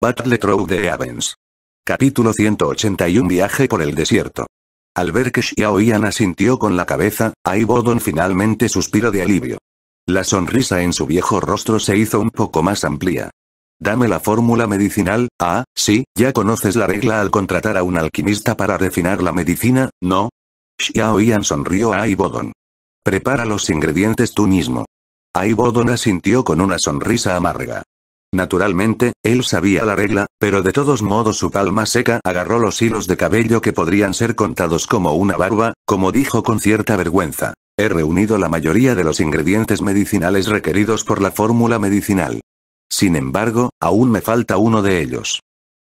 Battle de Avens. Capítulo 181 Viaje por el desierto. Al ver que Xiaoyan asintió con la cabeza, Aibodon finalmente suspiró de alivio. La sonrisa en su viejo rostro se hizo un poco más amplia. Dame la fórmula medicinal, ah, sí, ya conoces la regla al contratar a un alquimista para refinar la medicina, ¿no? Xiaoyan sonrió a Aibodon. Prepara los ingredientes tú mismo. Aibodon asintió con una sonrisa amarga. Naturalmente, él sabía la regla, pero de todos modos su palma seca agarró los hilos de cabello que podrían ser contados como una barba, como dijo con cierta vergüenza. He reunido la mayoría de los ingredientes medicinales requeridos por la fórmula medicinal. Sin embargo, aún me falta uno de ellos.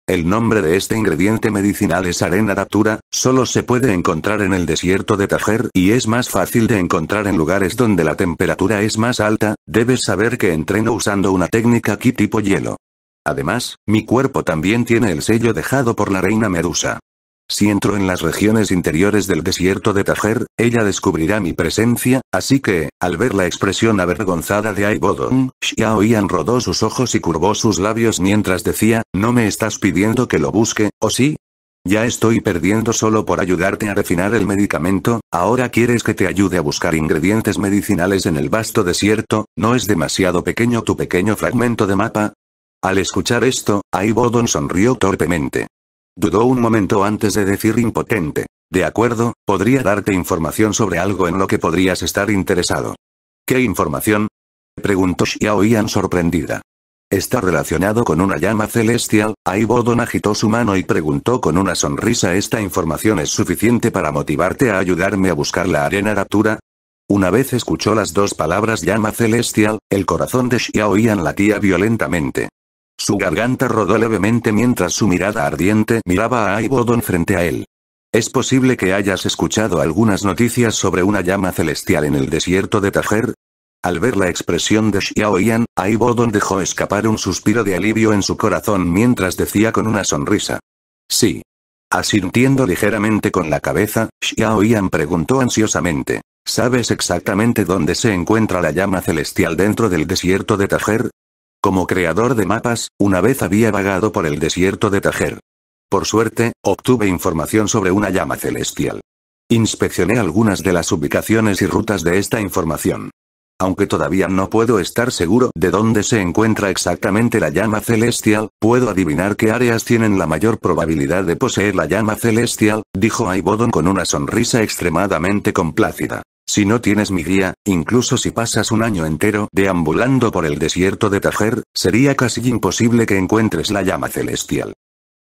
El nombre de este ingrediente medicinal es arena datura, solo se puede encontrar en el desierto de Tajer y es más fácil de encontrar en lugares donde la temperatura es más alta, debes saber que entreno usando una técnica aquí tipo hielo. Además, mi cuerpo también tiene el sello dejado por la reina Medusa. Si entro en las regiones interiores del desierto de Tajer, ella descubrirá mi presencia, así que, al ver la expresión avergonzada de Aibodon, Xiao rodó sus ojos y curvó sus labios mientras decía, no me estás pidiendo que lo busque, ¿o sí? Ya estoy perdiendo solo por ayudarte a refinar el medicamento, ahora quieres que te ayude a buscar ingredientes medicinales en el vasto desierto, ¿no es demasiado pequeño tu pequeño fragmento de mapa? Al escuchar esto, Aibodon sonrió torpemente. Dudó un momento antes de decir impotente. De acuerdo, podría darte información sobre algo en lo que podrías estar interesado. ¿Qué información? Preguntó Xiao Yan sorprendida. Está relacionado con una llama celestial, Bodon agitó su mano y preguntó con una sonrisa esta información es suficiente para motivarte a ayudarme a buscar la arena raptura. Una vez escuchó las dos palabras llama celestial, el corazón de Xiao Yan latía violentamente. Su garganta rodó levemente mientras su mirada ardiente miraba a Aibodon frente a él. Es posible que hayas escuchado algunas noticias sobre una llama celestial en el desierto de Tajer. Al ver la expresión de Yan, Aibodon dejó escapar un suspiro de alivio en su corazón mientras decía con una sonrisa. Sí. Asintiendo ligeramente con la cabeza, Xiaoyan preguntó ansiosamente. ¿Sabes exactamente dónde se encuentra la llama celestial dentro del desierto de Tajer? Como creador de mapas, una vez había vagado por el desierto de Tajer. Por suerte, obtuve información sobre una llama celestial. Inspeccioné algunas de las ubicaciones y rutas de esta información. Aunque todavía no puedo estar seguro de dónde se encuentra exactamente la llama celestial, puedo adivinar qué áreas tienen la mayor probabilidad de poseer la llama celestial, dijo Aibodon con una sonrisa extremadamente complácida. Si no tienes mi guía, incluso si pasas un año entero deambulando por el desierto de Tajer, sería casi imposible que encuentres la llama celestial.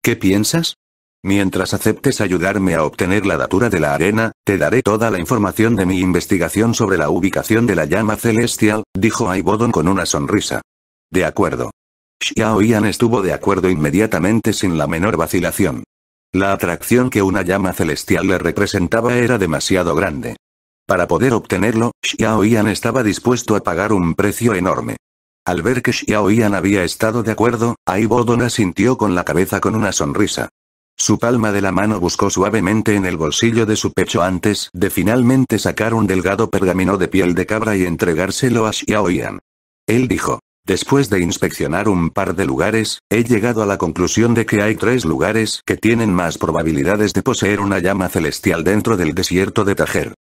¿Qué piensas? Mientras aceptes ayudarme a obtener la datura de la arena, te daré toda la información de mi investigación sobre la ubicación de la llama celestial, dijo Aibodon con una sonrisa. De acuerdo. Xiao Yan estuvo de acuerdo inmediatamente sin la menor vacilación. La atracción que una llama celestial le representaba era demasiado grande. Para poder obtenerlo, Xiaoyan estaba dispuesto a pagar un precio enorme. Al ver que Xiaoyan había estado de acuerdo, Aibodon sintió con la cabeza con una sonrisa. Su palma de la mano buscó suavemente en el bolsillo de su pecho antes de finalmente sacar un delgado pergamino de piel de cabra y entregárselo a Xiaoyan. Él dijo. Después de inspeccionar un par de lugares, he llegado a la conclusión de que hay tres lugares que tienen más probabilidades de poseer una llama celestial dentro del desierto de Tajer.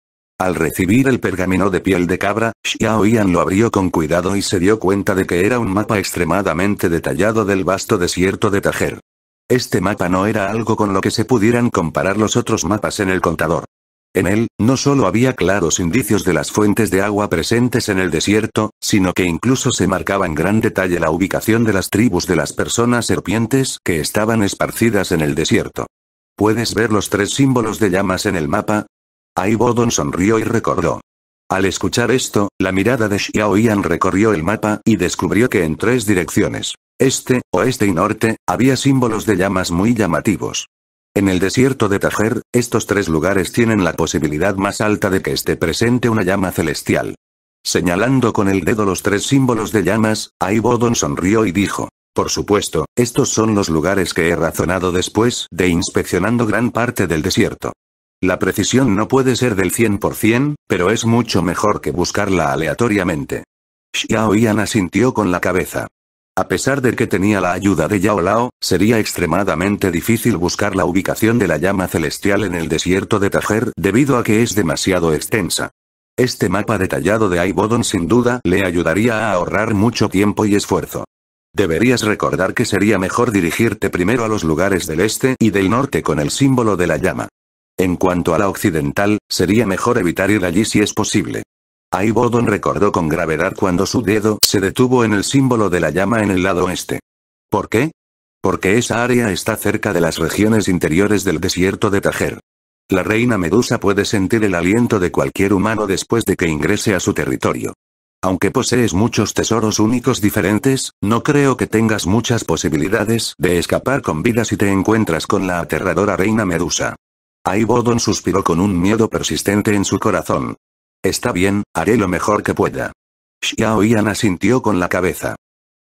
Al recibir el pergamino de piel de cabra, Xiaoyan lo abrió con cuidado y se dio cuenta de que era un mapa extremadamente detallado del vasto desierto de Tajer. Este mapa no era algo con lo que se pudieran comparar los otros mapas en el contador. En él, no solo había claros indicios de las fuentes de agua presentes en el desierto, sino que incluso se marcaba en gran detalle la ubicación de las tribus de las personas serpientes que estaban esparcidas en el desierto. ¿Puedes ver los tres símbolos de llamas en el mapa? Ahí sonrió y recordó. Al escuchar esto, la mirada de Xiaoyan recorrió el mapa y descubrió que en tres direcciones, este, oeste y norte, había símbolos de llamas muy llamativos. En el desierto de Tajer, estos tres lugares tienen la posibilidad más alta de que esté presente una llama celestial. Señalando con el dedo los tres símbolos de llamas, Aibodon sonrió y dijo, por supuesto, estos son los lugares que he razonado después de inspeccionando gran parte del desierto. La precisión no puede ser del 100%, pero es mucho mejor que buscarla aleatoriamente. Xiao Yan asintió con la cabeza. A pesar de que tenía la ayuda de Yao Lao, sería extremadamente difícil buscar la ubicación de la llama celestial en el desierto de Tajer debido a que es demasiado extensa. Este mapa detallado de Aibodon sin duda le ayudaría a ahorrar mucho tiempo y esfuerzo. Deberías recordar que sería mejor dirigirte primero a los lugares del este y del norte con el símbolo de la llama. En cuanto a la occidental, sería mejor evitar ir allí si es posible. Aibodon recordó con gravedad cuando su dedo se detuvo en el símbolo de la llama en el lado oeste. ¿Por qué? Porque esa área está cerca de las regiones interiores del desierto de Tajer. La reina Medusa puede sentir el aliento de cualquier humano después de que ingrese a su territorio. Aunque posees muchos tesoros únicos diferentes, no creo que tengas muchas posibilidades de escapar con vida si te encuentras con la aterradora reina Medusa. Ahí Bodon suspiró con un miedo persistente en su corazón. Está bien, haré lo mejor que pueda. Xiao Yan asintió con la cabeza.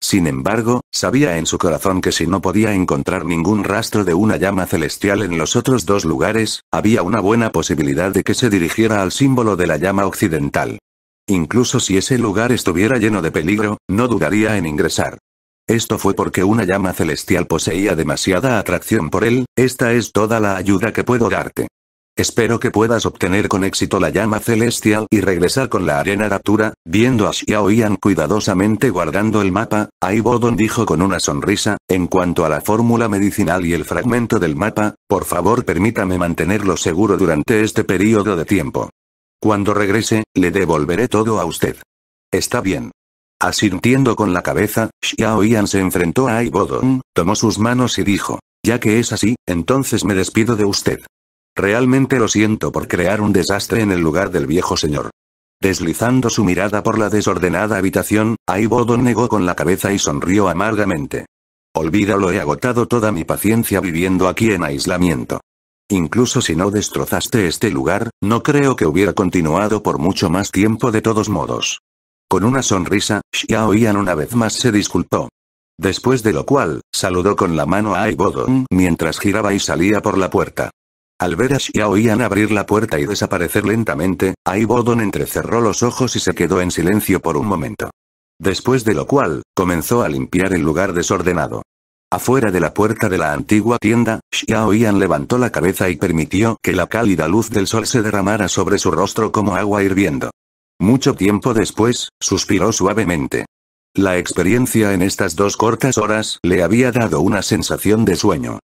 Sin embargo, sabía en su corazón que si no podía encontrar ningún rastro de una llama celestial en los otros dos lugares, había una buena posibilidad de que se dirigiera al símbolo de la llama occidental. Incluso si ese lugar estuviera lleno de peligro, no dudaría en ingresar. Esto fue porque una llama celestial poseía demasiada atracción por él, esta es toda la ayuda que puedo darte. Espero que puedas obtener con éxito la llama celestial y regresar con la arena raptura, viendo a Xiaoyan cuidadosamente guardando el mapa, Aibodon dijo con una sonrisa, en cuanto a la fórmula medicinal y el fragmento del mapa, por favor permítame mantenerlo seguro durante este periodo de tiempo. Cuando regrese, le devolveré todo a usted. Está bien. Asintiendo con la cabeza, Xiao Yan se enfrentó a Aibodon, tomó sus manos y dijo, ya que es así, entonces me despido de usted. Realmente lo siento por crear un desastre en el lugar del viejo señor. Deslizando su mirada por la desordenada habitación, Aibodon negó con la cabeza y sonrió amargamente. Olvídalo he agotado toda mi paciencia viviendo aquí en aislamiento. Incluso si no destrozaste este lugar, no creo que hubiera continuado por mucho más tiempo de todos modos. Con una sonrisa, Xiao Yan una vez más se disculpó. Después de lo cual, saludó con la mano a Aibodong mientras giraba y salía por la puerta. Al ver a Xiao Yan abrir la puerta y desaparecer lentamente, Aibodong entrecerró los ojos y se quedó en silencio por un momento. Después de lo cual, comenzó a limpiar el lugar desordenado. Afuera de la puerta de la antigua tienda, Xiao Yan levantó la cabeza y permitió que la cálida luz del sol se derramara sobre su rostro como agua hirviendo. Mucho tiempo después, suspiró suavemente. La experiencia en estas dos cortas horas le había dado una sensación de sueño.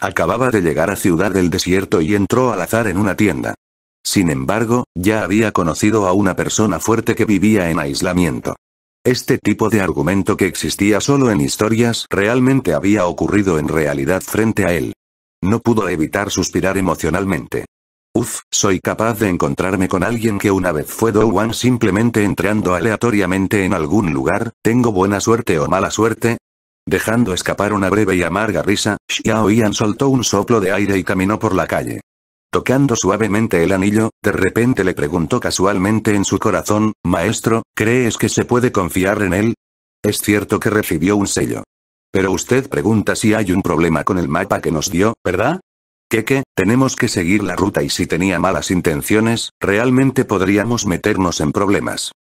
Acababa de llegar a Ciudad del Desierto y entró al azar en una tienda. Sin embargo, ya había conocido a una persona fuerte que vivía en aislamiento. Este tipo de argumento que existía solo en historias realmente había ocurrido en realidad frente a él. No pudo evitar suspirar emocionalmente. Uf, soy capaz de encontrarme con alguien que una vez fue One simplemente entrando aleatoriamente en algún lugar, tengo buena suerte o mala suerte, Dejando escapar una breve y amarga risa, Xiao Yan soltó un soplo de aire y caminó por la calle. Tocando suavemente el anillo, de repente le preguntó casualmente en su corazón, Maestro, ¿crees que se puede confiar en él? Es cierto que recibió un sello. Pero usted pregunta si hay un problema con el mapa que nos dio, ¿verdad? Que que, Tenemos que seguir la ruta y si tenía malas intenciones, realmente podríamos meternos en problemas.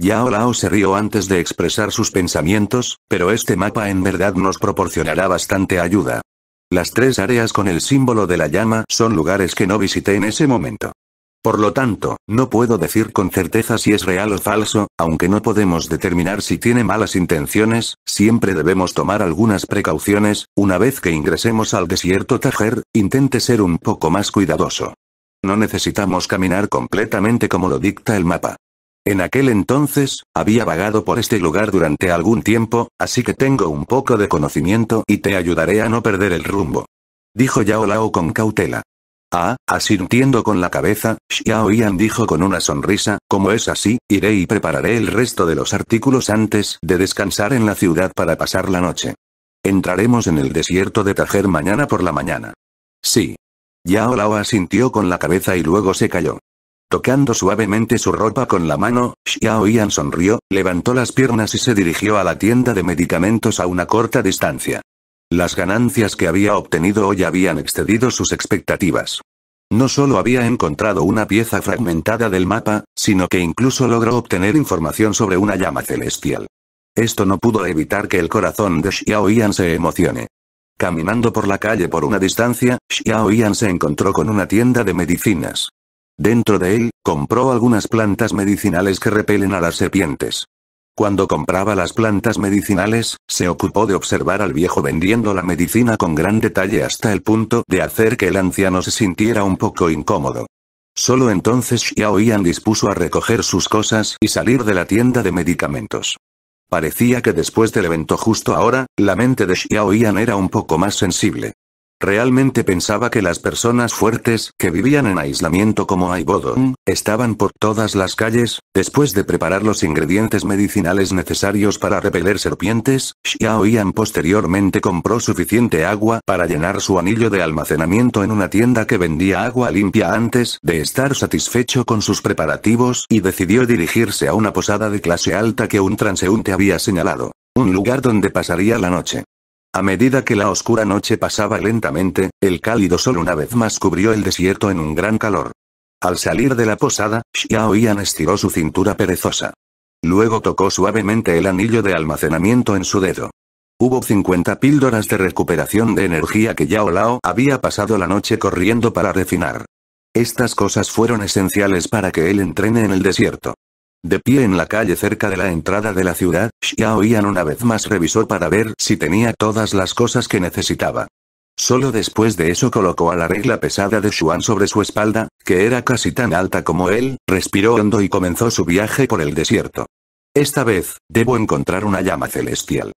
Yao Lao se rió antes de expresar sus pensamientos, pero este mapa en verdad nos proporcionará bastante ayuda. Las tres áreas con el símbolo de la llama son lugares que no visité en ese momento. Por lo tanto, no puedo decir con certeza si es real o falso, aunque no podemos determinar si tiene malas intenciones, siempre debemos tomar algunas precauciones, una vez que ingresemos al desierto Tajer, intente ser un poco más cuidadoso. No necesitamos caminar completamente como lo dicta el mapa. En aquel entonces, había vagado por este lugar durante algún tiempo, así que tengo un poco de conocimiento y te ayudaré a no perder el rumbo. Dijo Yao con cautela. Ah, asintiendo con la cabeza, Xiao Yan dijo con una sonrisa, como es así, iré y prepararé el resto de los artículos antes de descansar en la ciudad para pasar la noche. Entraremos en el desierto de Tajer mañana por la mañana. Sí. Yao Lao asintió con la cabeza y luego se cayó. Tocando suavemente su ropa con la mano, Xiao Yan sonrió, levantó las piernas y se dirigió a la tienda de medicamentos a una corta distancia. Las ganancias que había obtenido hoy habían excedido sus expectativas. No solo había encontrado una pieza fragmentada del mapa, sino que incluso logró obtener información sobre una llama celestial. Esto no pudo evitar que el corazón de Xiaoyan se emocione. Caminando por la calle por una distancia, Xiao se encontró con una tienda de medicinas. Dentro de él, compró algunas plantas medicinales que repelen a las serpientes. Cuando compraba las plantas medicinales, se ocupó de observar al viejo vendiendo la medicina con gran detalle hasta el punto de hacer que el anciano se sintiera un poco incómodo. Solo entonces Xiao dispuso a recoger sus cosas y salir de la tienda de medicamentos. Parecía que después del evento justo ahora, la mente de Xiao era un poco más sensible. Realmente pensaba que las personas fuertes, que vivían en aislamiento como Aibodon, estaban por todas las calles, después de preparar los ingredientes medicinales necesarios para repeler serpientes, Xiaoyan posteriormente compró suficiente agua para llenar su anillo de almacenamiento en una tienda que vendía agua limpia antes de estar satisfecho con sus preparativos y decidió dirigirse a una posada de clase alta que un transeúnte había señalado. Un lugar donde pasaría la noche. A medida que la oscura noche pasaba lentamente, el cálido sol una vez más cubrió el desierto en un gran calor. Al salir de la posada, Xiao Yan estiró su cintura perezosa. Luego tocó suavemente el anillo de almacenamiento en su dedo. Hubo 50 píldoras de recuperación de energía que Yao Lao había pasado la noche corriendo para refinar. Estas cosas fueron esenciales para que él entrene en el desierto. De pie en la calle cerca de la entrada de la ciudad, Xiao Yan una vez más revisó para ver si tenía todas las cosas que necesitaba. Solo después de eso colocó a la regla pesada de Xuan sobre su espalda, que era casi tan alta como él, respiró hondo y comenzó su viaje por el desierto. Esta vez, debo encontrar una llama celestial.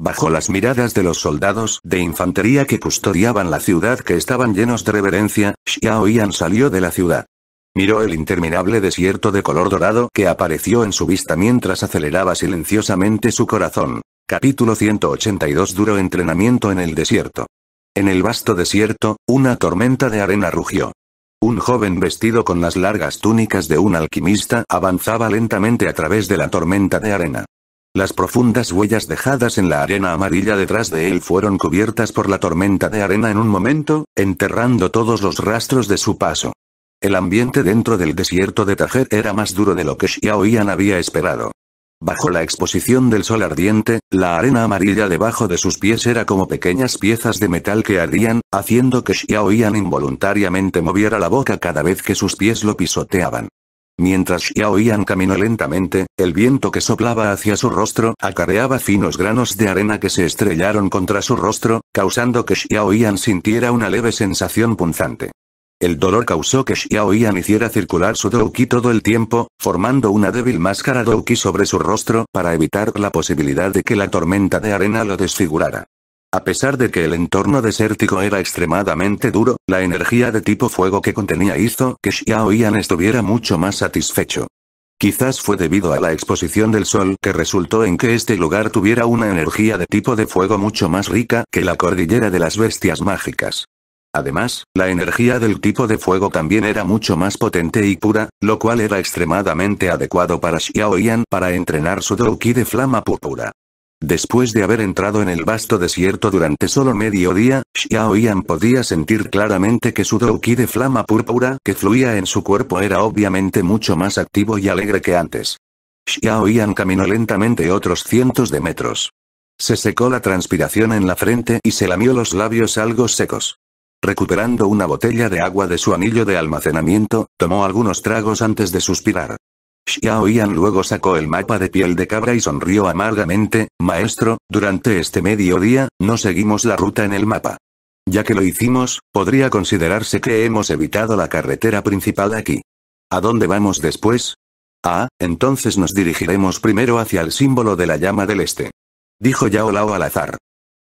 Bajo las miradas de los soldados de infantería que custodiaban la ciudad que estaban llenos de reverencia, Xiao Yan salió de la ciudad. Miró el interminable desierto de color dorado que apareció en su vista mientras aceleraba silenciosamente su corazón. Capítulo 182 Duro entrenamiento en el desierto. En el vasto desierto, una tormenta de arena rugió. Un joven vestido con las largas túnicas de un alquimista avanzaba lentamente a través de la tormenta de arena. Las profundas huellas dejadas en la arena amarilla detrás de él fueron cubiertas por la tormenta de arena en un momento, enterrando todos los rastros de su paso. El ambiente dentro del desierto de Tajer era más duro de lo que Xiaoyan había esperado. Bajo la exposición del sol ardiente, la arena amarilla debajo de sus pies era como pequeñas piezas de metal que ardían, haciendo que Xiaoyan involuntariamente moviera la boca cada vez que sus pies lo pisoteaban. Mientras Xiaoyan caminó lentamente, el viento que soplaba hacia su rostro acarreaba finos granos de arena que se estrellaron contra su rostro, causando que Xiaoyan sintiera una leve sensación punzante. El dolor causó que Xiao hiciera circular su Douki todo el tiempo, formando una débil máscara Douki sobre su rostro para evitar la posibilidad de que la tormenta de arena lo desfigurara. A pesar de que el entorno desértico era extremadamente duro, la energía de tipo fuego que contenía hizo que Xiao estuviera mucho más satisfecho. Quizás fue debido a la exposición del sol que resultó en que este lugar tuviera una energía de tipo de fuego mucho más rica que la cordillera de las bestias mágicas. Además, la energía del tipo de fuego también era mucho más potente y pura, lo cual era extremadamente adecuado para Xiaoyan para entrenar su Douki de flama púrpura. Después de haber entrado en el vasto desierto durante solo medio día, Xiaoyan podía sentir claramente que su Douki de flama púrpura que fluía en su cuerpo era obviamente mucho más activo y alegre que antes. Xiaoyan caminó lentamente otros cientos de metros. Se secó la transpiración en la frente y se lamió los labios algo secos. Recuperando una botella de agua de su anillo de almacenamiento, tomó algunos tragos antes de suspirar. Xiao luego sacó el mapa de piel de cabra y sonrió amargamente, maestro, durante este mediodía, no seguimos la ruta en el mapa. Ya que lo hicimos, podría considerarse que hemos evitado la carretera principal aquí. ¿A dónde vamos después? Ah, entonces nos dirigiremos primero hacia el símbolo de la llama del este. Dijo Yao Lao al azar.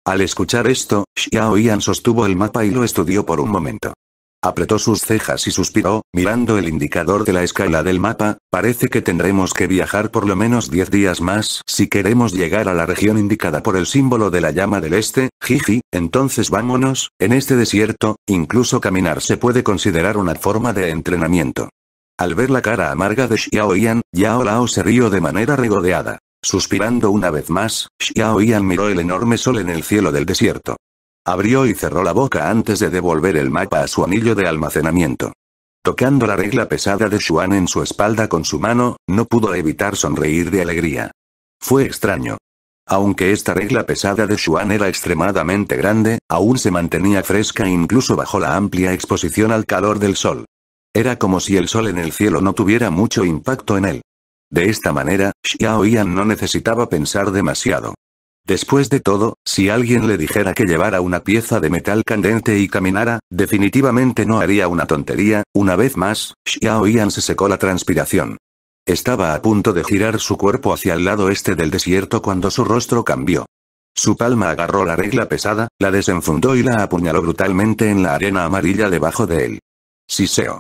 Al escuchar esto, Xiao Yan sostuvo el mapa y lo estudió por un momento. Apretó sus cejas y suspiró, mirando el indicador de la escala del mapa, parece que tendremos que viajar por lo menos 10 días más si queremos llegar a la región indicada por el símbolo de la llama del este, jiji, entonces vámonos, en este desierto, incluso caminar se puede considerar una forma de entrenamiento. Al ver la cara amarga de Yan, Yao Lao se rió de manera regodeada. Suspirando una vez más, Xiao Yan miró el enorme sol en el cielo del desierto. Abrió y cerró la boca antes de devolver el mapa a su anillo de almacenamiento. Tocando la regla pesada de Xuan en su espalda con su mano, no pudo evitar sonreír de alegría. Fue extraño. Aunque esta regla pesada de Xuan era extremadamente grande, aún se mantenía fresca incluso bajo la amplia exposición al calor del sol. Era como si el sol en el cielo no tuviera mucho impacto en él. De esta manera, Xiao Yan no necesitaba pensar demasiado. Después de todo, si alguien le dijera que llevara una pieza de metal candente y caminara, definitivamente no haría una tontería, una vez más, Xiao Yan se secó la transpiración. Estaba a punto de girar su cuerpo hacia el lado este del desierto cuando su rostro cambió. Su palma agarró la regla pesada, la desenfundó y la apuñaló brutalmente en la arena amarilla debajo de él. Siseo.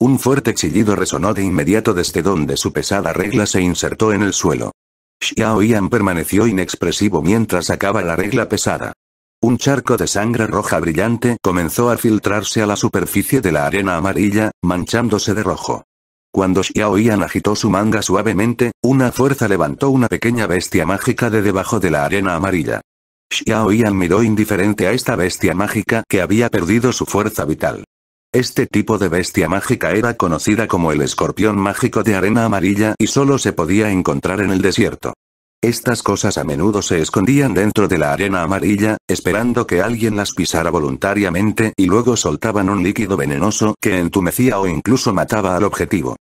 Un fuerte chillido resonó de inmediato desde donde su pesada regla se insertó en el suelo. Xiao Yan permaneció inexpresivo mientras sacaba la regla pesada. Un charco de sangre roja brillante comenzó a filtrarse a la superficie de la arena amarilla, manchándose de rojo. Cuando Xiao Yan agitó su manga suavemente, una fuerza levantó una pequeña bestia mágica de debajo de la arena amarilla. Xiao Yan miró indiferente a esta bestia mágica que había perdido su fuerza vital. Este tipo de bestia mágica era conocida como el escorpión mágico de arena amarilla y solo se podía encontrar en el desierto. Estas cosas a menudo se escondían dentro de la arena amarilla, esperando que alguien las pisara voluntariamente y luego soltaban un líquido venenoso que entumecía o incluso mataba al objetivo.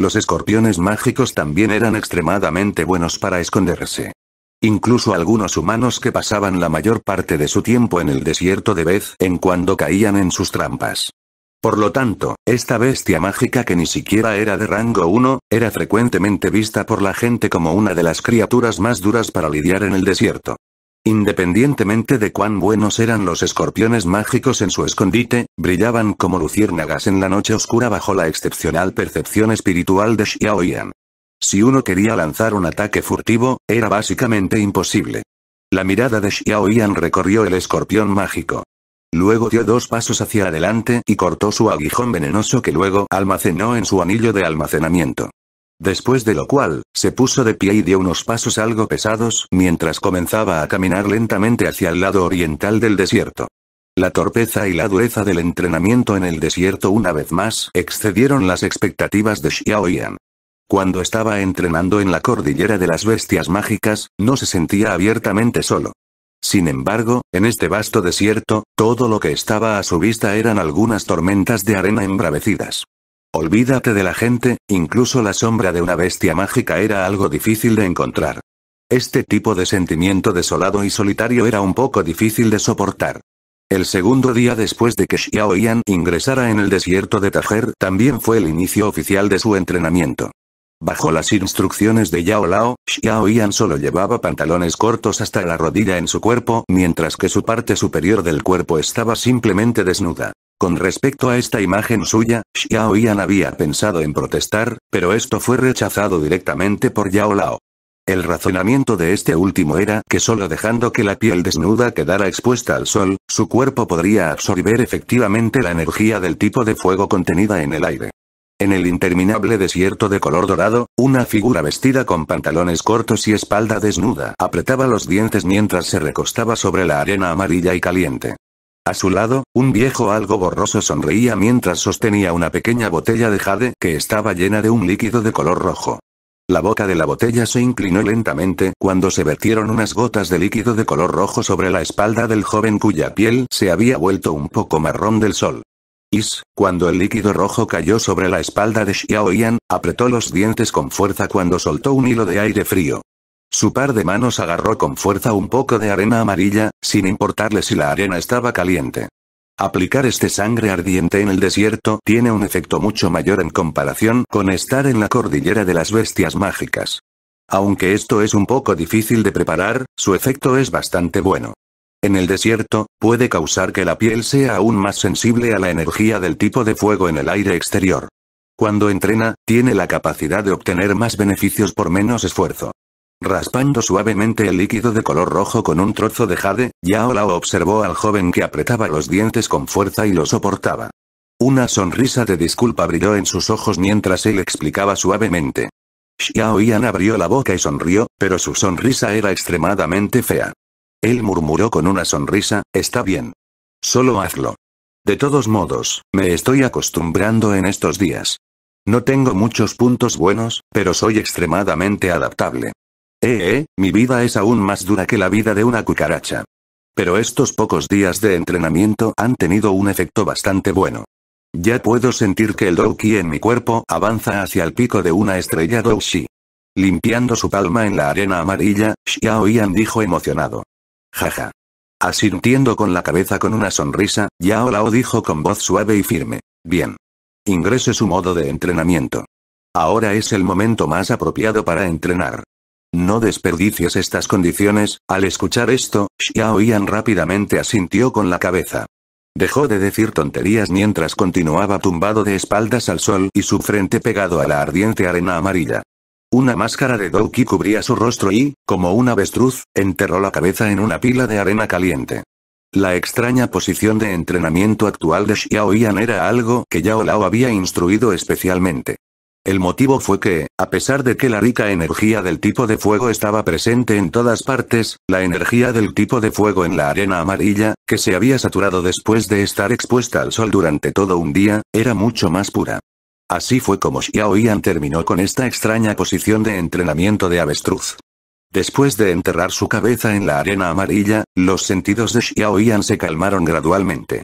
Los escorpiones mágicos también eran extremadamente buenos para esconderse. Incluso algunos humanos que pasaban la mayor parte de su tiempo en el desierto de vez en cuando caían en sus trampas. Por lo tanto, esta bestia mágica que ni siquiera era de rango 1, era frecuentemente vista por la gente como una de las criaturas más duras para lidiar en el desierto. Independientemente de cuán buenos eran los escorpiones mágicos en su escondite, brillaban como luciérnagas en la noche oscura bajo la excepcional percepción espiritual de Xiaoyan. Si uno quería lanzar un ataque furtivo, era básicamente imposible. La mirada de Xiaoyan recorrió el escorpión mágico. Luego dio dos pasos hacia adelante y cortó su aguijón venenoso que luego almacenó en su anillo de almacenamiento. Después de lo cual, se puso de pie y dio unos pasos algo pesados mientras comenzaba a caminar lentamente hacia el lado oriental del desierto. La torpeza y la dureza del entrenamiento en el desierto una vez más excedieron las expectativas de Xiaoyan. Cuando estaba entrenando en la cordillera de las bestias mágicas, no se sentía abiertamente solo. Sin embargo, en este vasto desierto, todo lo que estaba a su vista eran algunas tormentas de arena embravecidas. Olvídate de la gente, incluso la sombra de una bestia mágica era algo difícil de encontrar. Este tipo de sentimiento desolado y solitario era un poco difícil de soportar. El segundo día después de que Xiao Yan ingresara en el desierto de Tajer también fue el inicio oficial de su entrenamiento. Bajo las instrucciones de Yao Lao, Xiao Yan solo llevaba pantalones cortos hasta la rodilla en su cuerpo, mientras que su parte superior del cuerpo estaba simplemente desnuda. Con respecto a esta imagen suya, Xiao Yan había pensado en protestar, pero esto fue rechazado directamente por Yao Lao. El razonamiento de este último era que solo dejando que la piel desnuda quedara expuesta al sol, su cuerpo podría absorber efectivamente la energía del tipo de fuego contenida en el aire. En el interminable desierto de color dorado, una figura vestida con pantalones cortos y espalda desnuda apretaba los dientes mientras se recostaba sobre la arena amarilla y caliente. A su lado, un viejo algo borroso sonreía mientras sostenía una pequeña botella de jade que estaba llena de un líquido de color rojo. La boca de la botella se inclinó lentamente cuando se vertieron unas gotas de líquido de color rojo sobre la espalda del joven cuya piel se había vuelto un poco marrón del sol. Is, cuando el líquido rojo cayó sobre la espalda de Xiao apretó los dientes con fuerza cuando soltó un hilo de aire frío. Su par de manos agarró con fuerza un poco de arena amarilla, sin importarle si la arena estaba caliente. Aplicar este sangre ardiente en el desierto tiene un efecto mucho mayor en comparación con estar en la cordillera de las bestias mágicas. Aunque esto es un poco difícil de preparar, su efecto es bastante bueno en el desierto, puede causar que la piel sea aún más sensible a la energía del tipo de fuego en el aire exterior. Cuando entrena, tiene la capacidad de obtener más beneficios por menos esfuerzo. Raspando suavemente el líquido de color rojo con un trozo de jade, Yao Lao observó al joven que apretaba los dientes con fuerza y lo soportaba. Una sonrisa de disculpa brilló en sus ojos mientras él explicaba suavemente. Xiao Yan abrió la boca y sonrió, pero su sonrisa era extremadamente fea. Él murmuró con una sonrisa, está bien. Solo hazlo. De todos modos, me estoy acostumbrando en estos días. No tengo muchos puntos buenos, pero soy extremadamente adaptable. Eh, eh, mi vida es aún más dura que la vida de una cucaracha. Pero estos pocos días de entrenamiento han tenido un efecto bastante bueno. Ya puedo sentir que el Douki en mi cuerpo avanza hacia el pico de una estrella Doushi. Limpiando su palma en la arena amarilla, Xiao Yan dijo emocionado. Jaja. Asintiendo con la cabeza con una sonrisa, Yao Lao dijo con voz suave y firme. Bien. Ingrese su modo de entrenamiento. Ahora es el momento más apropiado para entrenar. No desperdicies estas condiciones, al escuchar esto, Xiao Yan rápidamente asintió con la cabeza. Dejó de decir tonterías mientras continuaba tumbado de espaldas al sol y su frente pegado a la ardiente arena amarilla. Una máscara de Doki cubría su rostro y, como un avestruz, enterró la cabeza en una pila de arena caliente. La extraña posición de entrenamiento actual de Xiao Yan era algo que Yao Lao había instruido especialmente. El motivo fue que, a pesar de que la rica energía del tipo de fuego estaba presente en todas partes, la energía del tipo de fuego en la arena amarilla, que se había saturado después de estar expuesta al sol durante todo un día, era mucho más pura. Así fue como Xiaoyan terminó con esta extraña posición de entrenamiento de avestruz. Después de enterrar su cabeza en la arena amarilla, los sentidos de Xiaoyan se calmaron gradualmente.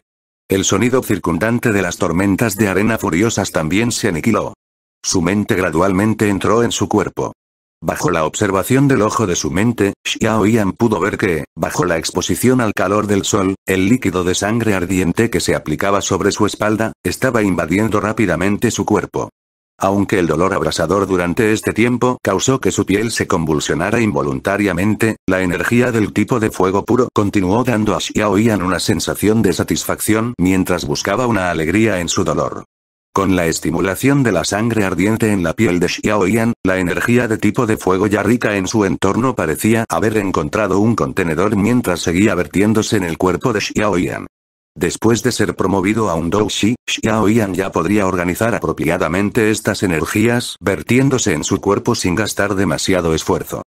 El sonido circundante de las tormentas de arena furiosas también se aniquiló. Su mente gradualmente entró en su cuerpo. Bajo la observación del ojo de su mente, Xiao Yan pudo ver que, bajo la exposición al calor del sol, el líquido de sangre ardiente que se aplicaba sobre su espalda, estaba invadiendo rápidamente su cuerpo. Aunque el dolor abrasador durante este tiempo causó que su piel se convulsionara involuntariamente, la energía del tipo de fuego puro continuó dando a Xiaoyan una sensación de satisfacción mientras buscaba una alegría en su dolor. Con la estimulación de la sangre ardiente en la piel de Xiaoyan, la energía de tipo de fuego ya rica en su entorno parecía haber encontrado un contenedor mientras seguía vertiéndose en el cuerpo de Xiaoyan. Después de ser promovido a un Douxi, Xiaoyan ya podría organizar apropiadamente estas energías vertiéndose en su cuerpo sin gastar demasiado esfuerzo.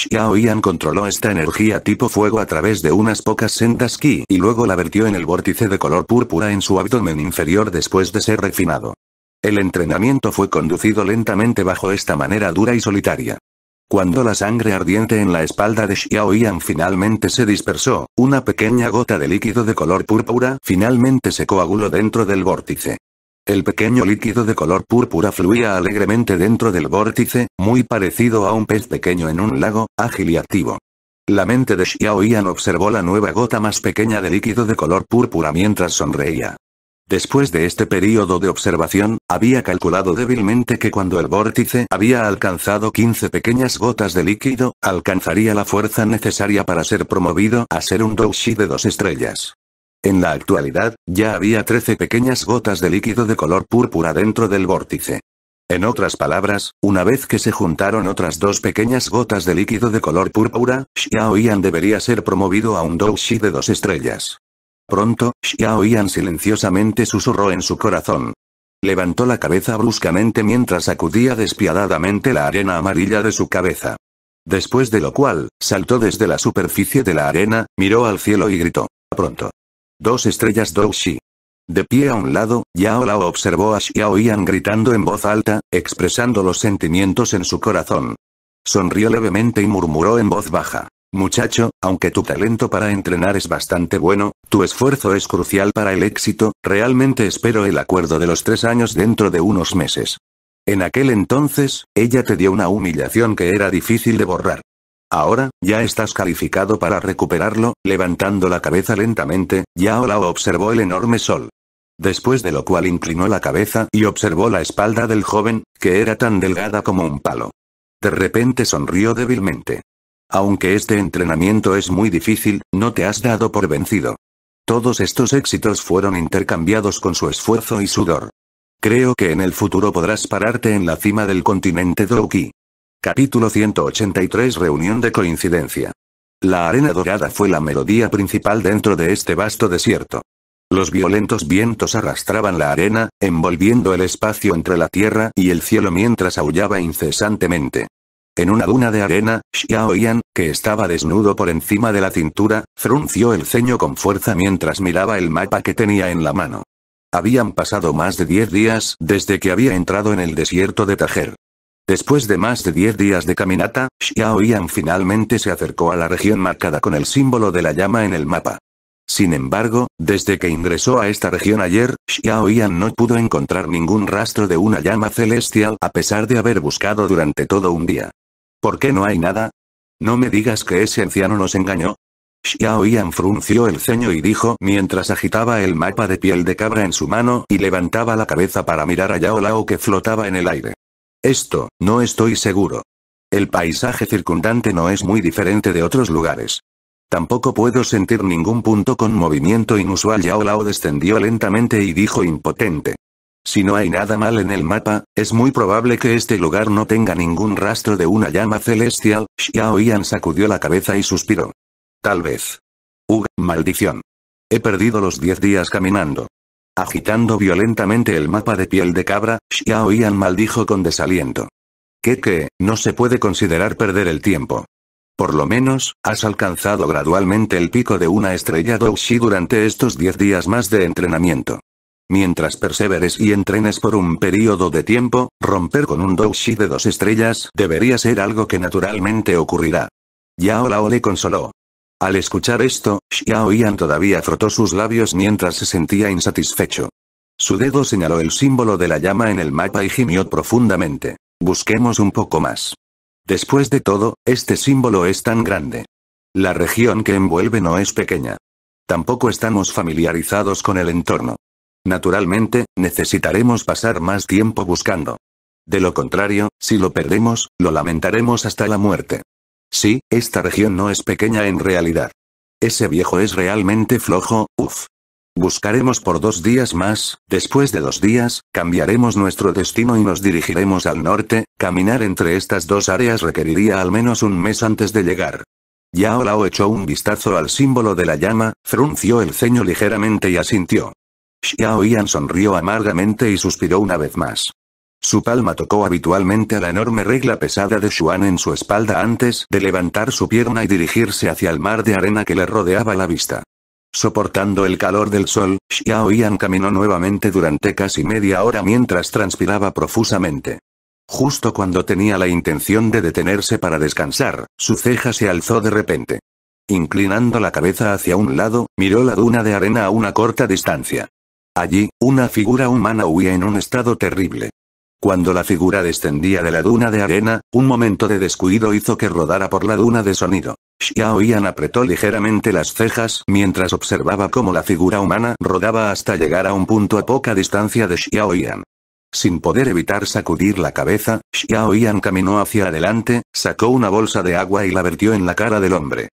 Xiao Yan controló esta energía tipo fuego a través de unas pocas sendas ki y luego la vertió en el vórtice de color púrpura en su abdomen inferior después de ser refinado. El entrenamiento fue conducido lentamente bajo esta manera dura y solitaria. Cuando la sangre ardiente en la espalda de Xiao Yan finalmente se dispersó, una pequeña gota de líquido de color púrpura finalmente se coaguló dentro del vórtice. El pequeño líquido de color púrpura fluía alegremente dentro del vórtice, muy parecido a un pez pequeño en un lago, ágil y activo. La mente de Xiao Yan observó la nueva gota más pequeña de líquido de color púrpura mientras sonreía. Después de este período de observación, había calculado débilmente que cuando el vórtice había alcanzado 15 pequeñas gotas de líquido, alcanzaría la fuerza necesaria para ser promovido a ser un douxi de dos estrellas. En la actualidad, ya había 13 pequeñas gotas de líquido de color púrpura dentro del vórtice. En otras palabras, una vez que se juntaron otras dos pequeñas gotas de líquido de color púrpura, Xiao Yan debería ser promovido a un Douxi de dos estrellas. Pronto, Xiao Yan silenciosamente susurró en su corazón. Levantó la cabeza bruscamente mientras sacudía despiadadamente la arena amarilla de su cabeza. Después de lo cual, saltó desde la superficie de la arena, miró al cielo y gritó. Pronto. Dos estrellas Douxi. De pie a un lado, Yao Lao observó a Xiao Yan gritando en voz alta, expresando los sentimientos en su corazón. Sonrió levemente y murmuró en voz baja. Muchacho, aunque tu talento para entrenar es bastante bueno, tu esfuerzo es crucial para el éxito, realmente espero el acuerdo de los tres años dentro de unos meses. En aquel entonces, ella te dio una humillación que era difícil de borrar. Ahora, ya estás calificado para recuperarlo, levantando la cabeza lentamente, Yao Lao observó el enorme sol. Después de lo cual inclinó la cabeza y observó la espalda del joven, que era tan delgada como un palo. De repente sonrió débilmente. Aunque este entrenamiento es muy difícil, no te has dado por vencido. Todos estos éxitos fueron intercambiados con su esfuerzo y sudor. Creo que en el futuro podrás pararte en la cima del continente Douki. Capítulo 183 Reunión de coincidencia. La arena dorada fue la melodía principal dentro de este vasto desierto. Los violentos vientos arrastraban la arena, envolviendo el espacio entre la tierra y el cielo mientras aullaba incesantemente. En una duna de arena, Xiao Yan, que estaba desnudo por encima de la cintura, frunció el ceño con fuerza mientras miraba el mapa que tenía en la mano. Habían pasado más de diez días desde que había entrado en el desierto de Tajer. Después de más de 10 días de caminata, Xiao Yan finalmente se acercó a la región marcada con el símbolo de la llama en el mapa. Sin embargo, desde que ingresó a esta región ayer, Xiao Yan no pudo encontrar ningún rastro de una llama celestial a pesar de haber buscado durante todo un día. ¿Por qué no hay nada? No me digas que ese anciano nos engañó. Xiao Yan frunció el ceño y dijo mientras agitaba el mapa de piel de cabra en su mano y levantaba la cabeza para mirar a Yao Lao que flotaba en el aire. Esto, no estoy seguro. El paisaje circundante no es muy diferente de otros lugares. Tampoco puedo sentir ningún punto con movimiento inusual. Yao Lao descendió lentamente y dijo impotente. Si no hay nada mal en el mapa, es muy probable que este lugar no tenga ningún rastro de una llama celestial, Xiao Yan sacudió la cabeza y suspiró. Tal vez. Ugh, maldición. He perdido los diez días caminando. Agitando violentamente el mapa de piel de cabra, Xiao Yan maldijo con desaliento. Que que, no se puede considerar perder el tiempo. Por lo menos, has alcanzado gradualmente el pico de una estrella Douxi durante estos 10 días más de entrenamiento. Mientras perseveres y entrenes por un periodo de tiempo, romper con un Douxi de dos estrellas debería ser algo que naturalmente ocurrirá. Yao Lao le consoló. Al escuchar esto, Xiao Yan todavía frotó sus labios mientras se sentía insatisfecho. Su dedo señaló el símbolo de la llama en el mapa y gimió profundamente. Busquemos un poco más. Después de todo, este símbolo es tan grande. La región que envuelve no es pequeña. Tampoco estamos familiarizados con el entorno. Naturalmente, necesitaremos pasar más tiempo buscando. De lo contrario, si lo perdemos, lo lamentaremos hasta la muerte. Sí, esta región no es pequeña en realidad. Ese viejo es realmente flojo, uff. Buscaremos por dos días más, después de dos días, cambiaremos nuestro destino y nos dirigiremos al norte, caminar entre estas dos áreas requeriría al menos un mes antes de llegar. Yao Lao echó un vistazo al símbolo de la llama, frunció el ceño ligeramente y asintió. Xiao sonrió amargamente y suspiró una vez más. Su palma tocó habitualmente a la enorme regla pesada de Xuan en su espalda antes de levantar su pierna y dirigirse hacia el mar de arena que le rodeaba la vista. Soportando el calor del sol, Xiao Yan caminó nuevamente durante casi media hora mientras transpiraba profusamente. Justo cuando tenía la intención de detenerse para descansar, su ceja se alzó de repente. Inclinando la cabeza hacia un lado, miró la duna de arena a una corta distancia. Allí, una figura humana huía en un estado terrible. Cuando la figura descendía de la duna de arena, un momento de descuido hizo que rodara por la duna de sonido. Xiao Yan apretó ligeramente las cejas mientras observaba cómo la figura humana rodaba hasta llegar a un punto a poca distancia de Xiao Yan. Sin poder evitar sacudir la cabeza, Xiao Yan caminó hacia adelante, sacó una bolsa de agua y la vertió en la cara del hombre.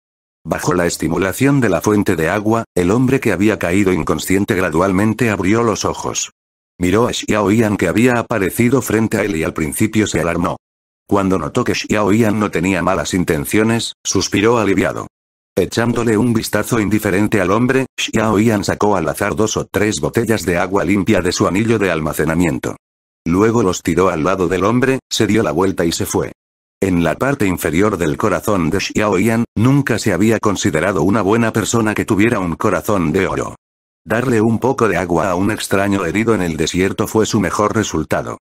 Bajo la estimulación de la fuente de agua, el hombre que había caído inconsciente gradualmente abrió los ojos. Miró a Xiao Yan que había aparecido frente a él y al principio se alarmó. Cuando notó que Xiao Yan no tenía malas intenciones, suspiró aliviado. Echándole un vistazo indiferente al hombre, Xiao Yan sacó al azar dos o tres botellas de agua limpia de su anillo de almacenamiento. Luego los tiró al lado del hombre, se dio la vuelta y se fue. En la parte inferior del corazón de Xiao Yan, nunca se había considerado una buena persona que tuviera un corazón de oro. Darle un poco de agua a un extraño herido en el desierto fue su mejor resultado.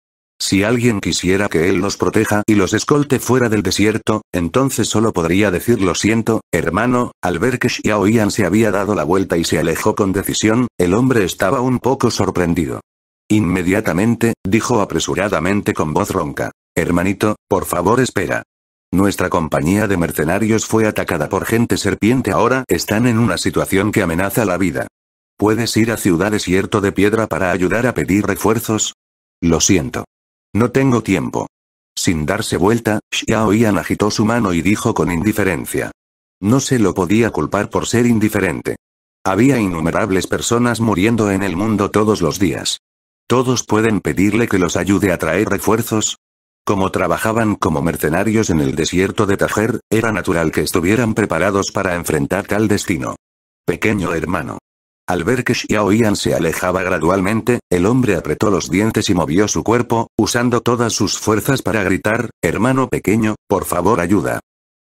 Si alguien quisiera que él los proteja y los escolte fuera del desierto, entonces solo podría decir lo siento, hermano, al ver que Xiao se había dado la vuelta y se alejó con decisión, el hombre estaba un poco sorprendido. Inmediatamente, dijo apresuradamente con voz ronca. Hermanito, por favor espera. Nuestra compañía de mercenarios fue atacada por gente serpiente ahora están en una situación que amenaza la vida. ¿Puedes ir a Ciudad Desierto de Piedra para ayudar a pedir refuerzos? Lo siento. No tengo tiempo. Sin darse vuelta, Xiaoyan agitó su mano y dijo con indiferencia. No se lo podía culpar por ser indiferente. Había innumerables personas muriendo en el mundo todos los días. Todos pueden pedirle que los ayude a traer refuerzos, como trabajaban como mercenarios en el desierto de Tajer, era natural que estuvieran preparados para enfrentar tal destino. Pequeño hermano. Al ver que Xiaoyan se alejaba gradualmente, el hombre apretó los dientes y movió su cuerpo, usando todas sus fuerzas para gritar, hermano pequeño, por favor ayuda.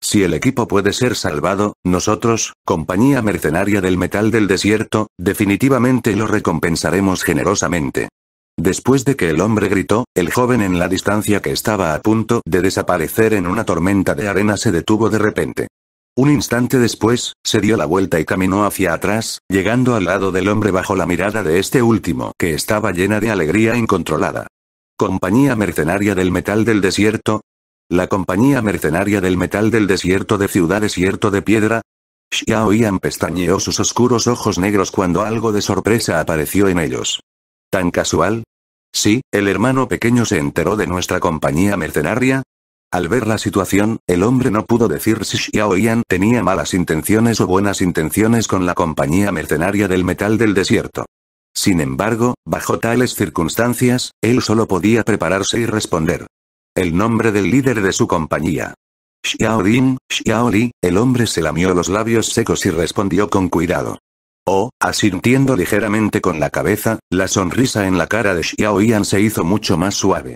Si el equipo puede ser salvado, nosotros, compañía mercenaria del metal del desierto, definitivamente lo recompensaremos generosamente. Después de que el hombre gritó, el joven en la distancia que estaba a punto de desaparecer en una tormenta de arena se detuvo de repente. Un instante después, se dio la vuelta y caminó hacia atrás, llegando al lado del hombre bajo la mirada de este último, que estaba llena de alegría incontrolada. Compañía Mercenaria del Metal del Desierto. La Compañía Mercenaria del Metal del Desierto de Ciudad Desierto de Piedra. Xiao Yan pestañeó sus oscuros ojos negros cuando algo de sorpresa apareció en ellos. ¿Tan casual? Sí, el hermano pequeño se enteró de nuestra compañía mercenaria, al ver la situación, el hombre no pudo decir si Yan tenía malas intenciones o buenas intenciones con la compañía mercenaria del metal del desierto. Sin embargo, bajo tales circunstancias, él solo podía prepararse y responder. El nombre del líder de su compañía. Xiao Li, el hombre se lamió los labios secos y respondió con cuidado. Oh, asintiendo ligeramente con la cabeza, la sonrisa en la cara de Yan se hizo mucho más suave.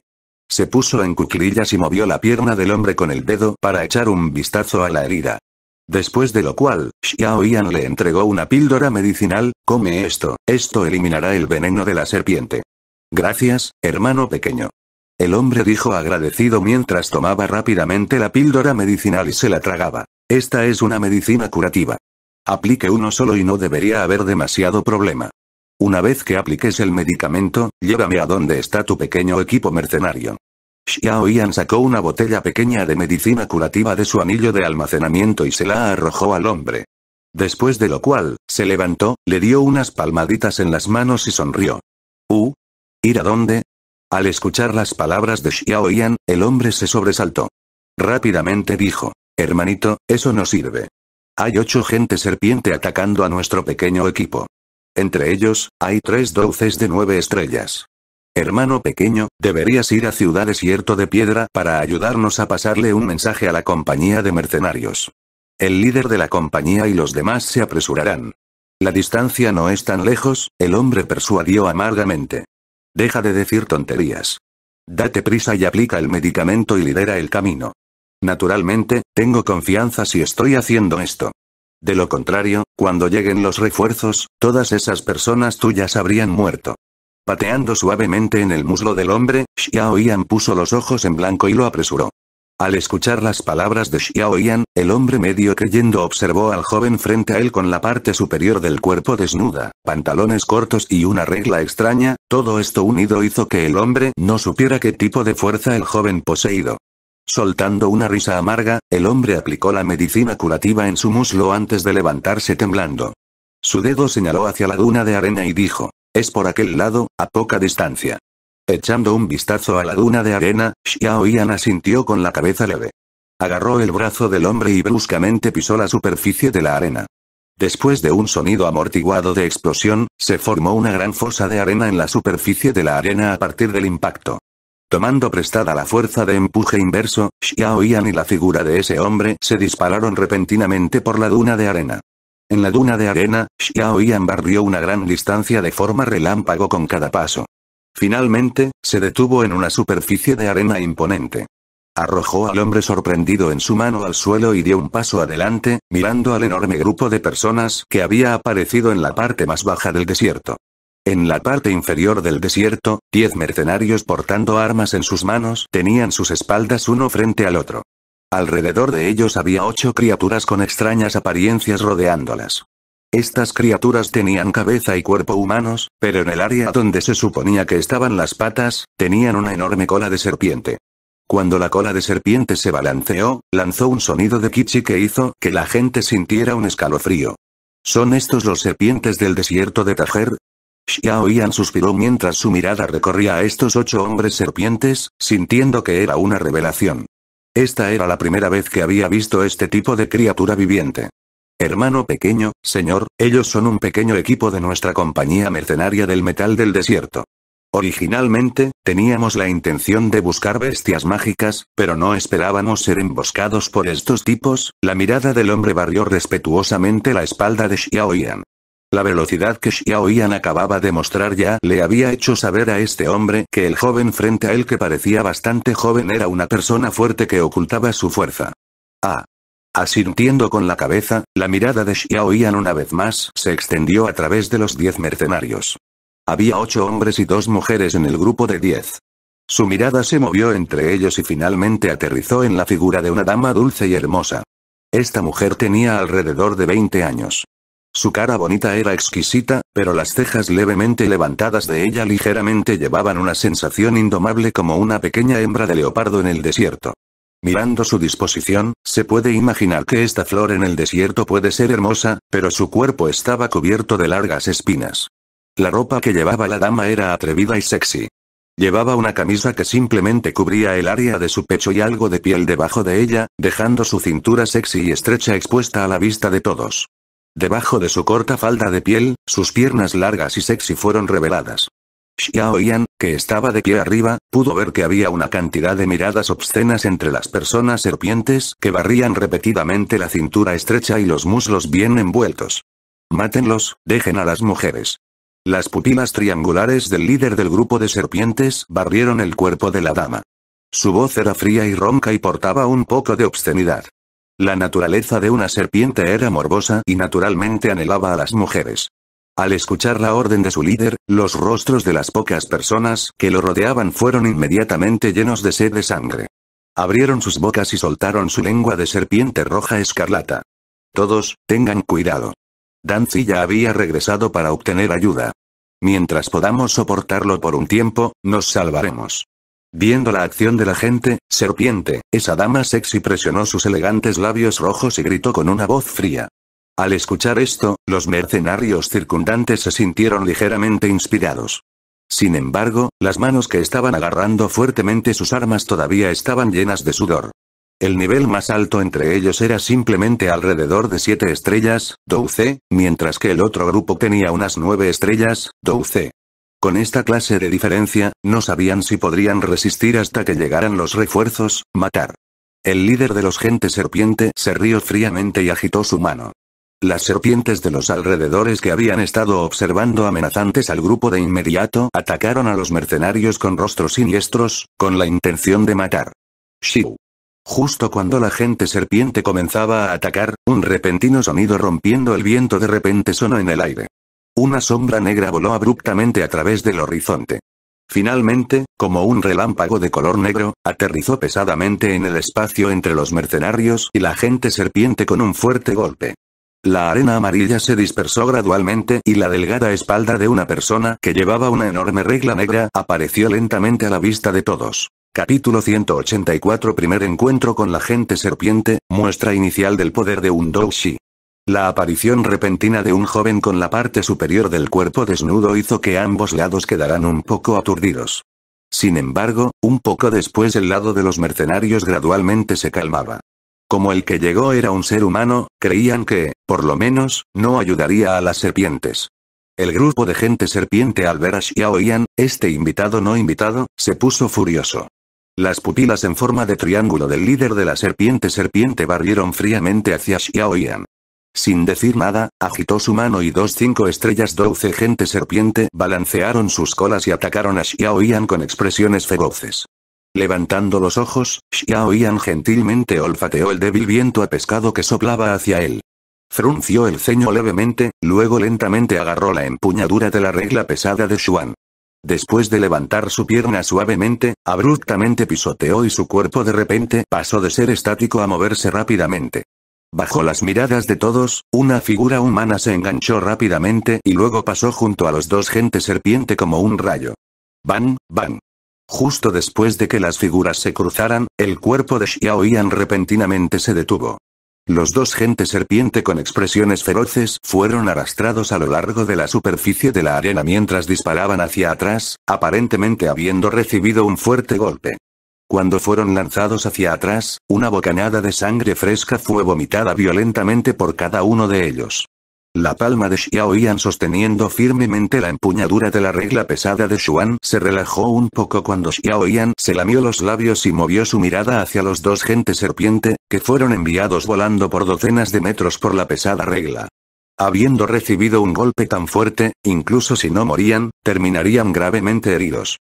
Se puso en cuclillas y movió la pierna del hombre con el dedo para echar un vistazo a la herida. Después de lo cual, Xiao Yan le entregó una píldora medicinal, come esto, esto eliminará el veneno de la serpiente. Gracias, hermano pequeño. El hombre dijo agradecido mientras tomaba rápidamente la píldora medicinal y se la tragaba. Esta es una medicina curativa. Aplique uno solo y no debería haber demasiado problema. Una vez que apliques el medicamento, llévame a donde está tu pequeño equipo mercenario. Xiao Yan sacó una botella pequeña de medicina curativa de su anillo de almacenamiento y se la arrojó al hombre. Después de lo cual, se levantó, le dio unas palmaditas en las manos y sonrió. ¿Uh? ¿Ir a dónde? Al escuchar las palabras de Xiao Yan, el hombre se sobresaltó. Rápidamente dijo, hermanito, eso no sirve. Hay ocho gente serpiente atacando a nuestro pequeño equipo. Entre ellos, hay tres dulces de nueve estrellas. Hermano pequeño, deberías ir a Ciudad Desierto de Piedra para ayudarnos a pasarle un mensaje a la compañía de mercenarios. El líder de la compañía y los demás se apresurarán. La distancia no es tan lejos, el hombre persuadió amargamente. Deja de decir tonterías. Date prisa y aplica el medicamento y lidera el camino. Naturalmente, tengo confianza si estoy haciendo esto. De lo contrario, cuando lleguen los refuerzos, todas esas personas tuyas habrían muerto. Pateando suavemente en el muslo del hombre, Xiao puso los ojos en blanco y lo apresuró. Al escuchar las palabras de Xiao el hombre medio creyendo observó al joven frente a él con la parte superior del cuerpo desnuda, pantalones cortos y una regla extraña, todo esto unido hizo que el hombre no supiera qué tipo de fuerza el joven poseído. Soltando una risa amarga, el hombre aplicó la medicina curativa en su muslo antes de levantarse temblando. Su dedo señaló hacia la duna de arena y dijo, es por aquel lado, a poca distancia. Echando un vistazo a la duna de arena, Xiao Yan asintió con la cabeza leve. Agarró el brazo del hombre y bruscamente pisó la superficie de la arena. Después de un sonido amortiguado de explosión, se formó una gran fosa de arena en la superficie de la arena a partir del impacto. Tomando prestada la fuerza de empuje inverso, Xiao Yan y la figura de ese hombre se dispararon repentinamente por la duna de arena. En la duna de arena, Xiao Yan barrió una gran distancia de forma relámpago con cada paso. Finalmente, se detuvo en una superficie de arena imponente. Arrojó al hombre sorprendido en su mano al suelo y dio un paso adelante, mirando al enorme grupo de personas que había aparecido en la parte más baja del desierto. En la parte inferior del desierto, diez mercenarios portando armas en sus manos tenían sus espaldas uno frente al otro. Alrededor de ellos había ocho criaturas con extrañas apariencias rodeándolas. Estas criaturas tenían cabeza y cuerpo humanos, pero en el área donde se suponía que estaban las patas, tenían una enorme cola de serpiente. Cuando la cola de serpiente se balanceó, lanzó un sonido de kichi que hizo que la gente sintiera un escalofrío. ¿Son estos los serpientes del desierto de Tajer? Xiao Yan suspiró mientras su mirada recorría a estos ocho hombres serpientes, sintiendo que era una revelación. Esta era la primera vez que había visto este tipo de criatura viviente. Hermano pequeño, señor, ellos son un pequeño equipo de nuestra compañía mercenaria del metal del desierto. Originalmente, teníamos la intención de buscar bestias mágicas, pero no esperábamos ser emboscados por estos tipos, la mirada del hombre barrió respetuosamente la espalda de Xiaoyan. La velocidad que Xiao Yan acababa de mostrar ya le había hecho saber a este hombre que el joven frente a él que parecía bastante joven era una persona fuerte que ocultaba su fuerza. Ah. Asintiendo con la cabeza, la mirada de Xiao Yan una vez más se extendió a través de los diez mercenarios. Había ocho hombres y dos mujeres en el grupo de diez. Su mirada se movió entre ellos y finalmente aterrizó en la figura de una dama dulce y hermosa. Esta mujer tenía alrededor de 20 años. Su cara bonita era exquisita, pero las cejas levemente levantadas de ella ligeramente llevaban una sensación indomable como una pequeña hembra de leopardo en el desierto. Mirando su disposición, se puede imaginar que esta flor en el desierto puede ser hermosa, pero su cuerpo estaba cubierto de largas espinas. La ropa que llevaba la dama era atrevida y sexy. Llevaba una camisa que simplemente cubría el área de su pecho y algo de piel debajo de ella, dejando su cintura sexy y estrecha expuesta a la vista de todos. Debajo de su corta falda de piel, sus piernas largas y sexy fueron reveladas. Xiao Yan, que estaba de pie arriba, pudo ver que había una cantidad de miradas obscenas entre las personas serpientes que barrían repetidamente la cintura estrecha y los muslos bien envueltos. Mátenlos, dejen a las mujeres. Las pupilas triangulares del líder del grupo de serpientes barrieron el cuerpo de la dama. Su voz era fría y ronca y portaba un poco de obscenidad. La naturaleza de una serpiente era morbosa y naturalmente anhelaba a las mujeres. Al escuchar la orden de su líder, los rostros de las pocas personas que lo rodeaban fueron inmediatamente llenos de sed de sangre. Abrieron sus bocas y soltaron su lengua de serpiente roja escarlata. Todos, tengan cuidado. Danzi ya había regresado para obtener ayuda. Mientras podamos soportarlo por un tiempo, nos salvaremos. Viendo la acción de la gente, serpiente, esa dama sexy presionó sus elegantes labios rojos y gritó con una voz fría. Al escuchar esto, los mercenarios circundantes se sintieron ligeramente inspirados. Sin embargo, las manos que estaban agarrando fuertemente sus armas todavía estaban llenas de sudor. El nivel más alto entre ellos era simplemente alrededor de 7 estrellas, 12, mientras que el otro grupo tenía unas 9 estrellas, 12. Con esta clase de diferencia, no sabían si podrían resistir hasta que llegaran los refuerzos, matar. El líder de los Gentes serpiente se rió fríamente y agitó su mano. Las serpientes de los alrededores que habían estado observando amenazantes al grupo de inmediato atacaron a los mercenarios con rostros siniestros, con la intención de matar. Shiu. Justo cuando la gente serpiente comenzaba a atacar, un repentino sonido rompiendo el viento de repente sonó en el aire. Una sombra negra voló abruptamente a través del horizonte. Finalmente, como un relámpago de color negro, aterrizó pesadamente en el espacio entre los mercenarios y la gente serpiente con un fuerte golpe. La arena amarilla se dispersó gradualmente y la delgada espalda de una persona que llevaba una enorme regla negra apareció lentamente a la vista de todos. Capítulo 184 Primer encuentro con la gente serpiente, muestra inicial del poder de un la aparición repentina de un joven con la parte superior del cuerpo desnudo hizo que ambos lados quedaran un poco aturdidos. Sin embargo, un poco después el lado de los mercenarios gradualmente se calmaba. Como el que llegó era un ser humano, creían que, por lo menos, no ayudaría a las serpientes. El grupo de gente serpiente al ver a Xiao este invitado no invitado, se puso furioso. Las pupilas en forma de triángulo del líder de la serpiente serpiente barrieron fríamente hacia Xiao sin decir nada, agitó su mano y dos cinco estrellas dulce gente serpiente balancearon sus colas y atacaron a Xiaoyan con expresiones feroces. Levantando los ojos, Xiaoyan gentilmente olfateó el débil viento a pescado que soplaba hacia él. Frunció el ceño levemente, luego lentamente agarró la empuñadura de la regla pesada de Xuan. Después de levantar su pierna suavemente, abruptamente pisoteó y su cuerpo de repente pasó de ser estático a moverse rápidamente. Bajo las miradas de todos, una figura humana se enganchó rápidamente y luego pasó junto a los dos gentes serpiente como un rayo. Van, van. Justo después de que las figuras se cruzaran, el cuerpo de Xiao Yan repentinamente se detuvo. Los dos gente serpiente con expresiones feroces fueron arrastrados a lo largo de la superficie de la arena mientras disparaban hacia atrás, aparentemente habiendo recibido un fuerte golpe. Cuando fueron lanzados hacia atrás, una bocanada de sangre fresca fue vomitada violentamente por cada uno de ellos. La palma de Xiao Yan sosteniendo firmemente la empuñadura de la regla pesada de Xuan se relajó un poco cuando Xiao Yan se lamió los labios y movió su mirada hacia los dos gentes serpiente, que fueron enviados volando por docenas de metros por la pesada regla. Habiendo recibido un golpe tan fuerte, incluso si no morían, terminarían gravemente heridos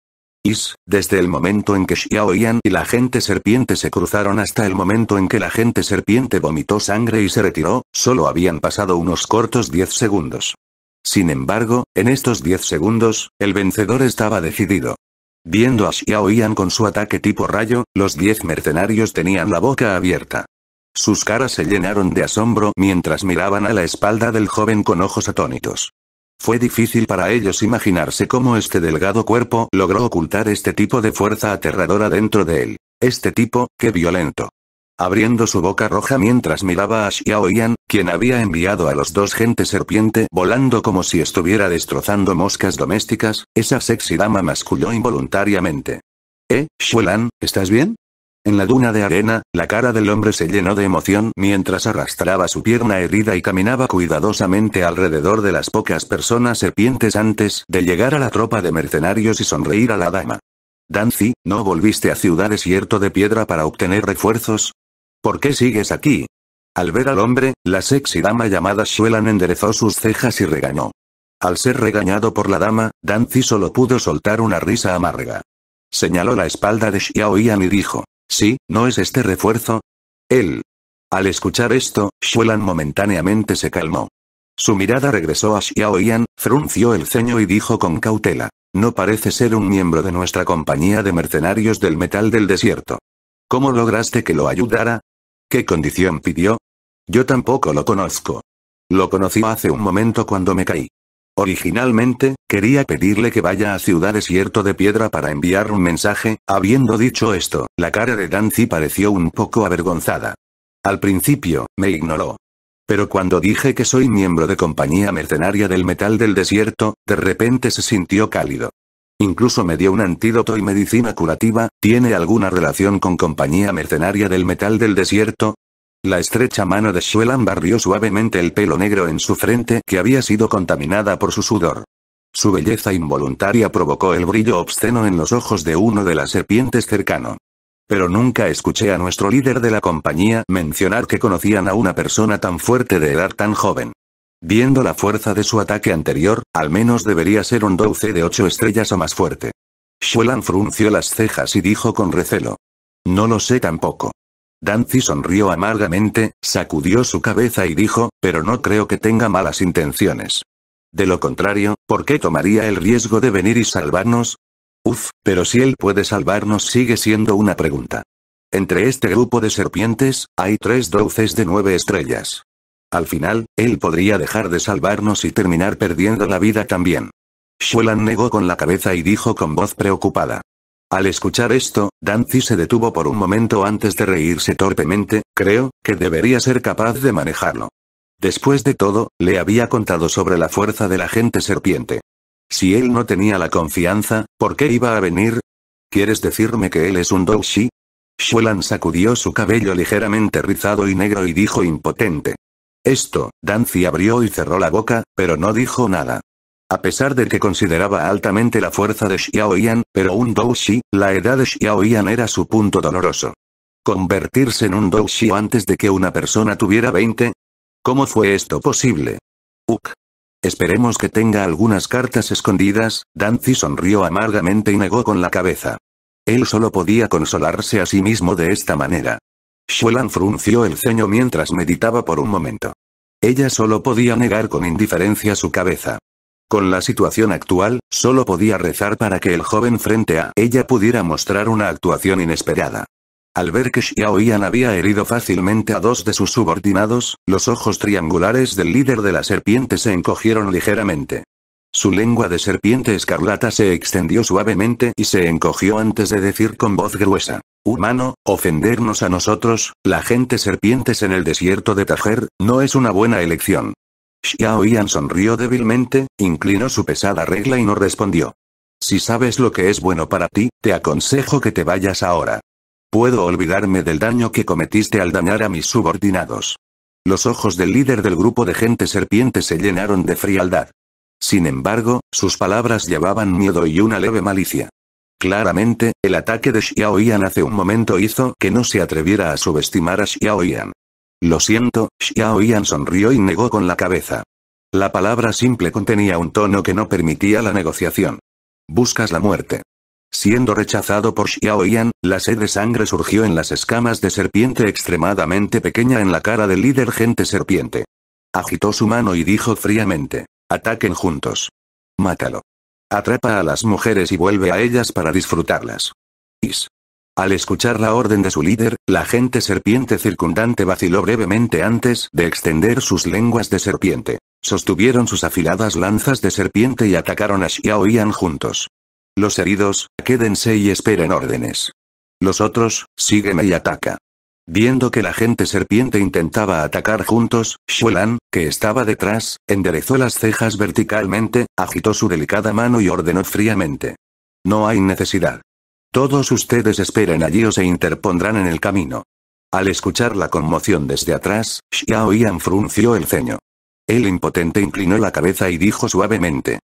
desde el momento en que Xiao Yan y la gente serpiente se cruzaron hasta el momento en que la gente serpiente vomitó sangre y se retiró, solo habían pasado unos cortos 10 segundos. Sin embargo, en estos 10 segundos, el vencedor estaba decidido. Viendo a Xiao Yan con su ataque tipo rayo, los 10 mercenarios tenían la boca abierta. Sus caras se llenaron de asombro mientras miraban a la espalda del joven con ojos atónitos. Fue difícil para ellos imaginarse cómo este delgado cuerpo logró ocultar este tipo de fuerza aterradora dentro de él. Este tipo, qué violento. Abriendo su boca roja mientras miraba a Xiao Yan, quien había enviado a los dos gentes serpiente volando como si estuviera destrozando moscas domésticas, esa sexy dama masculló involuntariamente. ¿Eh, Xuelan, estás bien? En la duna de arena, la cara del hombre se llenó de emoción mientras arrastraba su pierna herida y caminaba cuidadosamente alrededor de las pocas personas serpientes antes de llegar a la tropa de mercenarios y sonreír a la dama. Danzi, ¿no volviste a Ciudad Desierto de Piedra para obtener refuerzos? ¿Por qué sigues aquí? Al ver al hombre, la sexy dama llamada Shuelan enderezó sus cejas y regañó. Al ser regañado por la dama, Danzi solo pudo soltar una risa amarga. Señaló la espalda de Xiaoyan y dijo. Sí, ¿no es este refuerzo? Él. Al escuchar esto, Shuelan momentáneamente se calmó. Su mirada regresó a Xiao Yan, frunció el ceño y dijo con cautela. No parece ser un miembro de nuestra compañía de mercenarios del metal del desierto. ¿Cómo lograste que lo ayudara? ¿Qué condición pidió? Yo tampoco lo conozco. Lo conocí hace un momento cuando me caí. Originalmente, quería pedirle que vaya a Ciudad Desierto de Piedra para enviar un mensaje, habiendo dicho esto, la cara de Danzi pareció un poco avergonzada. Al principio, me ignoró. Pero cuando dije que soy miembro de compañía mercenaria del metal del desierto, de repente se sintió cálido. Incluso me dio un antídoto y medicina curativa, ¿tiene alguna relación con compañía mercenaria del metal del desierto? La estrecha mano de Shuelan barrió suavemente el pelo negro en su frente que había sido contaminada por su sudor. Su belleza involuntaria provocó el brillo obsceno en los ojos de uno de las serpientes cercano. Pero nunca escuché a nuestro líder de la compañía mencionar que conocían a una persona tan fuerte de edad tan joven. Viendo la fuerza de su ataque anterior, al menos debería ser un Douce de ocho estrellas o más fuerte. Shuelan frunció las cejas y dijo con recelo. No lo sé tampoco. Dancy sonrió amargamente, sacudió su cabeza y dijo, pero no creo que tenga malas intenciones. De lo contrario, ¿por qué tomaría el riesgo de venir y salvarnos? Uf, pero si él puede salvarnos sigue siendo una pregunta. Entre este grupo de serpientes, hay tres dulces de nueve estrellas. Al final, él podría dejar de salvarnos y terminar perdiendo la vida también. Shuelan negó con la cabeza y dijo con voz preocupada. Al escuchar esto, Dancy se detuvo por un momento antes de reírse torpemente, creo, que debería ser capaz de manejarlo. Después de todo, le había contado sobre la fuerza de la gente serpiente. Si él no tenía la confianza, ¿por qué iba a venir? ¿Quieres decirme que él es un Doushi? Shuelan sacudió su cabello ligeramente rizado y negro y dijo impotente. Esto, Dancy abrió y cerró la boca, pero no dijo nada. A pesar de que consideraba altamente la fuerza de Xiaoyan, pero un Douxi, la edad de Xiaoyan era su punto doloroso. ¿Convertirse en un Douxi antes de que una persona tuviera 20? ¿Cómo fue esto posible? Uk. Esperemos que tenga algunas cartas escondidas, Danzi sonrió amargamente y negó con la cabeza. Él solo podía consolarse a sí mismo de esta manera. Shuelan frunció el ceño mientras meditaba por un momento. Ella solo podía negar con indiferencia su cabeza. Con la situación actual, solo podía rezar para que el joven frente a ella pudiera mostrar una actuación inesperada. Al ver que Xiao Yan había herido fácilmente a dos de sus subordinados, los ojos triangulares del líder de la serpiente se encogieron ligeramente. Su lengua de serpiente escarlata se extendió suavemente y se encogió antes de decir con voz gruesa. Humano, ofendernos a nosotros, la gente serpientes en el desierto de Tajer, no es una buena elección. Xiao sonrió débilmente, inclinó su pesada regla y no respondió. Si sabes lo que es bueno para ti, te aconsejo que te vayas ahora. Puedo olvidarme del daño que cometiste al dañar a mis subordinados. Los ojos del líder del grupo de gente serpiente se llenaron de frialdad. Sin embargo, sus palabras llevaban miedo y una leve malicia. Claramente, el ataque de Xiaoyan hace un momento hizo que no se atreviera a subestimar a Xiaoyan. Lo siento, Xiao Yan sonrió y negó con la cabeza. La palabra simple contenía un tono que no permitía la negociación. Buscas la muerte. Siendo rechazado por Xiao Yan, la sed de sangre surgió en las escamas de serpiente extremadamente pequeña en la cara del líder gente serpiente. Agitó su mano y dijo fríamente. Ataquen juntos. Mátalo. Atrapa a las mujeres y vuelve a ellas para disfrutarlas. Is. Al escuchar la orden de su líder, la gente serpiente circundante vaciló brevemente antes de extender sus lenguas de serpiente. Sostuvieron sus afiladas lanzas de serpiente y atacaron a Xiaoyan juntos. Los heridos, quédense y esperen órdenes. Los otros, sígueme y ataca. Viendo que la gente serpiente intentaba atacar juntos, Xuelan, que estaba detrás, enderezó las cejas verticalmente, agitó su delicada mano y ordenó fríamente. No hay necesidad. Todos ustedes esperen allí o se interpondrán en el camino. Al escuchar la conmoción desde atrás, Xiao Yan frunció el ceño. El impotente inclinó la cabeza y dijo suavemente.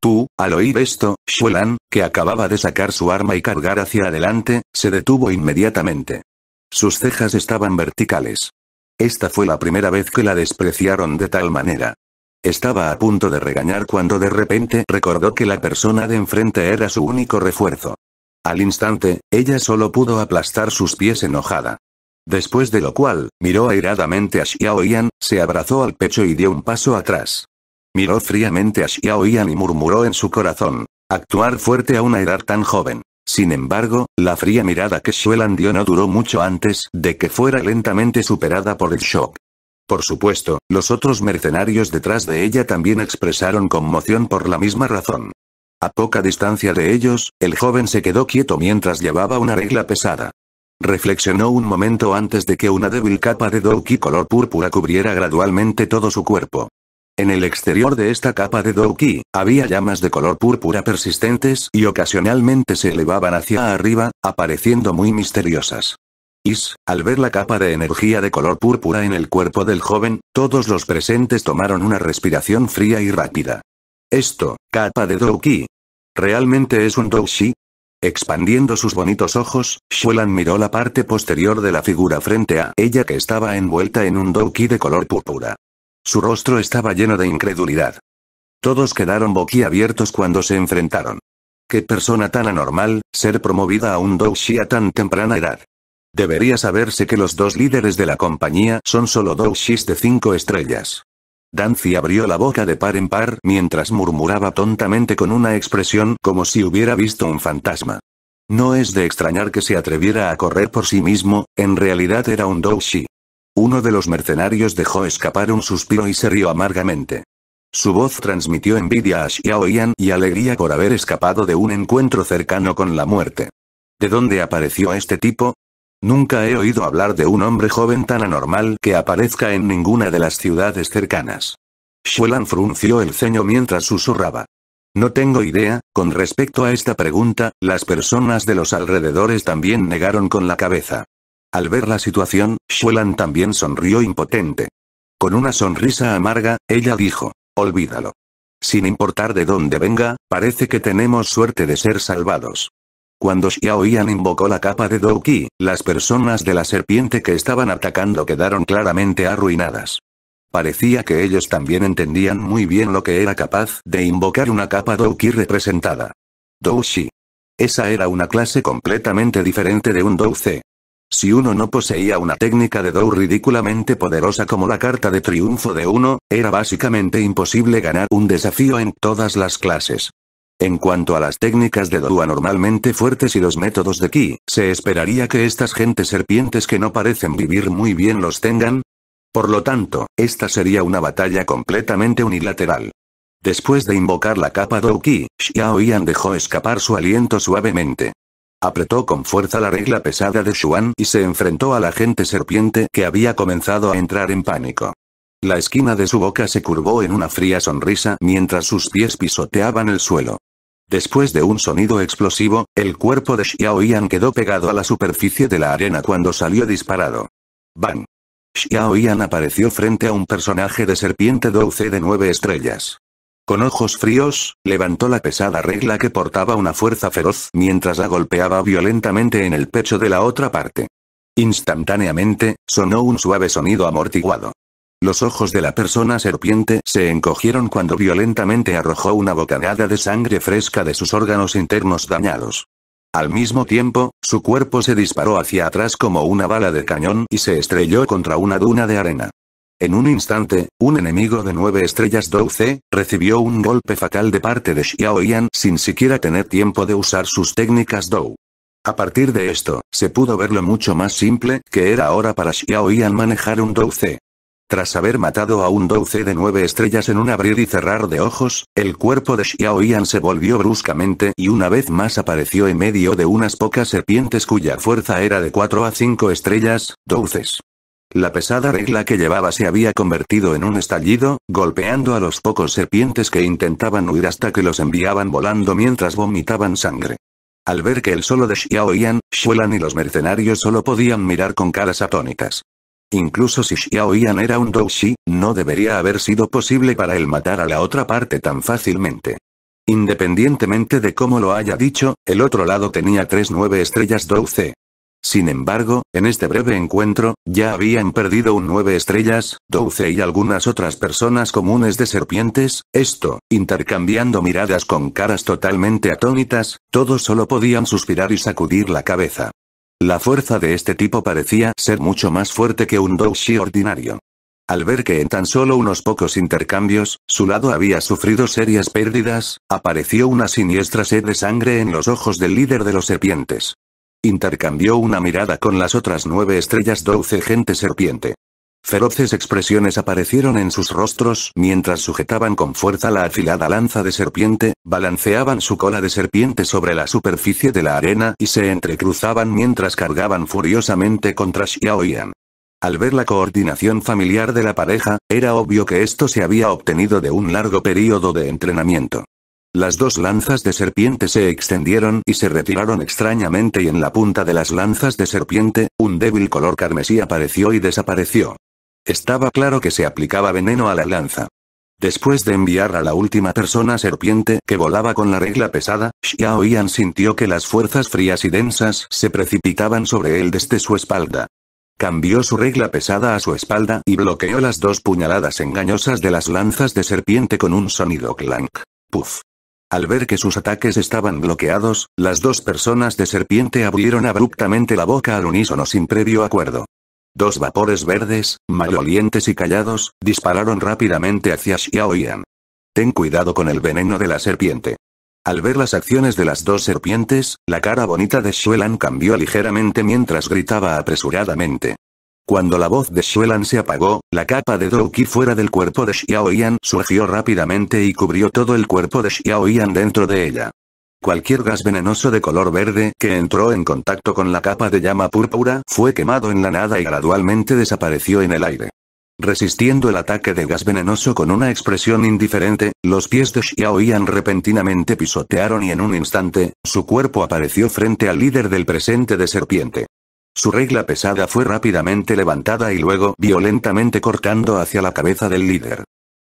Tú, al oír esto, Xuelan, que acababa de sacar su arma y cargar hacia adelante, se detuvo inmediatamente. Sus cejas estaban verticales. Esta fue la primera vez que la despreciaron de tal manera. Estaba a punto de regañar cuando de repente recordó que la persona de enfrente era su único refuerzo. Al instante, ella solo pudo aplastar sus pies enojada. Después de lo cual, miró airadamente a Xiaoyan, se abrazó al pecho y dio un paso atrás. Miró fríamente a Xiaoyan y murmuró en su corazón. Actuar fuerte a una edad tan joven. Sin embargo, la fría mirada que Xuelan dio no duró mucho antes de que fuera lentamente superada por el shock. Por supuesto, los otros mercenarios detrás de ella también expresaron conmoción por la misma razón. A poca distancia de ellos, el joven se quedó quieto mientras llevaba una regla pesada. Reflexionó un momento antes de que una débil capa de Douki color púrpura cubriera gradualmente todo su cuerpo. En el exterior de esta capa de Douki, había llamas de color púrpura persistentes y ocasionalmente se elevaban hacia arriba, apareciendo muy misteriosas. Is, al ver la capa de energía de color púrpura en el cuerpo del joven, todos los presentes tomaron una respiración fría y rápida. Esto, capa de Douki, ¿Realmente es un Douxi? Expandiendo sus bonitos ojos, Shuelan miró la parte posterior de la figura frente a ella que estaba envuelta en un douki de color púrpura. Su rostro estaba lleno de incredulidad. Todos quedaron boquiabiertos cuando se enfrentaron. Qué persona tan anormal, ser promovida a un douxi a tan temprana edad. Debería saberse que los dos líderes de la compañía son solo douxis de cinco estrellas. Dancy abrió la boca de par en par mientras murmuraba tontamente con una expresión como si hubiera visto un fantasma. No es de extrañar que se atreviera a correr por sí mismo, en realidad era un Shi. Uno de los mercenarios dejó escapar un suspiro y se rió amargamente. Su voz transmitió envidia a Xiao Yan y alegría por haber escapado de un encuentro cercano con la muerte. ¿De dónde apareció este tipo? Nunca he oído hablar de un hombre joven tan anormal que aparezca en ninguna de las ciudades cercanas. Shuelan frunció el ceño mientras susurraba. No tengo idea, con respecto a esta pregunta, las personas de los alrededores también negaron con la cabeza. Al ver la situación, Shuelan también sonrió impotente. Con una sonrisa amarga, ella dijo, olvídalo. Sin importar de dónde venga, parece que tenemos suerte de ser salvados. Cuando Xiaoyan invocó la capa de Qi, las personas de la serpiente que estaban atacando quedaron claramente arruinadas. Parecía que ellos también entendían muy bien lo que era capaz de invocar una capa Qi representada. Shi. Esa era una clase completamente diferente de un Douce. Si uno no poseía una técnica de Dou ridículamente poderosa como la carta de triunfo de uno, era básicamente imposible ganar un desafío en todas las clases. En cuanto a las técnicas de Doua normalmente fuertes y los métodos de Ki, se esperaría que estas gentes serpientes que no parecen vivir muy bien los tengan. Por lo tanto, esta sería una batalla completamente unilateral. Después de invocar la capa Douki, Xiao Yan dejó escapar su aliento suavemente. Apretó con fuerza la regla pesada de Xuan y se enfrentó a la gente serpiente que había comenzado a entrar en pánico. La esquina de su boca se curvó en una fría sonrisa mientras sus pies pisoteaban el suelo. Después de un sonido explosivo, el cuerpo de Xiao Yan quedó pegado a la superficie de la arena cuando salió disparado. ¡Bang! Xiao Yan apareció frente a un personaje de serpiente 12 de nueve estrellas. Con ojos fríos, levantó la pesada regla que portaba una fuerza feroz mientras la golpeaba violentamente en el pecho de la otra parte. Instantáneamente, sonó un suave sonido amortiguado. Los ojos de la persona serpiente se encogieron cuando violentamente arrojó una bocanada de sangre fresca de sus órganos internos dañados. Al mismo tiempo, su cuerpo se disparó hacia atrás como una bala de cañón y se estrelló contra una duna de arena. En un instante, un enemigo de nueve estrellas Douce recibió un golpe fatal de parte de Yan sin siquiera tener tiempo de usar sus técnicas Dou. A partir de esto, se pudo ver lo mucho más simple que era ahora para Yan manejar un Douce. Tras haber matado a un Douce de nueve estrellas en un abrir y cerrar de ojos, el cuerpo de Xiaoyan se volvió bruscamente y una vez más apareció en medio de unas pocas serpientes cuya fuerza era de 4 a 5 estrellas, Douces. La pesada regla que llevaba se había convertido en un estallido, golpeando a los pocos serpientes que intentaban huir hasta que los enviaban volando mientras vomitaban sangre. Al ver que el solo de Xiaoyan, Yan, y los mercenarios solo podían mirar con caras atónitas. Incluso si Xiao Yan era un Douxi, no debería haber sido posible para él matar a la otra parte tan fácilmente. Independientemente de cómo lo haya dicho, el otro lado tenía tres nueve estrellas Douce. Sin embargo, en este breve encuentro, ya habían perdido un nueve estrellas, Douce y algunas otras personas comunes de serpientes, esto, intercambiando miradas con caras totalmente atónitas, todos solo podían suspirar y sacudir la cabeza. La fuerza de este tipo parecía ser mucho más fuerte que un douchi ordinario. Al ver que en tan solo unos pocos intercambios, su lado había sufrido serias pérdidas, apareció una siniestra sed de sangre en los ojos del líder de los serpientes. Intercambió una mirada con las otras nueve estrellas Douce Gente Serpiente. Feroces expresiones aparecieron en sus rostros mientras sujetaban con fuerza la afilada lanza de serpiente, balanceaban su cola de serpiente sobre la superficie de la arena y se entrecruzaban mientras cargaban furiosamente contra Xiaoyan. Al ver la coordinación familiar de la pareja, era obvio que esto se había obtenido de un largo período de entrenamiento. Las dos lanzas de serpiente se extendieron y se retiraron extrañamente y en la punta de las lanzas de serpiente, un débil color carmesí apareció y desapareció. Estaba claro que se aplicaba veneno a la lanza. Después de enviar a la última persona serpiente que volaba con la regla pesada, Xiao Yan sintió que las fuerzas frías y densas se precipitaban sobre él desde su espalda. Cambió su regla pesada a su espalda y bloqueó las dos puñaladas engañosas de las lanzas de serpiente con un sonido clank. Puff. Al ver que sus ataques estaban bloqueados, las dos personas de serpiente abrieron abruptamente la boca al unísono sin previo acuerdo. Dos vapores verdes, malolientes y callados, dispararon rápidamente hacia Xiaoyan. Ten cuidado con el veneno de la serpiente. Al ver las acciones de las dos serpientes, la cara bonita de Xuelan cambió ligeramente mientras gritaba apresuradamente. Cuando la voz de Xuelan se apagó, la capa de Douki fuera del cuerpo de Xiaoyan surgió rápidamente y cubrió todo el cuerpo de Xiaoyan dentro de ella. Cualquier gas venenoso de color verde que entró en contacto con la capa de llama púrpura fue quemado en la nada y gradualmente desapareció en el aire. Resistiendo el ataque de gas venenoso con una expresión indiferente, los pies de Xiao repentinamente pisotearon y en un instante, su cuerpo apareció frente al líder del presente de serpiente. Su regla pesada fue rápidamente levantada y luego violentamente cortando hacia la cabeza del líder.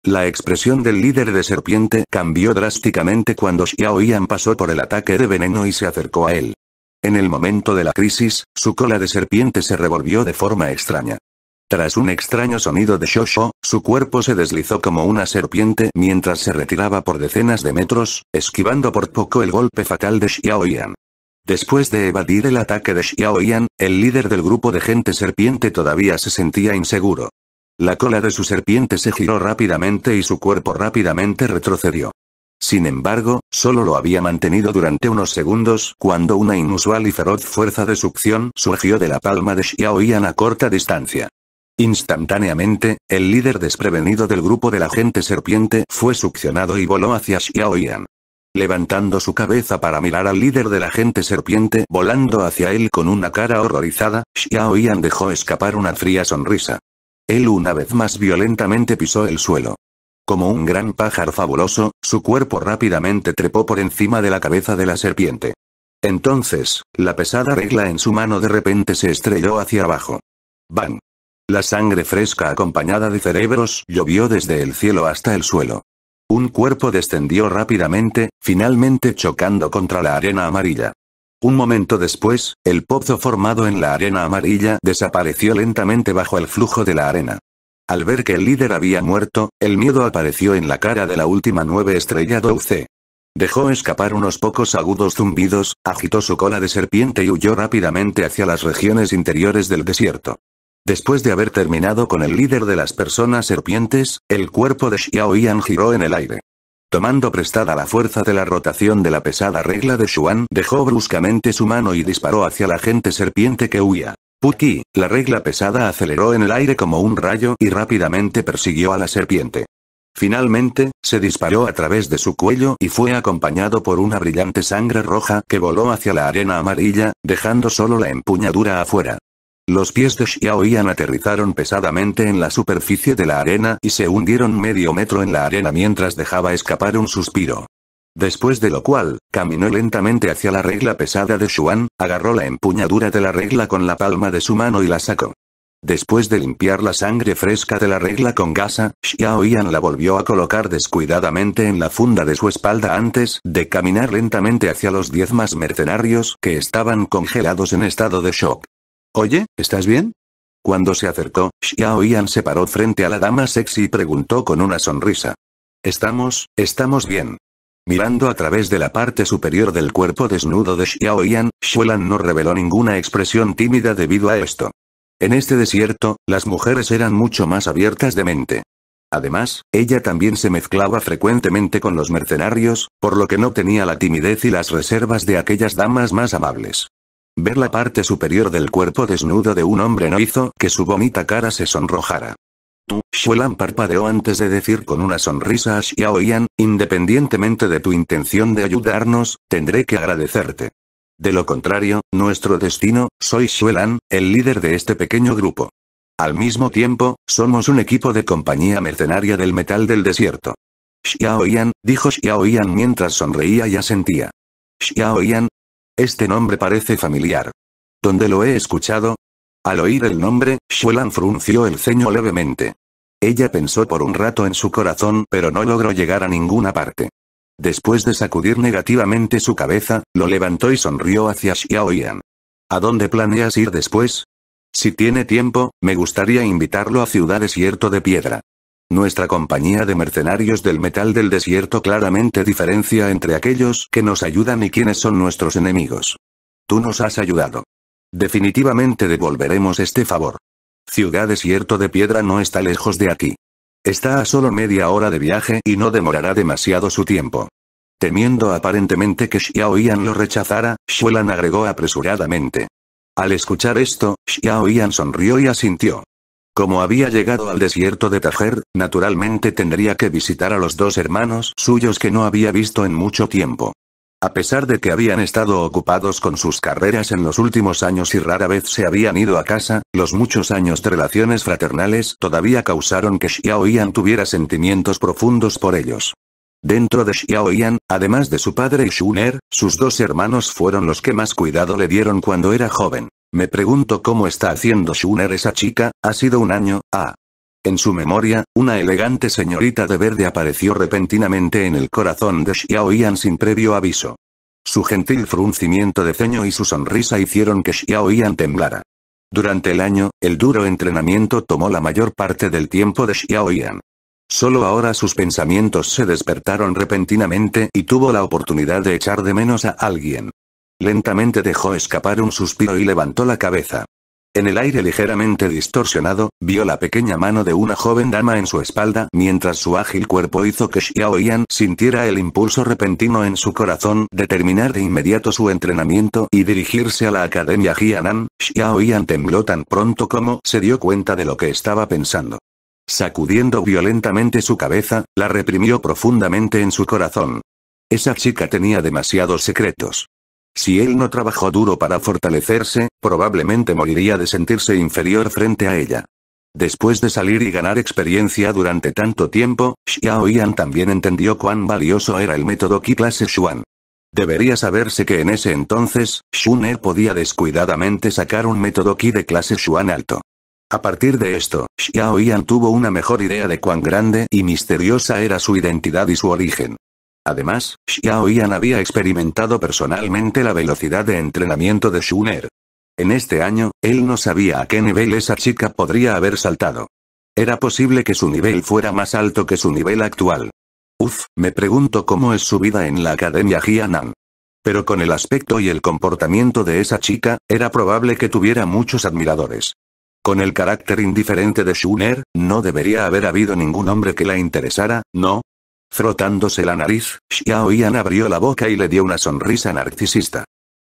La expresión del líder de serpiente cambió drásticamente cuando Xiaoyan pasó por el ataque de veneno y se acercó a él. En el momento de la crisis, su cola de serpiente se revolvió de forma extraña. Tras un extraño sonido de shosho, su cuerpo se deslizó como una serpiente mientras se retiraba por decenas de metros, esquivando por poco el golpe fatal de Xiaoyan. Después de evadir el ataque de Xiaoyan, el líder del grupo de gente serpiente todavía se sentía inseguro. La cola de su serpiente se giró rápidamente y su cuerpo rápidamente retrocedió. Sin embargo, solo lo había mantenido durante unos segundos cuando una inusual y feroz fuerza de succión surgió de la palma de Xiaoyan a corta distancia. Instantáneamente, el líder desprevenido del grupo de la gente serpiente fue succionado y voló hacia Xiaoyan. Levantando su cabeza para mirar al líder de la gente serpiente volando hacia él con una cara horrorizada, Xiaoyan dejó escapar una fría sonrisa. Él una vez más violentamente pisó el suelo. Como un gran pájaro fabuloso, su cuerpo rápidamente trepó por encima de la cabeza de la serpiente. Entonces, la pesada regla en su mano de repente se estrelló hacia abajo. ¡Bam! La sangre fresca acompañada de cerebros llovió desde el cielo hasta el suelo. Un cuerpo descendió rápidamente, finalmente chocando contra la arena amarilla. Un momento después, el pozo formado en la arena amarilla desapareció lentamente bajo el flujo de la arena. Al ver que el líder había muerto, el miedo apareció en la cara de la última nueve estrella Douce. Dejó escapar unos pocos agudos zumbidos, agitó su cola de serpiente y huyó rápidamente hacia las regiones interiores del desierto. Después de haber terminado con el líder de las personas serpientes, el cuerpo de Xiao giró en el aire. Tomando prestada la fuerza de la rotación de la pesada regla de Xuan, dejó bruscamente su mano y disparó hacia la gente serpiente que huía. Puki, la regla pesada aceleró en el aire como un rayo y rápidamente persiguió a la serpiente. Finalmente, se disparó a través de su cuello y fue acompañado por una brillante sangre roja que voló hacia la arena amarilla, dejando solo la empuñadura afuera. Los pies de Xiao aterrizaron pesadamente en la superficie de la arena y se hundieron medio metro en la arena mientras dejaba escapar un suspiro. Después de lo cual, caminó lentamente hacia la regla pesada de Xuan, agarró la empuñadura de la regla con la palma de su mano y la sacó. Después de limpiar la sangre fresca de la regla con gasa, Xiao la volvió a colocar descuidadamente en la funda de su espalda antes de caminar lentamente hacia los diez más mercenarios que estaban congelados en estado de shock. Oye, ¿estás bien? Cuando se acercó, Xiao Yan se paró frente a la dama sexy y preguntó con una sonrisa. Estamos, estamos bien. Mirando a través de la parte superior del cuerpo desnudo de Xiao Yan, Xuelan no reveló ninguna expresión tímida debido a esto. En este desierto, las mujeres eran mucho más abiertas de mente. Además, ella también se mezclaba frecuentemente con los mercenarios, por lo que no tenía la timidez y las reservas de aquellas damas más amables. Ver la parte superior del cuerpo desnudo de un hombre no hizo que su bonita cara se sonrojara. Tú, Shuelan parpadeó antes de decir con una sonrisa a Xiao independientemente de tu intención de ayudarnos, tendré que agradecerte. De lo contrario, nuestro destino, soy Shuelan, el líder de este pequeño grupo. Al mismo tiempo, somos un equipo de compañía mercenaria del metal del desierto. Xiaoyan, dijo Xiaoyan mientras sonreía y asentía. Xiaoyan, este nombre parece familiar. ¿Dónde lo he escuchado? Al oír el nombre, Xuelan frunció el ceño levemente. Ella pensó por un rato en su corazón, pero no logró llegar a ninguna parte. Después de sacudir negativamente su cabeza, lo levantó y sonrió hacia Xiaoyan. ¿A dónde planeas ir después? Si tiene tiempo, me gustaría invitarlo a Ciudad Desierto de Piedra. Nuestra compañía de mercenarios del metal del desierto claramente diferencia entre aquellos que nos ayudan y quienes son nuestros enemigos. Tú nos has ayudado. Definitivamente devolveremos este favor. Ciudad Desierto de Piedra no está lejos de aquí. Está a solo media hora de viaje y no demorará demasiado su tiempo. Temiendo aparentemente que Xiao Yan lo rechazara, Shuelan agregó apresuradamente. Al escuchar esto, Xiao Yan sonrió y asintió. Como había llegado al desierto de Tajer, naturalmente tendría que visitar a los dos hermanos suyos que no había visto en mucho tiempo. A pesar de que habían estado ocupados con sus carreras en los últimos años y rara vez se habían ido a casa, los muchos años de relaciones fraternales todavía causaron que Xiao tuviera sentimientos profundos por ellos. Dentro de Xiao además de su padre y Shuner, sus dos hermanos fueron los que más cuidado le dieron cuando era joven. Me pregunto cómo está haciendo Shuner esa chica, ha sido un año, ah. En su memoria, una elegante señorita de verde apareció repentinamente en el corazón de Xiao Yan sin previo aviso. Su gentil fruncimiento de ceño y su sonrisa hicieron que Xiao Yan temblara. Durante el año, el duro entrenamiento tomó la mayor parte del tiempo de Xiao Yan. Solo ahora sus pensamientos se despertaron repentinamente y tuvo la oportunidad de echar de menos a alguien. Lentamente dejó escapar un suspiro y levantó la cabeza. En el aire ligeramente distorsionado, vio la pequeña mano de una joven dama en su espalda, mientras su ágil cuerpo hizo que Xiao Yan sintiera el impulso repentino en su corazón de terminar de inmediato su entrenamiento y dirigirse a la Academia Jianan. Xiao Yan tembló tan pronto como se dio cuenta de lo que estaba pensando. Sacudiendo violentamente su cabeza, la reprimió profundamente en su corazón. Esa chica tenía demasiados secretos. Si él no trabajó duro para fortalecerse, probablemente moriría de sentirse inferior frente a ella. Después de salir y ganar experiencia durante tanto tiempo, Xiao Yan también entendió cuán valioso era el método Ki clase Xuan. Debería saberse que en ese entonces, Er podía descuidadamente sacar un método Ki de clase Xuan alto. A partir de esto, Xiao Yan tuvo una mejor idea de cuán grande y misteriosa era su identidad y su origen. Además, Xiao Yan había experimentado personalmente la velocidad de entrenamiento de Shuner. En este año, él no sabía a qué nivel esa chica podría haber saltado. Era posible que su nivel fuera más alto que su nivel actual. Uf, me pregunto cómo es su vida en la Academia Jianan. Pero con el aspecto y el comportamiento de esa chica, era probable que tuviera muchos admiradores. Con el carácter indiferente de Shuner, no debería haber habido ningún hombre que la interesara, ¿no? Frotándose la nariz, Xiao abrió la boca y le dio una sonrisa narcisista.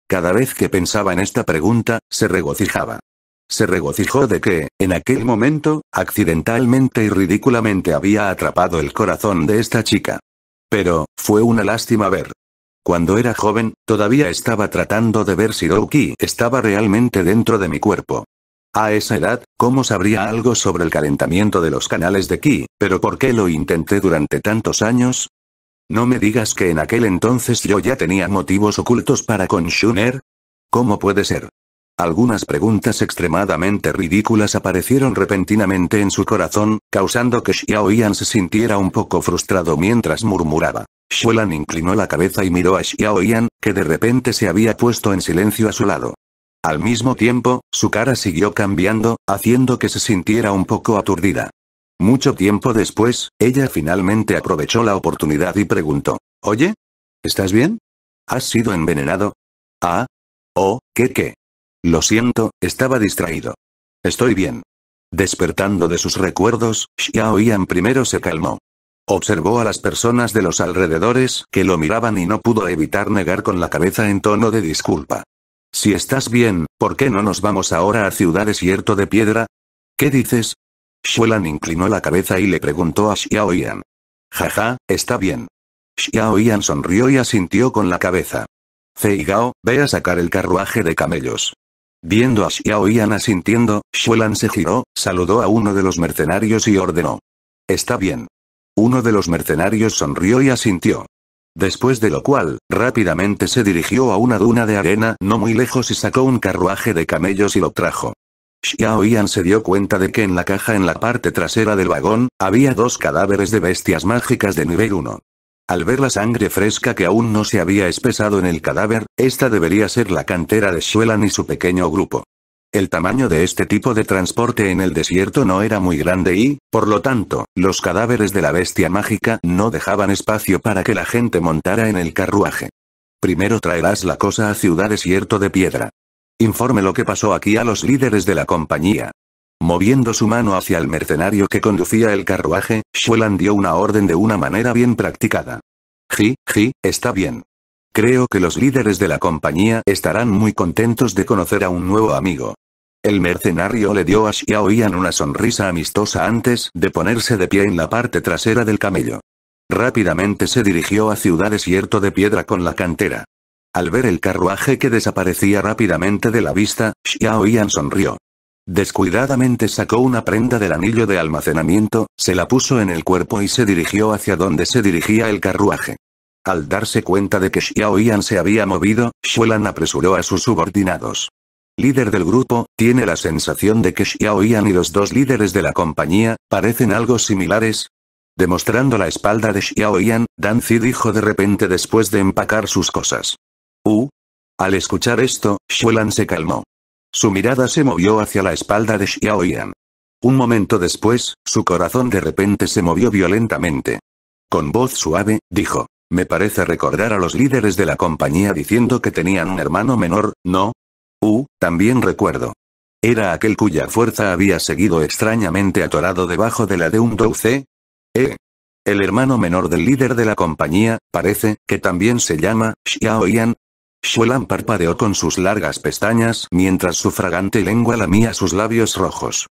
Cada vez que pensaba en esta pregunta, se regocijaba. Se regocijó de que, en aquel momento, accidentalmente y ridículamente había atrapado el corazón de esta chica. Pero, fue una lástima ver. Cuando era joven, todavía estaba tratando de ver si Roki estaba realmente dentro de mi cuerpo. A esa edad, ¿cómo sabría algo sobre el calentamiento de los canales de Qi, ¿Pero por qué lo intenté durante tantos años? No me digas que en aquel entonces yo ya tenía motivos ocultos para con Shuner. ¿Cómo puede ser? Algunas preguntas extremadamente ridículas aparecieron repentinamente en su corazón, causando que Xiao se sintiera un poco frustrado mientras murmuraba. Shulan inclinó la cabeza y miró a Xiao Yan, que de repente se había puesto en silencio a su lado. Al mismo tiempo, su cara siguió cambiando, haciendo que se sintiera un poco aturdida. Mucho tiempo después, ella finalmente aprovechó la oportunidad y preguntó. Oye, ¿estás bien? ¿Has sido envenenado? Ah. Oh, ¿qué qué? Lo siento, estaba distraído. Estoy bien. Despertando de sus recuerdos, Xiao Yan primero se calmó. Observó a las personas de los alrededores que lo miraban y no pudo evitar negar con la cabeza en tono de disculpa. Si estás bien, ¿por qué no nos vamos ahora a Ciudad Desierto de Piedra? ¿Qué dices? Xuelan inclinó la cabeza y le preguntó a Xiaoyan. Jaja, está bien. Xiaoyan sonrió y asintió con la cabeza. Feigao, ve a sacar el carruaje de camellos. Viendo a Xiaoyan asintiendo, Xuelan se giró, saludó a uno de los mercenarios y ordenó. Está bien. Uno de los mercenarios sonrió y asintió. Después de lo cual, rápidamente se dirigió a una duna de arena no muy lejos y sacó un carruaje de camellos y lo trajo. Xiao Yan se dio cuenta de que en la caja en la parte trasera del vagón, había dos cadáveres de bestias mágicas de nivel 1. Al ver la sangre fresca que aún no se había espesado en el cadáver, esta debería ser la cantera de Xuelan y su pequeño grupo. El tamaño de este tipo de transporte en el desierto no era muy grande y, por lo tanto, los cadáveres de la bestia mágica no dejaban espacio para que la gente montara en el carruaje. Primero traerás la cosa a Ciudad Desierto de Piedra. Informe lo que pasó aquí a los líderes de la compañía. Moviendo su mano hacia el mercenario que conducía el carruaje, Shuelan dio una orden de una manera bien practicada. Ji, ji, está bien. Creo que los líderes de la compañía estarán muy contentos de conocer a un nuevo amigo. El mercenario le dio a Xiaoyan una sonrisa amistosa antes de ponerse de pie en la parte trasera del camello. Rápidamente se dirigió a Ciudad Desierto de Piedra con la cantera. Al ver el carruaje que desaparecía rápidamente de la vista, Xiaoyan sonrió. Descuidadamente sacó una prenda del anillo de almacenamiento, se la puso en el cuerpo y se dirigió hacia donde se dirigía el carruaje. Al darse cuenta de que Xiaoyan se había movido, Xuelan apresuró a sus subordinados líder del grupo, tiene la sensación de que Xiao Yan y los dos líderes de la compañía, parecen algo similares. Demostrando la espalda de Xiao Yan, Dan dijo de repente después de empacar sus cosas. Uh. Al escuchar esto, Xuelan se calmó. Su mirada se movió hacia la espalda de Xiao Yan. Un momento después, su corazón de repente se movió violentamente. Con voz suave, dijo. Me parece recordar a los líderes de la compañía diciendo que tenían un hermano menor, ¿no? también recuerdo. Era aquel cuya fuerza había seguido extrañamente atorado debajo de la de un Douce. Eh. El hermano menor del líder de la compañía, parece, que también se llama, Xiaoyan. Xuelan parpadeó con sus largas pestañas mientras su fragante lengua lamía sus labios rojos.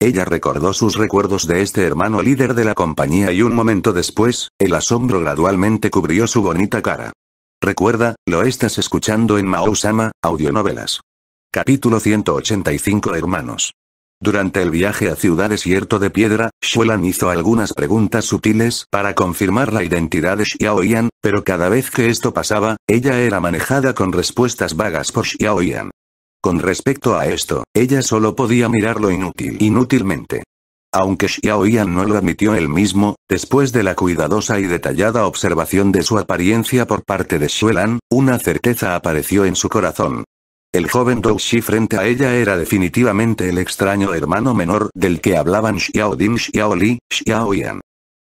Ella recordó sus recuerdos de este hermano líder de la compañía y un momento después, el asombro gradualmente cubrió su bonita cara. Recuerda, lo estás escuchando en Mao Sama, audionovelas. Capítulo 185 Hermanos. Durante el viaje a Ciudad Desierto de Piedra, Xuelan hizo algunas preguntas sutiles para confirmar la identidad de Xiaoyan, pero cada vez que esto pasaba, ella era manejada con respuestas vagas por Xiaoyan. Con respecto a esto, ella solo podía mirarlo inútil inútilmente. Aunque Xiaoyan no lo admitió él mismo, después de la cuidadosa y detallada observación de su apariencia por parte de Xuelan, una certeza apareció en su corazón. El joven Douxi frente a ella era definitivamente el extraño hermano menor del que hablaban Xiao Ding Xiao Li, Xiao Yan.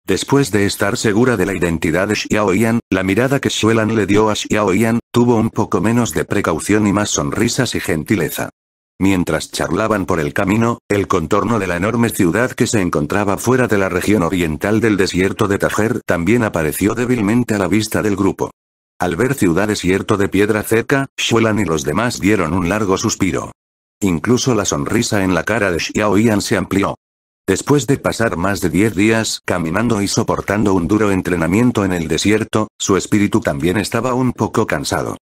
Después de estar segura de la identidad de Xiao Yan, la mirada que Xuelan le dio a Xiao Yan, tuvo un poco menos de precaución y más sonrisas y gentileza. Mientras charlaban por el camino, el contorno de la enorme ciudad que se encontraba fuera de la región oriental del desierto de Tajer también apareció débilmente a la vista del grupo. Al ver ciudad desierto de piedra cerca, Xuelan y los demás dieron un largo suspiro. Incluso la sonrisa en la cara de Xiaoyan se amplió. Después de pasar más de 10 días caminando y soportando un duro entrenamiento en el desierto, su espíritu también estaba un poco cansado.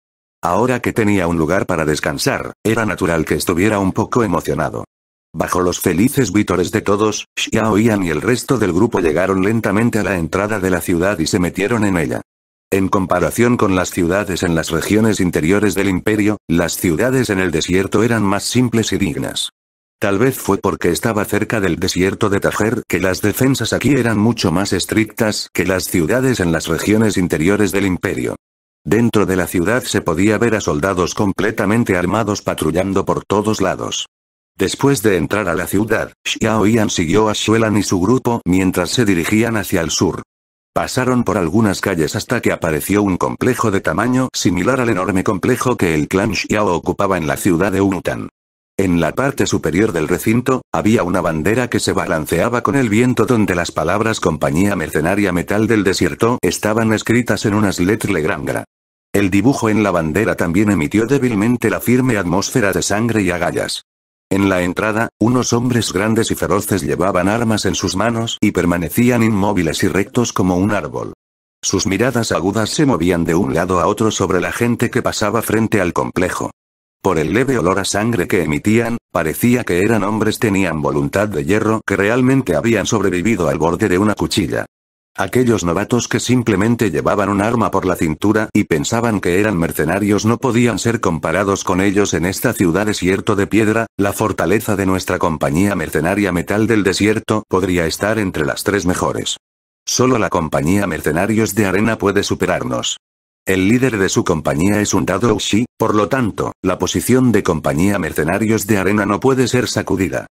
Ahora que tenía un lugar para descansar, era natural que estuviera un poco emocionado. Bajo los felices vítores de todos, Xiaoyan y el resto del grupo llegaron lentamente a la entrada de la ciudad y se metieron en ella. En comparación con las ciudades en las regiones interiores del imperio, las ciudades en el desierto eran más simples y dignas. Tal vez fue porque estaba cerca del desierto de Tajer que las defensas aquí eran mucho más estrictas que las ciudades en las regiones interiores del imperio. Dentro de la ciudad se podía ver a soldados completamente armados patrullando por todos lados. Después de entrar a la ciudad, Xiao Yan siguió a Xuelan y su grupo mientras se dirigían hacia el sur. Pasaron por algunas calles hasta que apareció un complejo de tamaño similar al enorme complejo que el clan Xiao ocupaba en la ciudad de Unutan. En la parte superior del recinto, había una bandera que se balanceaba con el viento donde las palabras compañía mercenaria metal del desierto estaban escritas en unas letras legrangra. El dibujo en la bandera también emitió débilmente la firme atmósfera de sangre y agallas. En la entrada, unos hombres grandes y feroces llevaban armas en sus manos y permanecían inmóviles y rectos como un árbol. Sus miradas agudas se movían de un lado a otro sobre la gente que pasaba frente al complejo. Por el leve olor a sangre que emitían, parecía que eran hombres tenían voluntad de hierro que realmente habían sobrevivido al borde de una cuchilla. Aquellos novatos que simplemente llevaban un arma por la cintura y pensaban que eran mercenarios no podían ser comparados con ellos en esta ciudad desierto de piedra, la fortaleza de nuestra compañía mercenaria Metal del Desierto podría estar entre las tres mejores. Solo la compañía Mercenarios de Arena puede superarnos. El líder de su compañía es un dado Ushi, por lo tanto, la posición de compañía mercenarios de arena no puede ser sacudida.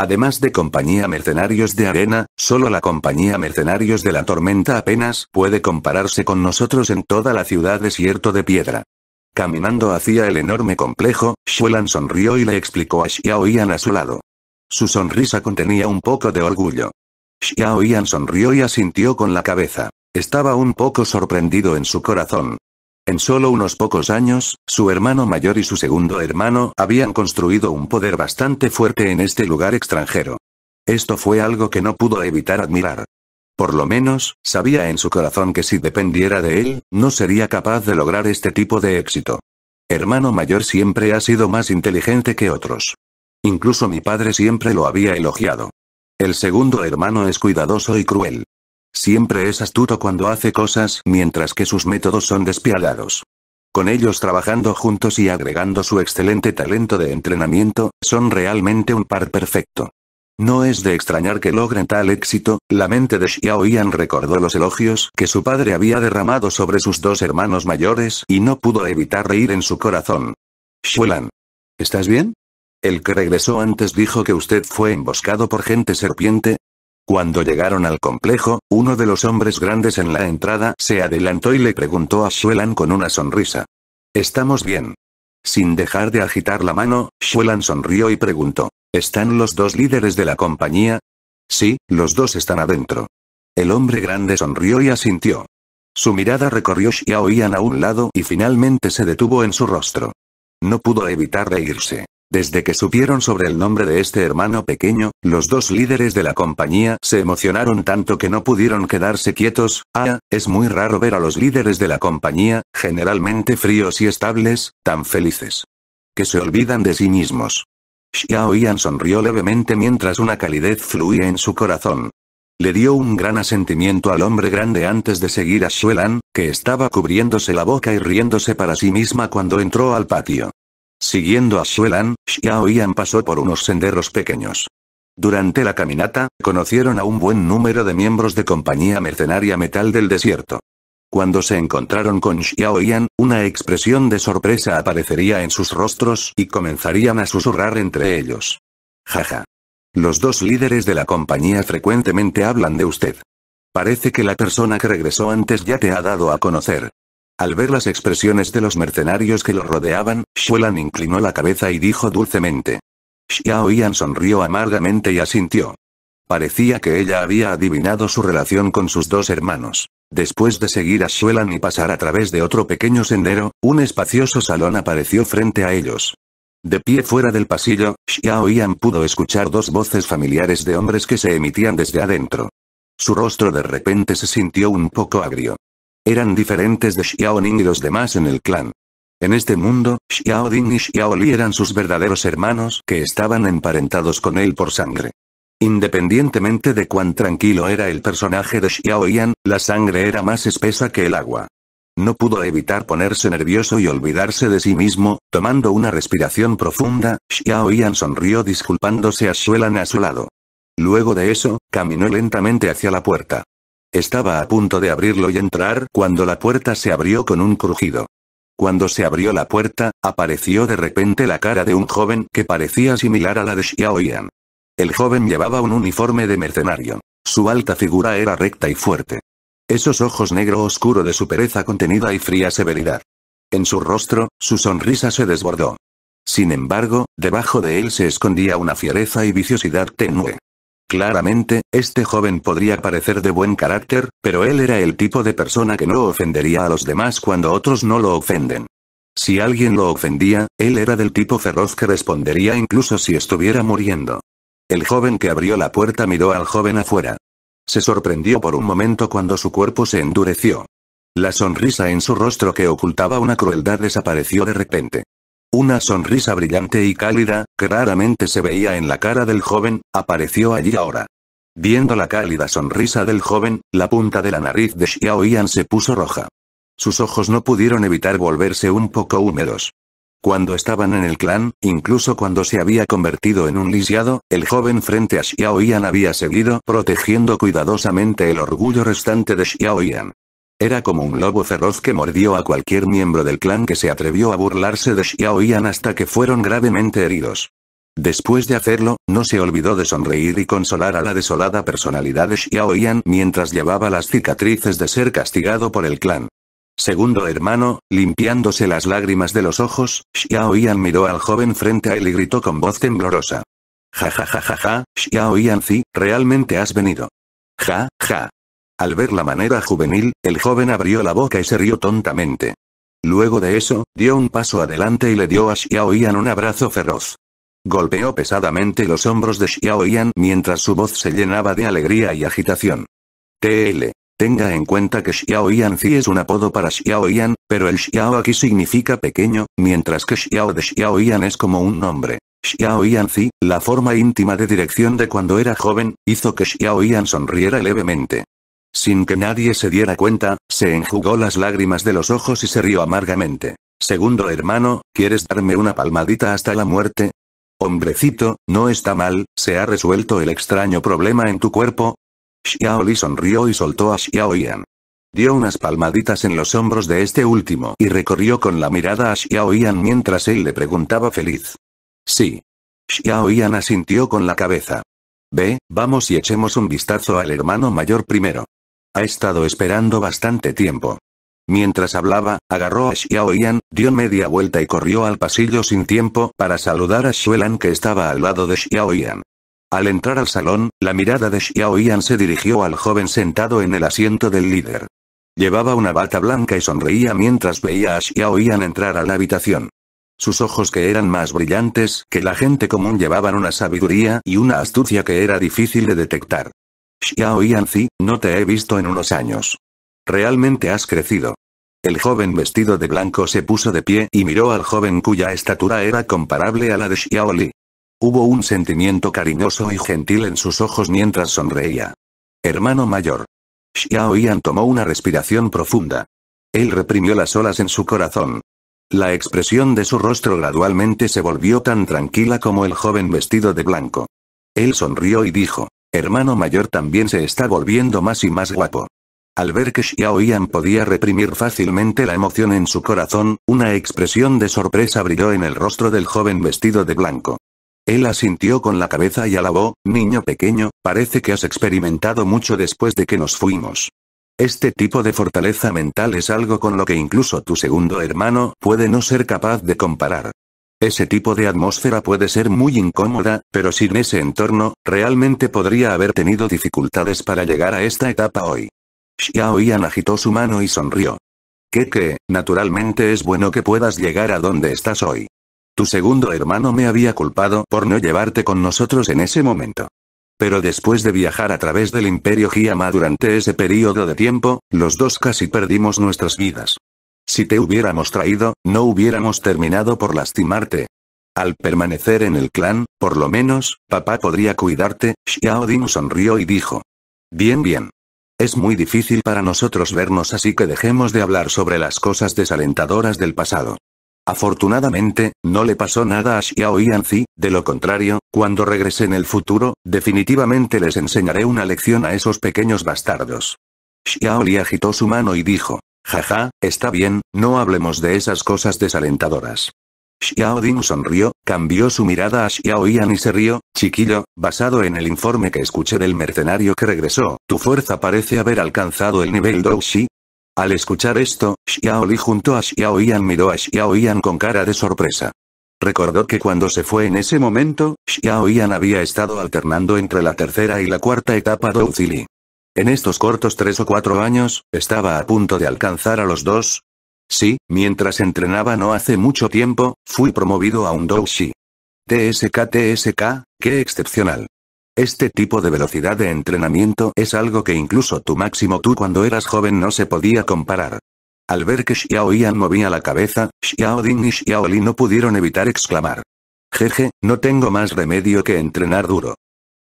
Además de Compañía Mercenarios de Arena, solo la Compañía Mercenarios de la Tormenta apenas puede compararse con nosotros en toda la ciudad desierto de piedra. Caminando hacia el enorme complejo, Shuelan sonrió y le explicó a Xiaoyan a su lado. Su sonrisa contenía un poco de orgullo. Xiaoyan sonrió y asintió con la cabeza. Estaba un poco sorprendido en su corazón, en solo unos pocos años, su hermano mayor y su segundo hermano habían construido un poder bastante fuerte en este lugar extranjero. Esto fue algo que no pudo evitar admirar. Por lo menos, sabía en su corazón que si dependiera de él, no sería capaz de lograr este tipo de éxito. Hermano mayor siempre ha sido más inteligente que otros. Incluso mi padre siempre lo había elogiado. El segundo hermano es cuidadoso y cruel. Siempre es astuto cuando hace cosas mientras que sus métodos son despiadados. Con ellos trabajando juntos y agregando su excelente talento de entrenamiento, son realmente un par perfecto. No es de extrañar que logren tal éxito, la mente de Xiao Yan recordó los elogios que su padre había derramado sobre sus dos hermanos mayores y no pudo evitar reír en su corazón. Xuelan. ¿Estás bien? El que regresó antes dijo que usted fue emboscado por gente serpiente, cuando llegaron al complejo, uno de los hombres grandes en la entrada se adelantó y le preguntó a Shuelan con una sonrisa. Estamos bien. Sin dejar de agitar la mano, Shuelan sonrió y preguntó. ¿Están los dos líderes de la compañía? Sí, los dos están adentro. El hombre grande sonrió y asintió. Su mirada recorrió Xiaoyan a un lado y finalmente se detuvo en su rostro. No pudo evitar reírse. Desde que supieron sobre el nombre de este hermano pequeño, los dos líderes de la compañía se emocionaron tanto que no pudieron quedarse quietos, ah, es muy raro ver a los líderes de la compañía, generalmente fríos y estables, tan felices. Que se olvidan de sí mismos. Xiao Yan sonrió levemente mientras una calidez fluía en su corazón. Le dio un gran asentimiento al hombre grande antes de seguir a Xuelan, que estaba cubriéndose la boca y riéndose para sí misma cuando entró al patio. Siguiendo a Xuelan, Xiao Yan pasó por unos senderos pequeños. Durante la caminata, conocieron a un buen número de miembros de compañía mercenaria Metal del Desierto. Cuando se encontraron con Xiao Yan, una expresión de sorpresa aparecería en sus rostros y comenzarían a susurrar entre ellos. Jaja. Los dos líderes de la compañía frecuentemente hablan de usted. Parece que la persona que regresó antes ya te ha dado a conocer. Al ver las expresiones de los mercenarios que lo rodeaban, Shuelan inclinó la cabeza y dijo dulcemente. Xiao sonrió amargamente y asintió. Parecía que ella había adivinado su relación con sus dos hermanos. Después de seguir a Shuelan y pasar a través de otro pequeño sendero, un espacioso salón apareció frente a ellos. De pie fuera del pasillo, Xiaoyan pudo escuchar dos voces familiares de hombres que se emitían desde adentro. Su rostro de repente se sintió un poco agrio eran diferentes de Ning y los demás en el clan. En este mundo, Xiao Ding y Xiao Li eran sus verdaderos hermanos que estaban emparentados con él por sangre. Independientemente de cuán tranquilo era el personaje de Xiao Yan, la sangre era más espesa que el agua. No pudo evitar ponerse nervioso y olvidarse de sí mismo, tomando una respiración profunda, Xiao Yan sonrió disculpándose a Xuelan a su lado. Luego de eso, caminó lentamente hacia la puerta. Estaba a punto de abrirlo y entrar cuando la puerta se abrió con un crujido. Cuando se abrió la puerta, apareció de repente la cara de un joven que parecía similar a la de Xiaoyan. El joven llevaba un uniforme de mercenario. Su alta figura era recta y fuerte. Esos ojos negro oscuro de su pereza contenida y fría severidad. En su rostro, su sonrisa se desbordó. Sin embargo, debajo de él se escondía una fiereza y viciosidad tenue. Claramente, este joven podría parecer de buen carácter, pero él era el tipo de persona que no ofendería a los demás cuando otros no lo ofenden. Si alguien lo ofendía, él era del tipo feroz que respondería incluso si estuviera muriendo. El joven que abrió la puerta miró al joven afuera. Se sorprendió por un momento cuando su cuerpo se endureció. La sonrisa en su rostro que ocultaba una crueldad desapareció de repente. Una sonrisa brillante y cálida, que raramente se veía en la cara del joven, apareció allí ahora. Viendo la cálida sonrisa del joven, la punta de la nariz de Xiao Yan se puso roja. Sus ojos no pudieron evitar volverse un poco húmedos. Cuando estaban en el clan, incluso cuando se había convertido en un lisiado, el joven frente a Xiaoyan había seguido protegiendo cuidadosamente el orgullo restante de Xiaoyan. Era como un lobo feroz que mordió a cualquier miembro del clan que se atrevió a burlarse de Xiao Yan hasta que fueron gravemente heridos. Después de hacerlo, no se olvidó de sonreír y consolar a la desolada personalidad de Xiao Yan mientras llevaba las cicatrices de ser castigado por el clan. Segundo hermano, limpiándose las lágrimas de los ojos, Xiao Yan miró al joven frente a él y gritó con voz temblorosa. Ja ja ja ja ja, Xiao Yan realmente has venido. Ja, ja. Al ver la manera juvenil, el joven abrió la boca y se rió tontamente. Luego de eso, dio un paso adelante y le dio a Xiao Yan un abrazo feroz. Golpeó pesadamente los hombros de Xiao Yan mientras su voz se llenaba de alegría y agitación. TL. Tenga en cuenta que Xiao Yan es un apodo para Xiao Yan, pero el Xiao aquí significa pequeño, mientras que Xiao de Xiao Yan es como un nombre. Xiao Yan la forma íntima de dirección de cuando era joven, hizo que Xiao Yan sonriera levemente. Sin que nadie se diera cuenta, se enjugó las lágrimas de los ojos y se rió amargamente. Segundo hermano, ¿quieres darme una palmadita hasta la muerte? Hombrecito, no está mal, ¿se ha resuelto el extraño problema en tu cuerpo? Xiao Li sonrió y soltó a Xiao Yan. Dio unas palmaditas en los hombros de este último y recorrió con la mirada a Xiao Yan mientras él le preguntaba feliz. Sí. Xiao Yan asintió con la cabeza. Ve, vamos y echemos un vistazo al hermano mayor primero. Ha estado esperando bastante tiempo. Mientras hablaba, agarró a Xiao Yan, dio media vuelta y corrió al pasillo sin tiempo para saludar a Xuelan que estaba al lado de Xiao Yan. Al entrar al salón, la mirada de Xiao Yan se dirigió al joven sentado en el asiento del líder. Llevaba una bata blanca y sonreía mientras veía a Xiao Yan entrar a la habitación. Sus ojos que eran más brillantes que la gente común llevaban una sabiduría y una astucia que era difícil de detectar. Xiao no te he visto en unos años. Realmente has crecido. El joven vestido de blanco se puso de pie y miró al joven cuya estatura era comparable a la de Xiao Li. Hubo un sentimiento cariñoso y gentil en sus ojos mientras sonreía. Hermano mayor. Xiao Yan tomó una respiración profunda. Él reprimió las olas en su corazón. La expresión de su rostro gradualmente se volvió tan tranquila como el joven vestido de blanco. Él sonrió y dijo hermano mayor también se está volviendo más y más guapo. Al ver que Xiaoyan podía reprimir fácilmente la emoción en su corazón, una expresión de sorpresa brilló en el rostro del joven vestido de blanco. Él asintió con la cabeza y alabó, niño pequeño, parece que has experimentado mucho después de que nos fuimos. Este tipo de fortaleza mental es algo con lo que incluso tu segundo hermano puede no ser capaz de comparar. Ese tipo de atmósfera puede ser muy incómoda, pero sin ese entorno, realmente podría haber tenido dificultades para llegar a esta etapa hoy. Xiao Yan agitó su mano y sonrió. Que que, naturalmente es bueno que puedas llegar a donde estás hoy. Tu segundo hermano me había culpado por no llevarte con nosotros en ese momento. Pero después de viajar a través del Imperio Giama durante ese periodo de tiempo, los dos casi perdimos nuestras vidas. Si te hubiéramos traído, no hubiéramos terminado por lastimarte. Al permanecer en el clan, por lo menos, papá podría cuidarte, Xiao sonrió y dijo. Bien bien. Es muy difícil para nosotros vernos así que dejemos de hablar sobre las cosas desalentadoras del pasado. Afortunadamente, no le pasó nada a Xiao de lo contrario, cuando regrese en el futuro, definitivamente les enseñaré una lección a esos pequeños bastardos. Xiao Li agitó su mano y dijo. Jaja, está bien, no hablemos de esas cosas desalentadoras. Xiao Ding sonrió, cambió su mirada a Xiao Yan y se rió, chiquillo, basado en el informe que escuché del mercenario que regresó, tu fuerza parece haber alcanzado el nivel Douxi. Al escuchar esto, Xiao Li junto a Xiao Yan miró a Xiao Yan con cara de sorpresa. Recordó que cuando se fue en ese momento, Xiao Yan había estado alternando entre la tercera y la cuarta etapa Zili. En estos cortos tres o cuatro años, estaba a punto de alcanzar a los dos. Sí, mientras entrenaba no hace mucho tiempo, fui promovido a un douxi. TSK TSK, qué excepcional. Este tipo de velocidad de entrenamiento es algo que incluso tu máximo tú cuando eras joven no se podía comparar. Al ver que Xiao Yan movía la cabeza, Xiao Ding y Xiao Li no pudieron evitar exclamar. Jeje, no tengo más remedio que entrenar duro.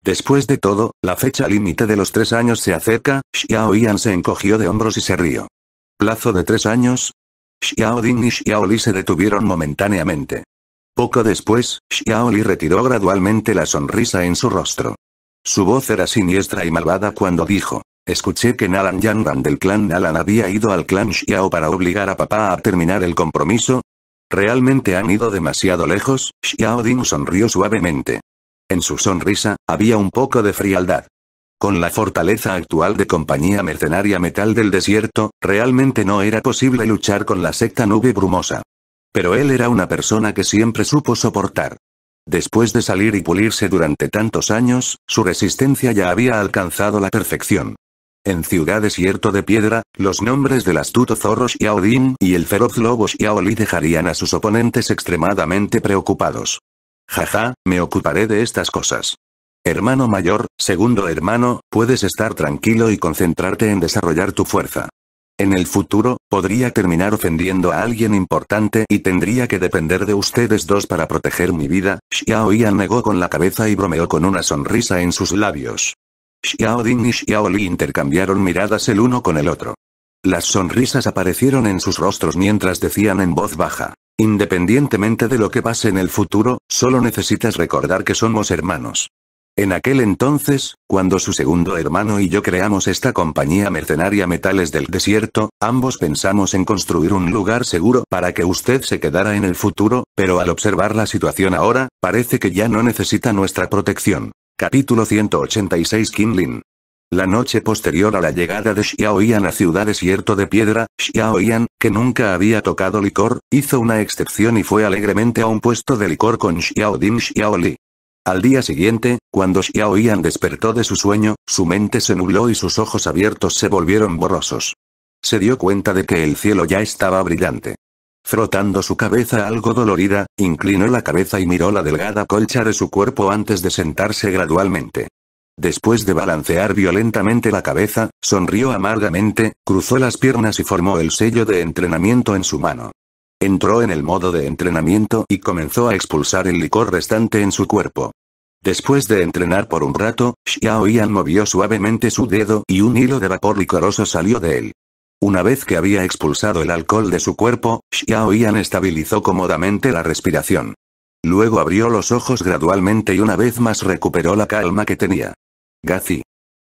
Después de todo, la fecha límite de los tres años se acerca, Xiao Yan se encogió de hombros y se rió. ¿Plazo de tres años? Xiao Ding y Xiao se detuvieron momentáneamente. Poco después, Xiao Li retiró gradualmente la sonrisa en su rostro. Su voz era siniestra y malvada cuando dijo, escuché que Nalan Yanran del clan Nalan había ido al clan Xiao para obligar a papá a terminar el compromiso. ¿Realmente han ido demasiado lejos? Xiao Ding sonrió suavemente. En su sonrisa, había un poco de frialdad. Con la fortaleza actual de Compañía Mercenaria Metal del Desierto, realmente no era posible luchar con la secta nube brumosa. Pero él era una persona que siempre supo soportar. Después de salir y pulirse durante tantos años, su resistencia ya había alcanzado la perfección. En Ciudad Desierto de Piedra, los nombres del astuto zorro Xiaodin y el feroz lobo Xiaoli dejarían a sus oponentes extremadamente preocupados. Jaja, me ocuparé de estas cosas. Hermano mayor, segundo hermano, puedes estar tranquilo y concentrarte en desarrollar tu fuerza. En el futuro, podría terminar ofendiendo a alguien importante y tendría que depender de ustedes dos para proteger mi vida. Xiao Yan negó con la cabeza y bromeó con una sonrisa en sus labios. Xiao Ding y Xiao Li intercambiaron miradas el uno con el otro. Las sonrisas aparecieron en sus rostros mientras decían en voz baja. Independientemente de lo que pase en el futuro, solo necesitas recordar que somos hermanos. En aquel entonces, cuando su segundo hermano y yo creamos esta compañía mercenaria Metales del Desierto, ambos pensamos en construir un lugar seguro para que usted se quedara en el futuro, pero al observar la situación ahora, parece que ya no necesita nuestra protección. Capítulo 186 Kinlin la noche posterior a la llegada de Xiaoyan a Ciudad Desierto de Piedra, Xiaoyan, que nunca había tocado licor, hizo una excepción y fue alegremente a un puesto de licor con Xiaodin Xiaoli. Al día siguiente, cuando Xiaoyan despertó de su sueño, su mente se nubló y sus ojos abiertos se volvieron borrosos. Se dio cuenta de que el cielo ya estaba brillante. Frotando su cabeza algo dolorida, inclinó la cabeza y miró la delgada colcha de su cuerpo antes de sentarse gradualmente. Después de balancear violentamente la cabeza, sonrió amargamente, cruzó las piernas y formó el sello de entrenamiento en su mano. Entró en el modo de entrenamiento y comenzó a expulsar el licor restante en su cuerpo. Después de entrenar por un rato, Xiao Yan movió suavemente su dedo y un hilo de vapor licoroso salió de él. Una vez que había expulsado el alcohol de su cuerpo, Xiao Yan estabilizó cómodamente la respiración. Luego abrió los ojos gradualmente y una vez más recuperó la calma que tenía. Gazi.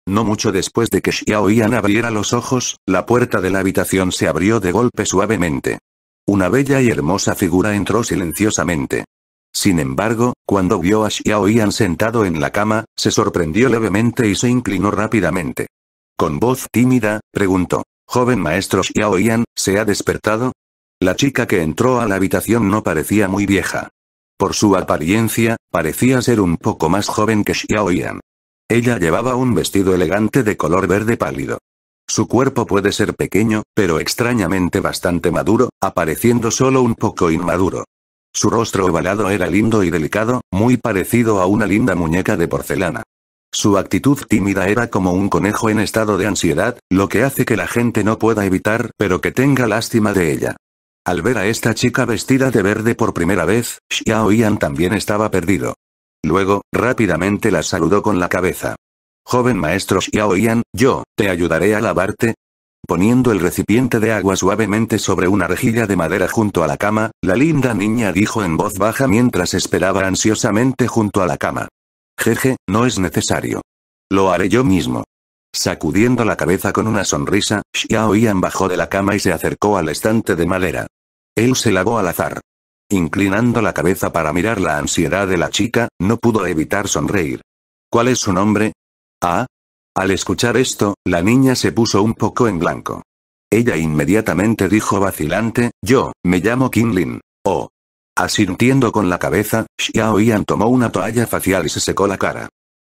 No mucho después de que Xiao Yan abriera los ojos, la puerta de la habitación se abrió de golpe suavemente. Una bella y hermosa figura entró silenciosamente. Sin embargo, cuando vio a Xiao Yan sentado en la cama, se sorprendió levemente y se inclinó rápidamente. Con voz tímida, preguntó, «Joven maestro Xiao Yan, ¿se ha despertado?» La chica que entró a la habitación no parecía muy vieja. Por su apariencia, parecía ser un poco más joven que Xiao Yan. Ella llevaba un vestido elegante de color verde pálido. Su cuerpo puede ser pequeño, pero extrañamente bastante maduro, apareciendo solo un poco inmaduro. Su rostro ovalado era lindo y delicado, muy parecido a una linda muñeca de porcelana. Su actitud tímida era como un conejo en estado de ansiedad, lo que hace que la gente no pueda evitar, pero que tenga lástima de ella. Al ver a esta chica vestida de verde por primera vez, Xiao Yan también estaba perdido. Luego, rápidamente la saludó con la cabeza. Joven maestro Xiaoyan, yo, ¿te ayudaré a lavarte? Poniendo el recipiente de agua suavemente sobre una rejilla de madera junto a la cama, la linda niña dijo en voz baja mientras esperaba ansiosamente junto a la cama. Jeje, no es necesario. Lo haré yo mismo. Sacudiendo la cabeza con una sonrisa, Xiaoyan bajó de la cama y se acercó al estante de madera. Él se lavó al azar. Inclinando la cabeza para mirar la ansiedad de la chica, no pudo evitar sonreír. ¿Cuál es su nombre? Ah. Al escuchar esto, la niña se puso un poco en blanco. Ella inmediatamente dijo vacilante, yo, me llamo Lin. Oh. Asintiendo con la cabeza, Xiao Yan tomó una toalla facial y se secó la cara.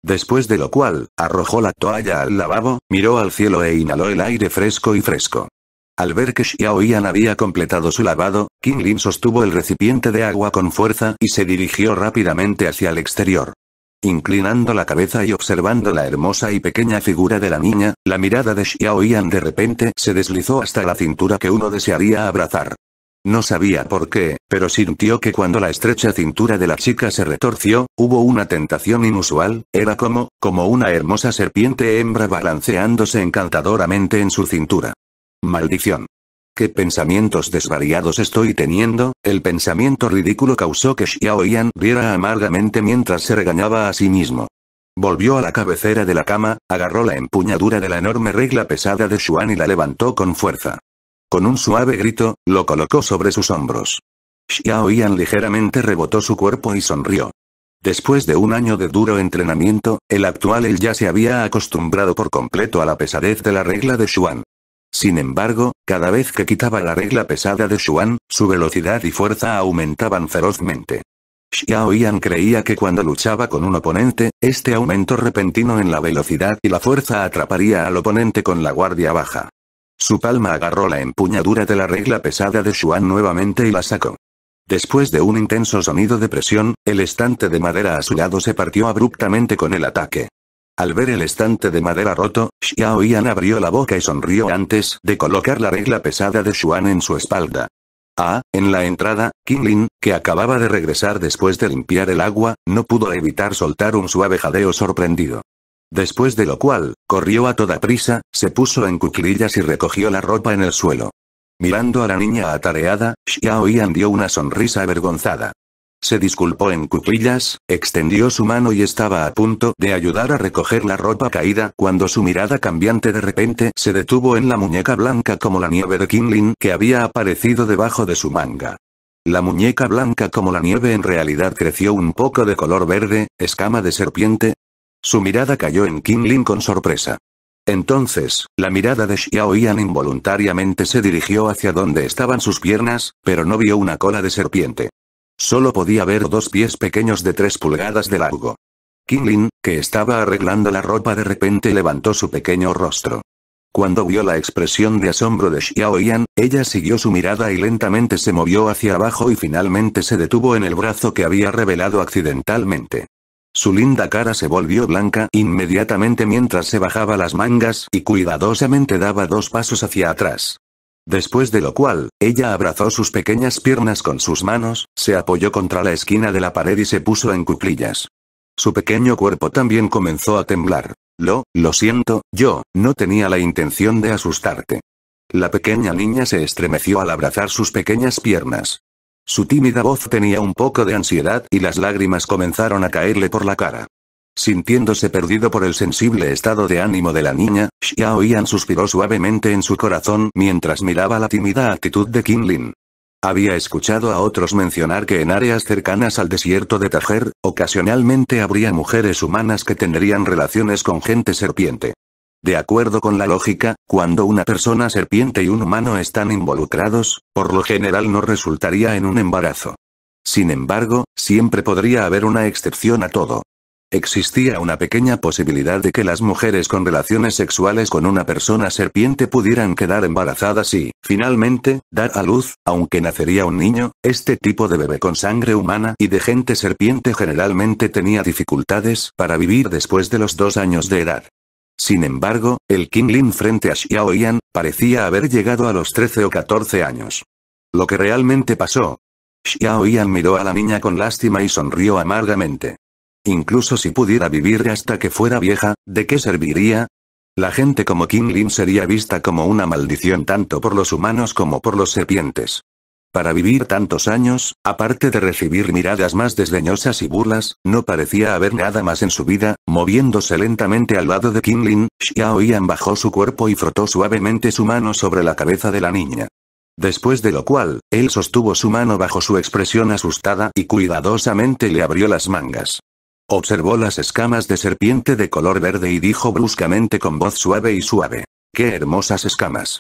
Después de lo cual, arrojó la toalla al lavabo, miró al cielo e inhaló el aire fresco y fresco. Al ver que Xiao había completado su lavado, Qin Lin sostuvo el recipiente de agua con fuerza y se dirigió rápidamente hacia el exterior. Inclinando la cabeza y observando la hermosa y pequeña figura de la niña, la mirada de Xiao Yan de repente se deslizó hasta la cintura que uno desearía abrazar. No sabía por qué, pero sintió que cuando la estrecha cintura de la chica se retorció, hubo una tentación inusual, era como, como una hermosa serpiente hembra balanceándose encantadoramente en su cintura. Maldición. ¿Qué pensamientos desvariados estoy teniendo? El pensamiento ridículo causó que Xiao Yan riera amargamente mientras se regañaba a sí mismo. Volvió a la cabecera de la cama, agarró la empuñadura de la enorme regla pesada de Xuan y la levantó con fuerza. Con un suave grito, lo colocó sobre sus hombros. Xiao Yan ligeramente rebotó su cuerpo y sonrió. Después de un año de duro entrenamiento, el actual él ya se había acostumbrado por completo a la pesadez de la regla de Xuan. Sin embargo, cada vez que quitaba la regla pesada de Xuan, su velocidad y fuerza aumentaban ferozmente. Xiao Yan creía que cuando luchaba con un oponente, este aumento repentino en la velocidad y la fuerza atraparía al oponente con la guardia baja. Su palma agarró la empuñadura de la regla pesada de Xuan nuevamente y la sacó. Después de un intenso sonido de presión, el estante de madera a su lado se partió abruptamente con el ataque. Al ver el estante de madera roto, Xiao Yan abrió la boca y sonrió antes de colocar la regla pesada de Xuan en su espalda. Ah, en la entrada, Lin, que acababa de regresar después de limpiar el agua, no pudo evitar soltar un suave jadeo sorprendido. Después de lo cual, corrió a toda prisa, se puso en cuclillas y recogió la ropa en el suelo. Mirando a la niña atareada, Xiao Yan dio una sonrisa avergonzada. Se disculpó en cuclillas, extendió su mano y estaba a punto de ayudar a recoger la ropa caída cuando su mirada cambiante de repente se detuvo en la muñeca blanca como la nieve de Kinlin que había aparecido debajo de su manga. La muñeca blanca como la nieve en realidad creció un poco de color verde, escama de serpiente. Su mirada cayó en Kinlin con sorpresa. Entonces, la mirada de Xiao Yan involuntariamente se dirigió hacia donde estaban sus piernas, pero no vio una cola de serpiente. Solo podía ver dos pies pequeños de tres pulgadas de largo. Lin, que estaba arreglando la ropa de repente levantó su pequeño rostro. Cuando vio la expresión de asombro de Xiaoyan, ella siguió su mirada y lentamente se movió hacia abajo y finalmente se detuvo en el brazo que había revelado accidentalmente. Su linda cara se volvió blanca inmediatamente mientras se bajaba las mangas y cuidadosamente daba dos pasos hacia atrás. Después de lo cual, ella abrazó sus pequeñas piernas con sus manos, se apoyó contra la esquina de la pared y se puso en cuclillas. Su pequeño cuerpo también comenzó a temblar. Lo, lo siento, yo, no tenía la intención de asustarte. La pequeña niña se estremeció al abrazar sus pequeñas piernas. Su tímida voz tenía un poco de ansiedad y las lágrimas comenzaron a caerle por la cara. Sintiéndose perdido por el sensible estado de ánimo de la niña, Xiao suspiró suavemente en su corazón mientras miraba la tímida actitud de Qin Lin. Había escuchado a otros mencionar que en áreas cercanas al desierto de Tajer, ocasionalmente habría mujeres humanas que tendrían relaciones con gente serpiente. De acuerdo con la lógica, cuando una persona serpiente y un humano están involucrados, por lo general no resultaría en un embarazo. Sin embargo, siempre podría haber una excepción a todo existía una pequeña posibilidad de que las mujeres con relaciones sexuales con una persona serpiente pudieran quedar embarazadas y, finalmente, dar a luz, aunque nacería un niño, este tipo de bebé con sangre humana y de gente serpiente generalmente tenía dificultades para vivir después de los dos años de edad. Sin embargo, el Lin frente a Xiaoyan, parecía haber llegado a los 13 o 14 años. Lo que realmente pasó. Yan miró a la niña con lástima y sonrió amargamente. Incluso si pudiera vivir hasta que fuera vieja, ¿de qué serviría? La gente como King Lin sería vista como una maldición tanto por los humanos como por los serpientes. Para vivir tantos años, aparte de recibir miradas más desdeñosas y burlas, no parecía haber nada más en su vida, moviéndose lentamente al lado de King Lin, Xiao Yan bajó su cuerpo y frotó suavemente su mano sobre la cabeza de la niña. Después de lo cual, él sostuvo su mano bajo su expresión asustada y cuidadosamente le abrió las mangas. Observó las escamas de serpiente de color verde y dijo bruscamente con voz suave y suave. ¡Qué hermosas escamas!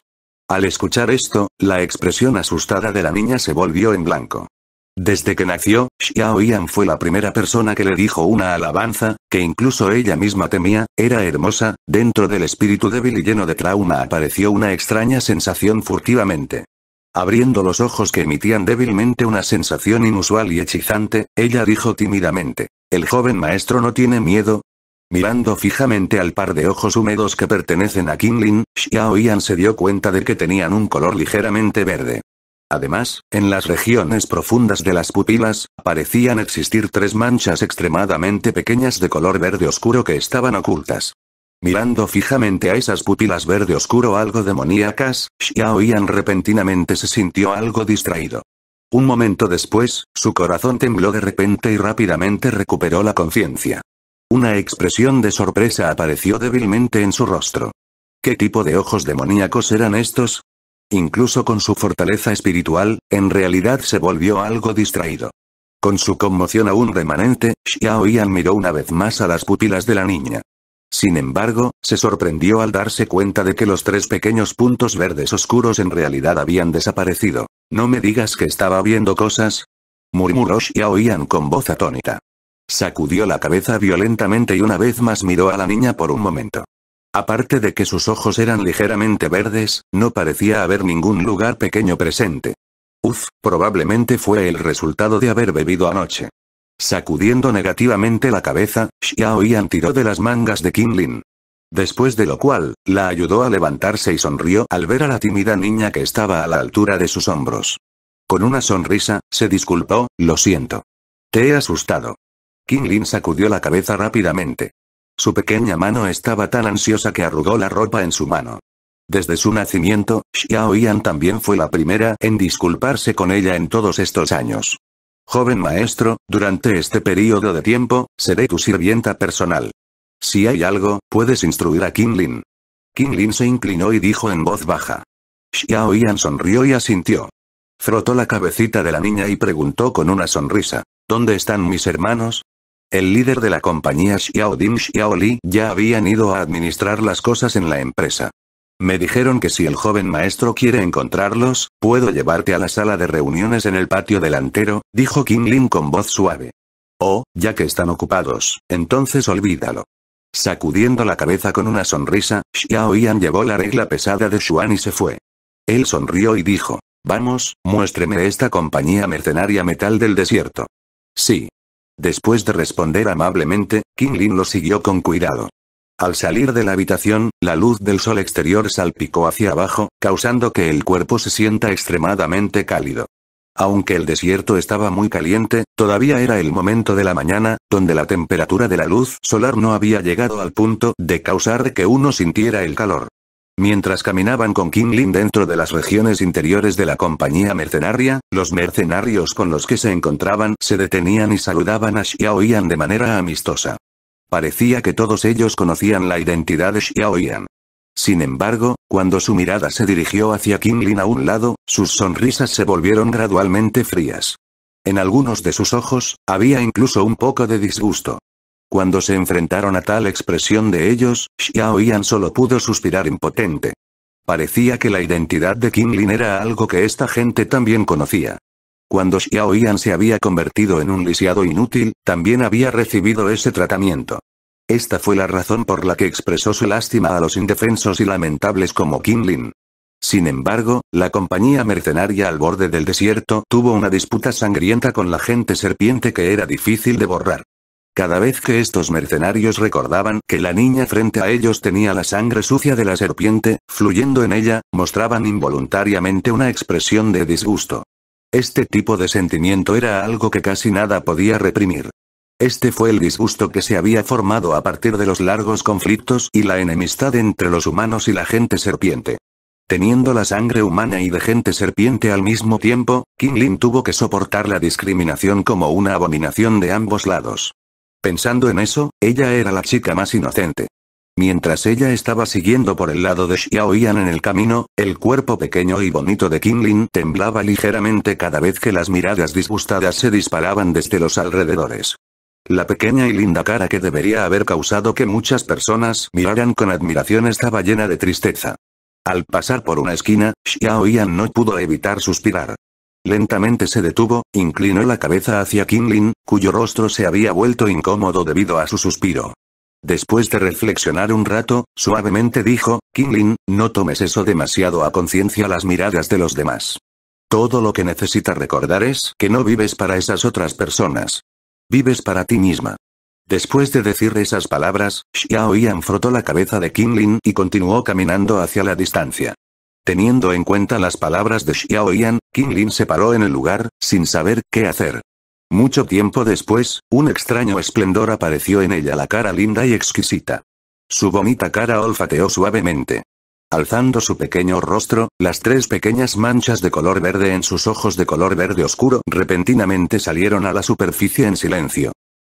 Al escuchar esto, la expresión asustada de la niña se volvió en blanco. Desde que nació, Xiao Yan fue la primera persona que le dijo una alabanza, que incluso ella misma temía, era hermosa, dentro del espíritu débil y lleno de trauma apareció una extraña sensación furtivamente. Abriendo los ojos que emitían débilmente una sensación inusual y hechizante, ella dijo tímidamente. El joven maestro no tiene miedo. Mirando fijamente al par de ojos húmedos que pertenecen a Kinlin, Xiao Yan se dio cuenta de que tenían un color ligeramente verde. Además, en las regiones profundas de las pupilas, parecían existir tres manchas extremadamente pequeñas de color verde oscuro que estaban ocultas. Mirando fijamente a esas pupilas verde oscuro algo demoníacas, Xiao Yan repentinamente se sintió algo distraído. Un momento después, su corazón tembló de repente y rápidamente recuperó la conciencia. Una expresión de sorpresa apareció débilmente en su rostro. ¿Qué tipo de ojos demoníacos eran estos? Incluso con su fortaleza espiritual, en realidad se volvió algo distraído. Con su conmoción aún remanente, Xiao Yan miró una vez más a las pupilas de la niña. Sin embargo, se sorprendió al darse cuenta de que los tres pequeños puntos verdes oscuros en realidad habían desaparecido. No me digas que estaba viendo cosas. Murmuró Xiaoyan con voz atónita. Sacudió la cabeza violentamente y una vez más miró a la niña por un momento. Aparte de que sus ojos eran ligeramente verdes, no parecía haber ningún lugar pequeño presente. Uf, probablemente fue el resultado de haber bebido anoche. Sacudiendo negativamente la cabeza, Xiao Yan tiró de las mangas de Lin. Después de lo cual, la ayudó a levantarse y sonrió al ver a la tímida niña que estaba a la altura de sus hombros. Con una sonrisa, se disculpó, lo siento. Te he asustado. King Lin sacudió la cabeza rápidamente. Su pequeña mano estaba tan ansiosa que arrugó la ropa en su mano. Desde su nacimiento, Xiao Yan también fue la primera en disculparse con ella en todos estos años. Joven maestro, durante este período de tiempo, seré tu sirvienta personal. Si hay algo, puedes instruir a Kim Lin. King Lin se inclinó y dijo en voz baja. Xiao Yan sonrió y asintió. Frotó la cabecita de la niña y preguntó con una sonrisa. ¿Dónde están mis hermanos? El líder de la compañía Xiao Dim Xiao Li ya habían ido a administrar las cosas en la empresa. Me dijeron que si el joven maestro quiere encontrarlos, puedo llevarte a la sala de reuniones en el patio delantero, dijo Kim Lin con voz suave. Oh, ya que están ocupados, entonces olvídalo. Sacudiendo la cabeza con una sonrisa, Xiao Yan llevó la regla pesada de Xuan y se fue. Él sonrió y dijo, vamos, muéstreme esta compañía mercenaria metal del desierto. Sí. Después de responder amablemente, Qin Lin lo siguió con cuidado. Al salir de la habitación, la luz del sol exterior salpicó hacia abajo, causando que el cuerpo se sienta extremadamente cálido. Aunque el desierto estaba muy caliente, todavía era el momento de la mañana, donde la temperatura de la luz solar no había llegado al punto de causar que uno sintiera el calor. Mientras caminaban con Lin dentro de las regiones interiores de la compañía mercenaria, los mercenarios con los que se encontraban se detenían y saludaban a Xiaoyan de manera amistosa. Parecía que todos ellos conocían la identidad de Xiaoyan. Sin embargo, cuando su mirada se dirigió hacia Lin a un lado, sus sonrisas se volvieron gradualmente frías. En algunos de sus ojos, había incluso un poco de disgusto. Cuando se enfrentaron a tal expresión de ellos, Xiao Yan solo pudo suspirar impotente. Parecía que la identidad de Lin era algo que esta gente también conocía. Cuando Xiao Yan se había convertido en un lisiado inútil, también había recibido ese tratamiento. Esta fue la razón por la que expresó su lástima a los indefensos y lamentables como Lin. Sin embargo, la compañía mercenaria al borde del desierto tuvo una disputa sangrienta con la gente serpiente que era difícil de borrar. Cada vez que estos mercenarios recordaban que la niña frente a ellos tenía la sangre sucia de la serpiente, fluyendo en ella, mostraban involuntariamente una expresión de disgusto. Este tipo de sentimiento era algo que casi nada podía reprimir. Este fue el disgusto que se había formado a partir de los largos conflictos y la enemistad entre los humanos y la gente serpiente. Teniendo la sangre humana y de gente serpiente al mismo tiempo, Lin tuvo que soportar la discriminación como una abominación de ambos lados. Pensando en eso, ella era la chica más inocente. Mientras ella estaba siguiendo por el lado de Xiaoyan en el camino, el cuerpo pequeño y bonito de Lin temblaba ligeramente cada vez que las miradas disgustadas se disparaban desde los alrededores. La pequeña y linda cara que debería haber causado que muchas personas miraran con admiración estaba llena de tristeza. Al pasar por una esquina, Xiao Yan no pudo evitar suspirar. Lentamente se detuvo, inclinó la cabeza hacia Lin, cuyo rostro se había vuelto incómodo debido a su suspiro. Después de reflexionar un rato, suavemente dijo, Lin, no tomes eso demasiado a conciencia las miradas de los demás. Todo lo que necesitas recordar es que no vives para esas otras personas. Vives para ti misma. Después de decir esas palabras, Xiao Yan frotó la cabeza de Lin y continuó caminando hacia la distancia. Teniendo en cuenta las palabras de Xiao Yan, Lin se paró en el lugar, sin saber qué hacer. Mucho tiempo después, un extraño esplendor apareció en ella la cara linda y exquisita. Su bonita cara olfateó suavemente alzando su pequeño rostro, las tres pequeñas manchas de color verde en sus ojos de color verde oscuro repentinamente salieron a la superficie en silencio.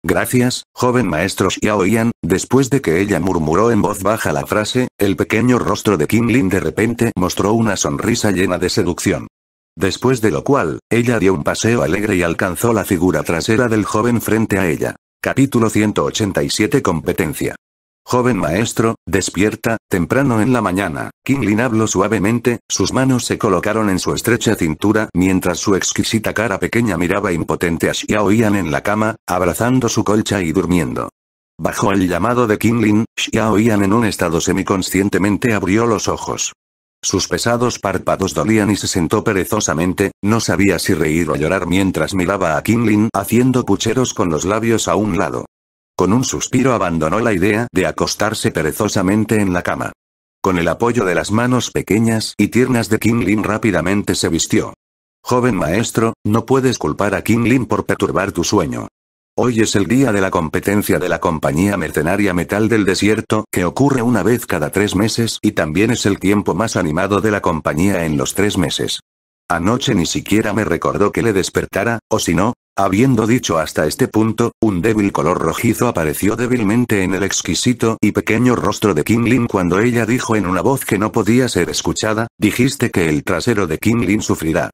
Gracias, joven maestro Xiaoyan, después de que ella murmuró en voz baja la frase, el pequeño rostro de Kim Lin de repente mostró una sonrisa llena de seducción. Después de lo cual, ella dio un paseo alegre y alcanzó la figura trasera del joven frente a ella. Capítulo 187 Competencia. Joven maestro, despierta, temprano en la mañana. Kinlin habló suavemente, sus manos se colocaron en su estrecha cintura mientras su exquisita cara pequeña miraba impotente a Xiao Yan en la cama, abrazando su colcha y durmiendo. Bajo el llamado de Kinlin, Xiao Yan en un estado semiconscientemente abrió los ojos. Sus pesados párpados dolían y se sentó perezosamente, no sabía si reír o llorar mientras miraba a Kinlin haciendo pucheros con los labios a un lado. Con un suspiro abandonó la idea de acostarse perezosamente en la cama. Con el apoyo de las manos pequeñas y tiernas de Kim Lin rápidamente se vistió. Joven maestro, no puedes culpar a Kim Lin por perturbar tu sueño. Hoy es el día de la competencia de la compañía mercenaria Metal del Desierto, que ocurre una vez cada tres meses y también es el tiempo más animado de la compañía en los tres meses. Anoche ni siquiera me recordó que le despertara, o si no, Habiendo dicho hasta este punto, un débil color rojizo apareció débilmente en el exquisito y pequeño rostro de Kim Lin cuando ella dijo en una voz que no podía ser escuchada, dijiste que el trasero de Kim Lin sufrirá.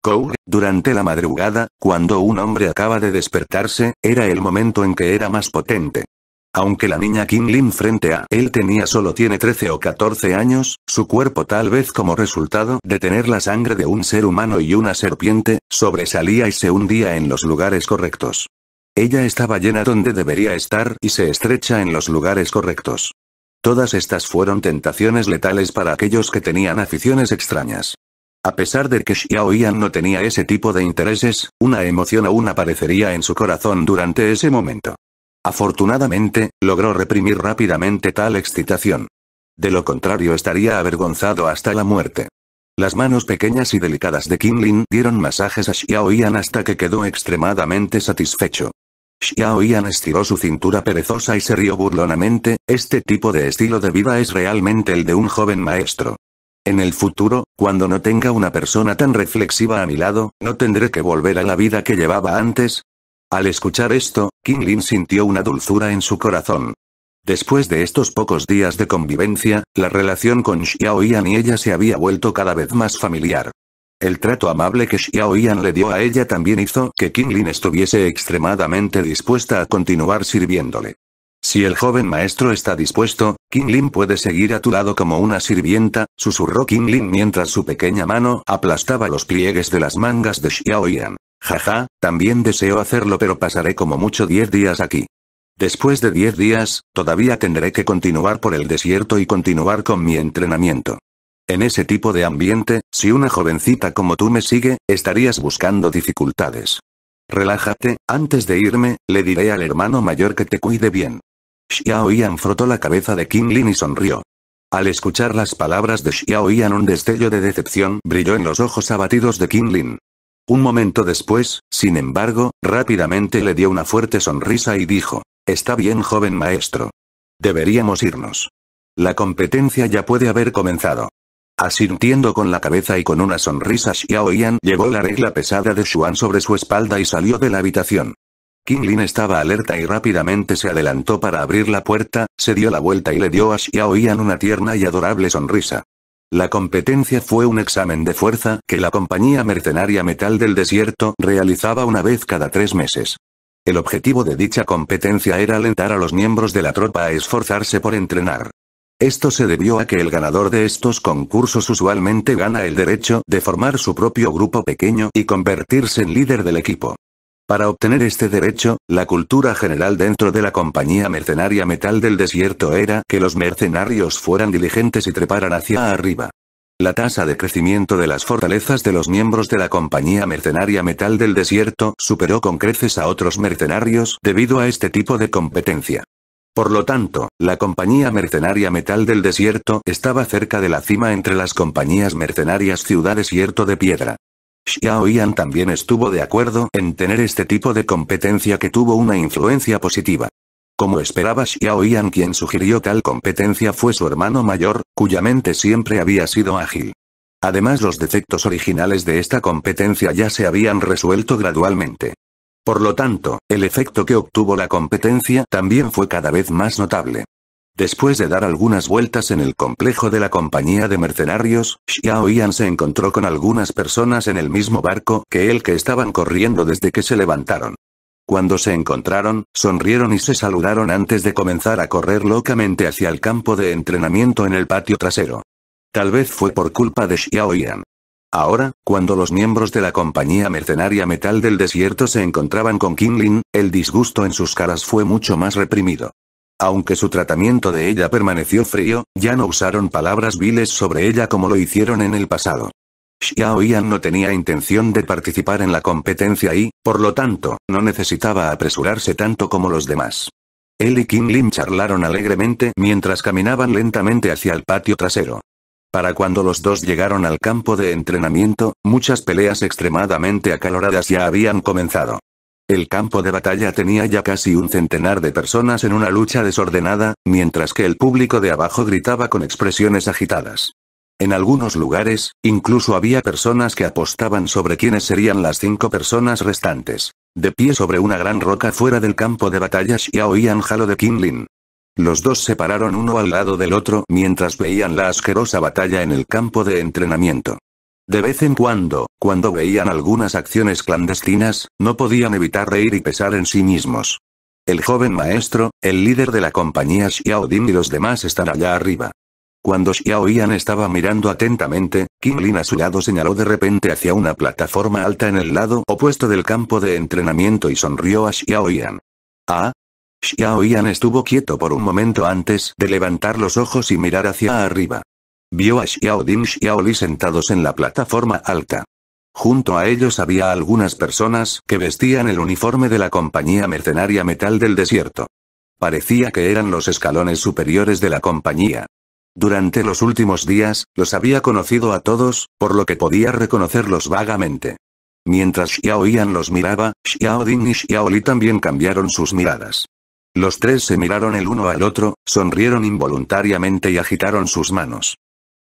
Cole, durante la madrugada, cuando un hombre acaba de despertarse, era el momento en que era más potente. Aunque la niña Kim Lim frente a él tenía solo tiene 13 o 14 años, su cuerpo tal vez como resultado de tener la sangre de un ser humano y una serpiente, sobresalía y se hundía en los lugares correctos. Ella estaba llena donde debería estar y se estrecha en los lugares correctos. Todas estas fueron tentaciones letales para aquellos que tenían aficiones extrañas. A pesar de que Xiao Yan no tenía ese tipo de intereses, una emoción aún aparecería en su corazón durante ese momento. Afortunadamente, logró reprimir rápidamente tal excitación. De lo contrario estaría avergonzado hasta la muerte. Las manos pequeñas y delicadas de Lin dieron masajes a Xiaoyan hasta que quedó extremadamente satisfecho. Yan estiró su cintura perezosa y se rió burlonamente, este tipo de estilo de vida es realmente el de un joven maestro. En el futuro, cuando no tenga una persona tan reflexiva a mi lado, no tendré que volver a la vida que llevaba antes. Al escuchar esto, King Lin sintió una dulzura en su corazón. Después de estos pocos días de convivencia, la relación con Xiao Yan y ella se había vuelto cada vez más familiar. El trato amable que Xiao Yan le dio a ella también hizo que King Lin estuviese extremadamente dispuesta a continuar sirviéndole. Si el joven maestro está dispuesto, King Lin puede seguir a tu lado como una sirvienta, susurró King Lin mientras su pequeña mano aplastaba los pliegues de las mangas de Xiao Yan. Jaja, también deseo hacerlo pero pasaré como mucho 10 días aquí. Después de 10 días, todavía tendré que continuar por el desierto y continuar con mi entrenamiento. En ese tipo de ambiente, si una jovencita como tú me sigue, estarías buscando dificultades. Relájate, antes de irme, le diré al hermano mayor que te cuide bien. Xiaoyan frotó la cabeza de Kim Lin y sonrió. Al escuchar las palabras de Xiaoyan, un destello de decepción brilló en los ojos abatidos de Kim Lin. Un momento después, sin embargo, rápidamente le dio una fuerte sonrisa y dijo, Está bien joven maestro. Deberíamos irnos. La competencia ya puede haber comenzado. Asintiendo con la cabeza y con una sonrisa Xiao Yan llevó la regla pesada de Xuan sobre su espalda y salió de la habitación. Kim Lin estaba alerta y rápidamente se adelantó para abrir la puerta, se dio la vuelta y le dio a Xiao Yan una tierna y adorable sonrisa. La competencia fue un examen de fuerza que la compañía mercenaria Metal del Desierto realizaba una vez cada tres meses. El objetivo de dicha competencia era alentar a los miembros de la tropa a esforzarse por entrenar. Esto se debió a que el ganador de estos concursos usualmente gana el derecho de formar su propio grupo pequeño y convertirse en líder del equipo. Para obtener este derecho, la cultura general dentro de la compañía mercenaria Metal del Desierto era que los mercenarios fueran diligentes y treparan hacia arriba. La tasa de crecimiento de las fortalezas de los miembros de la compañía mercenaria Metal del Desierto superó con creces a otros mercenarios debido a este tipo de competencia. Por lo tanto, la compañía mercenaria Metal del Desierto estaba cerca de la cima entre las compañías mercenarias Ciudad Desierto de Piedra. Xiao también estuvo de acuerdo en tener este tipo de competencia que tuvo una influencia positiva. Como esperaba Xiao Yan quien sugirió tal competencia fue su hermano mayor, cuya mente siempre había sido ágil. Además los defectos originales de esta competencia ya se habían resuelto gradualmente. Por lo tanto, el efecto que obtuvo la competencia también fue cada vez más notable. Después de dar algunas vueltas en el complejo de la compañía de mercenarios, Xiao Yan se encontró con algunas personas en el mismo barco que él que estaban corriendo desde que se levantaron. Cuando se encontraron, sonrieron y se saludaron antes de comenzar a correr locamente hacia el campo de entrenamiento en el patio trasero. Tal vez fue por culpa de Xiao Yan. Ahora, cuando los miembros de la compañía mercenaria Metal del Desierto se encontraban con Kinlin, el disgusto en sus caras fue mucho más reprimido. Aunque su tratamiento de ella permaneció frío, ya no usaron palabras viles sobre ella como lo hicieron en el pasado. Xiao Yan no tenía intención de participar en la competencia y, por lo tanto, no necesitaba apresurarse tanto como los demás. Él y Kim Lin charlaron alegremente mientras caminaban lentamente hacia el patio trasero. Para cuando los dos llegaron al campo de entrenamiento, muchas peleas extremadamente acaloradas ya habían comenzado. El campo de batalla tenía ya casi un centenar de personas en una lucha desordenada, mientras que el público de abajo gritaba con expresiones agitadas. En algunos lugares, incluso había personas que apostaban sobre quiénes serían las cinco personas restantes. De pie sobre una gran roca fuera del campo de batalla Xiao oían jalo de Qinlin. Los dos se pararon uno al lado del otro mientras veían la asquerosa batalla en el campo de entrenamiento. De vez en cuando, cuando veían algunas acciones clandestinas, no podían evitar reír y pesar en sí mismos. El joven maestro, el líder de la compañía Xiaodin y los demás están allá arriba. Cuando Xiao Yan estaba mirando atentamente, Kim Lin a su lado señaló de repente hacia una plataforma alta en el lado opuesto del campo de entrenamiento y sonrió a Xiao Yan. ¿Ah? Xiao Yan estuvo quieto por un momento antes de levantar los ojos y mirar hacia arriba. Vio a Xiao Ding Xiaoli sentados en la plataforma alta. Junto a ellos había algunas personas que vestían el uniforme de la compañía mercenaria Metal del Desierto. Parecía que eran los escalones superiores de la compañía. Durante los últimos días, los había conocido a todos, por lo que podía reconocerlos vagamente. Mientras Xiao los miraba, Xiao Ding y Xiao también cambiaron sus miradas. Los tres se miraron el uno al otro, sonrieron involuntariamente y agitaron sus manos.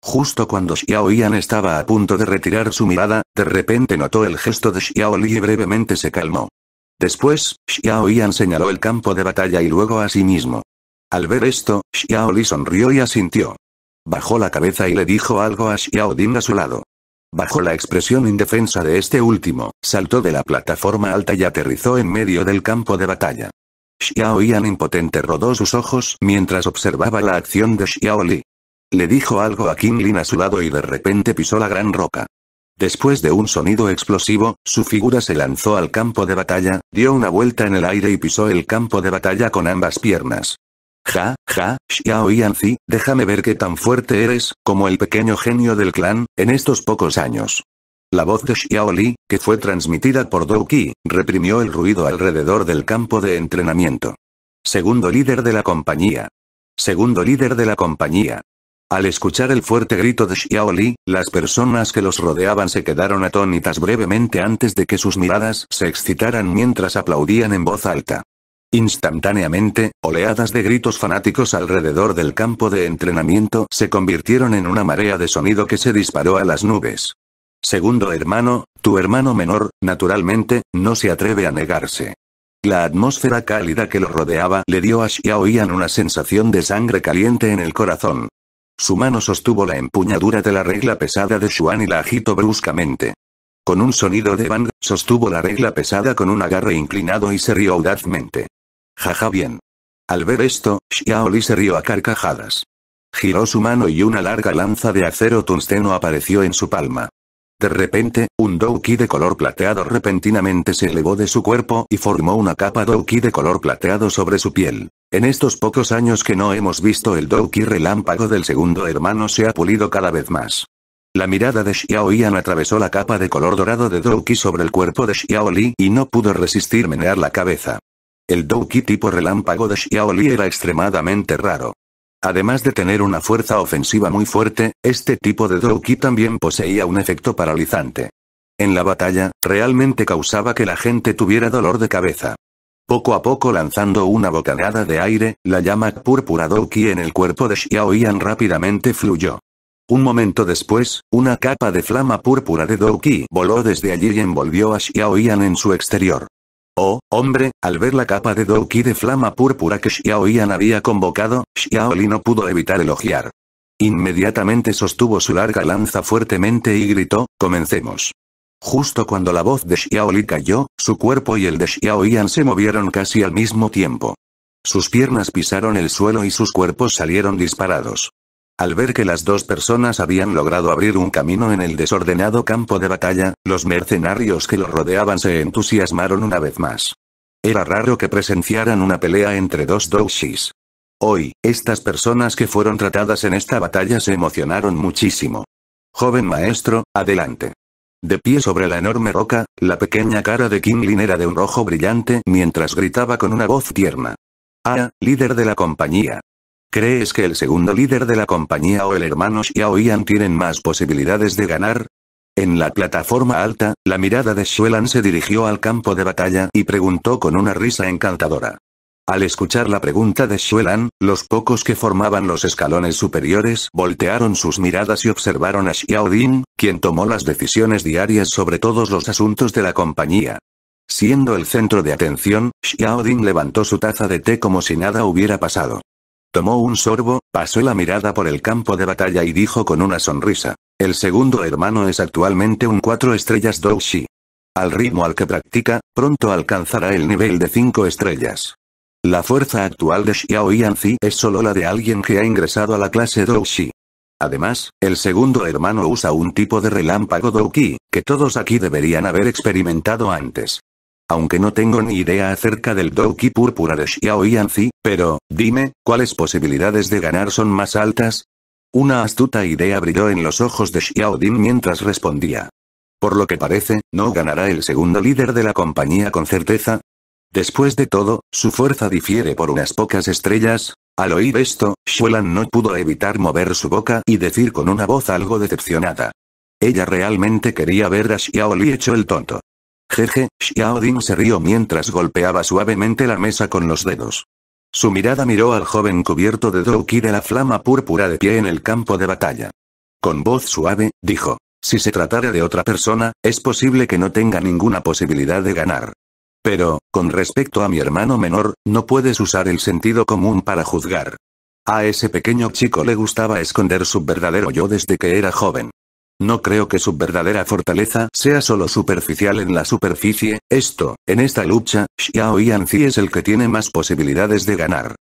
Justo cuando Xiao Yan estaba a punto de retirar su mirada, de repente notó el gesto de Xiao Li y brevemente se calmó. Después, Xiao Yan señaló el campo de batalla y luego a sí mismo. Al ver esto, Xiao Li sonrió y asintió. Bajó la cabeza y le dijo algo a Xiao Ding a su lado. Bajo la expresión indefensa de este último, saltó de la plataforma alta y aterrizó en medio del campo de batalla. Xiao Yan impotente rodó sus ojos mientras observaba la acción de Xiao Li. Le dijo algo a Kim Lin a su lado y de repente pisó la gran roca. Después de un sonido explosivo, su figura se lanzó al campo de batalla, dio una vuelta en el aire y pisó el campo de batalla con ambas piernas. Ja, ja, Xiao Yanzi, déjame ver qué tan fuerte eres, como el pequeño genio del clan, en estos pocos años. La voz de Xiao Li, que fue transmitida por Dou Qi, reprimió el ruido alrededor del campo de entrenamiento. Segundo líder de la compañía. Segundo líder de la compañía. Al escuchar el fuerte grito de Xiao Li, las personas que los rodeaban se quedaron atónitas brevemente antes de que sus miradas se excitaran mientras aplaudían en voz alta. Instantáneamente, oleadas de gritos fanáticos alrededor del campo de entrenamiento se convirtieron en una marea de sonido que se disparó a las nubes. Segundo hermano, tu hermano menor, naturalmente, no se atreve a negarse. La atmósfera cálida que lo rodeaba le dio a Xiaoyan una sensación de sangre caliente en el corazón. Su mano sostuvo la empuñadura de la regla pesada de Xuan y la agitó bruscamente. Con un sonido de bang, sostuvo la regla pesada con un agarre inclinado y se rió audazmente. Jaja bien. Al ver esto, Xiaoli se rió a carcajadas. Giró su mano y una larga lanza de acero tungsteno apareció en su palma. De repente, un Douki de color plateado repentinamente se elevó de su cuerpo y formó una capa Douki de color plateado sobre su piel. En estos pocos años que no hemos visto el Douki relámpago del segundo hermano se ha pulido cada vez más. La mirada de Xiao Yan atravesó la capa de color dorado de Douki sobre el cuerpo de Xiao Li y no pudo resistir menear la cabeza. El Douki tipo relámpago de Xiao Li era extremadamente raro. Además de tener una fuerza ofensiva muy fuerte, este tipo de Douki también poseía un efecto paralizante. En la batalla, realmente causaba que la gente tuviera dolor de cabeza. Poco a poco lanzando una bocanada de aire, la llama púrpura Douki en el cuerpo de Xiao rápidamente fluyó. Un momento después, una capa de flama púrpura de Douki voló desde allí y envolvió a Xiao en su exterior. Oh, hombre, al ver la capa de Douki de flama púrpura que Yan había convocado, Li no pudo evitar elogiar. Inmediatamente sostuvo su larga lanza fuertemente y gritó, comencemos. Justo cuando la voz de Xiaoli cayó, su cuerpo y el de Yan se movieron casi al mismo tiempo. Sus piernas pisaron el suelo y sus cuerpos salieron disparados. Al ver que las dos personas habían logrado abrir un camino en el desordenado campo de batalla, los mercenarios que los rodeaban se entusiasmaron una vez más. Era raro que presenciaran una pelea entre dos Doushis. Hoy, estas personas que fueron tratadas en esta batalla se emocionaron muchísimo. Joven maestro, adelante. De pie sobre la enorme roca, la pequeña cara de Lin era de un rojo brillante mientras gritaba con una voz tierna. Ah, líder de la compañía, ¿Crees que el segundo líder de la compañía o el hermano Xiao Yan tienen más posibilidades de ganar? En la plataforma alta, la mirada de Xuelan se dirigió al campo de batalla y preguntó con una risa encantadora. Al escuchar la pregunta de Xuelan, los pocos que formaban los escalones superiores voltearon sus miradas y observaron a Xiao Din, quien tomó las decisiones diarias sobre todos los asuntos de la compañía. Siendo el centro de atención, Xiao Din levantó su taza de té como si nada hubiera pasado. Tomó un sorbo, pasó la mirada por el campo de batalla y dijo con una sonrisa. El segundo hermano es actualmente un 4 estrellas Douxi. Al ritmo al que practica, pronto alcanzará el nivel de 5 estrellas. La fuerza actual de Xiao Yanzi es solo la de alguien que ha ingresado a la clase Douxi. Además, el segundo hermano usa un tipo de relámpago Douki, que todos aquí deberían haber experimentado antes. Aunque no tengo ni idea acerca del Douki Púrpura de Xiao Yanzi, pero, dime, ¿cuáles posibilidades de ganar son más altas? Una astuta idea brilló en los ojos de Xiao Din mientras respondía. Por lo que parece, no ganará el segundo líder de la compañía con certeza. Después de todo, su fuerza difiere por unas pocas estrellas. Al oír esto, Xuelan no pudo evitar mover su boca y decir con una voz algo decepcionada. Ella realmente quería ver a Xiao Li hecho el tonto. Jeje, Xiaodin se rió mientras golpeaba suavemente la mesa con los dedos. Su mirada miró al joven cubierto de Douki de la flama púrpura de pie en el campo de batalla. Con voz suave, dijo. Si se tratara de otra persona, es posible que no tenga ninguna posibilidad de ganar. Pero, con respecto a mi hermano menor, no puedes usar el sentido común para juzgar. A ese pequeño chico le gustaba esconder su verdadero yo desde que era joven. No creo que su verdadera fortaleza sea solo superficial en la superficie, esto, en esta lucha, Xiao Yanzi es el que tiene más posibilidades de ganar.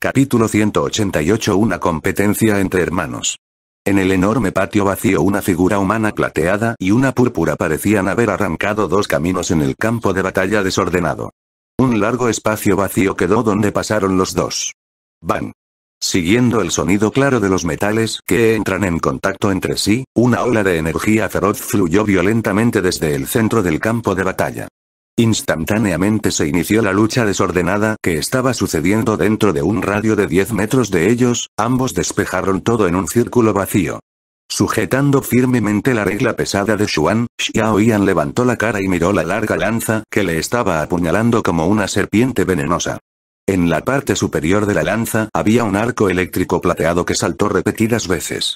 Capítulo 188 Una competencia entre hermanos. En el enorme patio vacío una figura humana plateada y una púrpura parecían haber arrancado dos caminos en el campo de batalla desordenado. Un largo espacio vacío quedó donde pasaron los dos. Van. Siguiendo el sonido claro de los metales que entran en contacto entre sí, una ola de energía feroz fluyó violentamente desde el centro del campo de batalla. Instantáneamente se inició la lucha desordenada que estaba sucediendo dentro de un radio de 10 metros de ellos, ambos despejaron todo en un círculo vacío. Sujetando firmemente la regla pesada de Xuan, Xiao Yan levantó la cara y miró la larga lanza que le estaba apuñalando como una serpiente venenosa. En la parte superior de la lanza había un arco eléctrico plateado que saltó repetidas veces.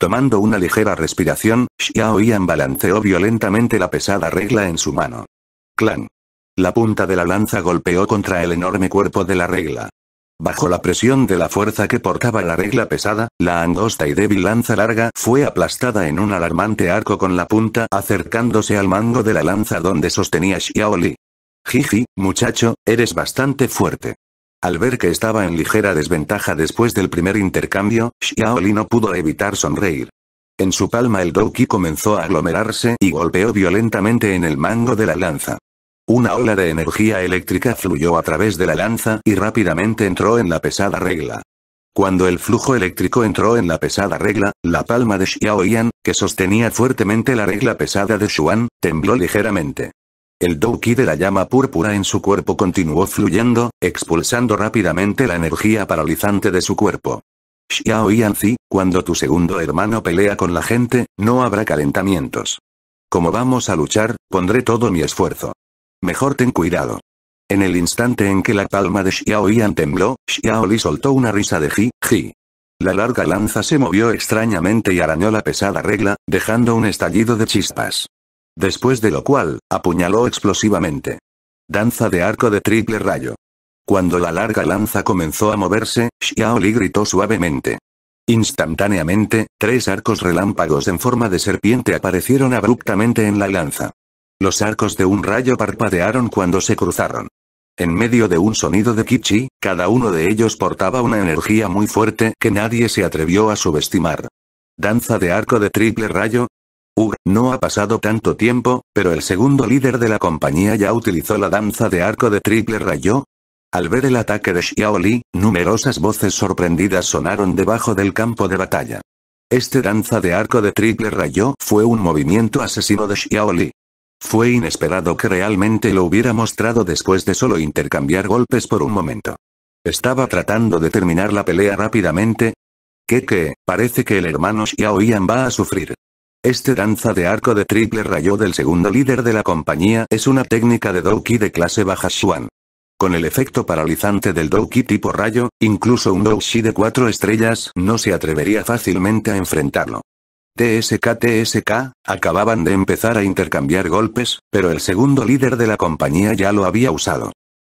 Tomando una ligera respiración, Xiao Yan balanceó violentamente la pesada regla en su mano. Clan. La punta de la lanza golpeó contra el enorme cuerpo de la regla. Bajo la presión de la fuerza que portaba la regla pesada, la angosta y débil lanza larga fue aplastada en un alarmante arco con la punta acercándose al mango de la lanza donde sostenía Xiao Li. Jiji, muchacho, eres bastante fuerte. Al ver que estaba en ligera desventaja después del primer intercambio, Xiaoli no pudo evitar sonreír. En su palma el Douki comenzó a aglomerarse y golpeó violentamente en el mango de la lanza. Una ola de energía eléctrica fluyó a través de la lanza y rápidamente entró en la pesada regla. Cuando el flujo eléctrico entró en la pesada regla, la palma de Xiaoyan, que sostenía fuertemente la regla pesada de Xuan, tembló ligeramente. El Douki de la llama púrpura en su cuerpo continuó fluyendo, expulsando rápidamente la energía paralizante de su cuerpo. Xiao Yanzi, cuando tu segundo hermano pelea con la gente, no habrá calentamientos. Como vamos a luchar, pondré todo mi esfuerzo. Mejor ten cuidado. En el instante en que la palma de Xiao Yan tembló, Xiao Li soltó una risa de ji, ji. La larga lanza se movió extrañamente y arañó la pesada regla, dejando un estallido de chispas. Después de lo cual, apuñaló explosivamente. Danza de arco de triple rayo. Cuando la larga lanza comenzó a moverse, Xiaoli gritó suavemente. Instantáneamente, tres arcos relámpagos en forma de serpiente aparecieron abruptamente en la lanza. Los arcos de un rayo parpadearon cuando se cruzaron. En medio de un sonido de kichi, cada uno de ellos portaba una energía muy fuerte que nadie se atrevió a subestimar. Danza de arco de triple rayo, Uh, no ha pasado tanto tiempo, pero el segundo líder de la compañía ya utilizó la danza de arco de triple rayo. Al ver el ataque de Xiaoli, numerosas voces sorprendidas sonaron debajo del campo de batalla. Este danza de arco de triple rayo fue un movimiento asesino de Xiao Li. Fue inesperado que realmente lo hubiera mostrado después de solo intercambiar golpes por un momento. Estaba tratando de terminar la pelea rápidamente. Que que, parece que el hermano Xiao va a sufrir. Este danza de arco de triple rayo del segundo líder de la compañía es una técnica de Douki de clase baja Shuan. Con el efecto paralizante del Douki tipo rayo, incluso un Douki de cuatro estrellas no se atrevería fácilmente a enfrentarlo. TSK TSK, acababan de empezar a intercambiar golpes, pero el segundo líder de la compañía ya lo había usado.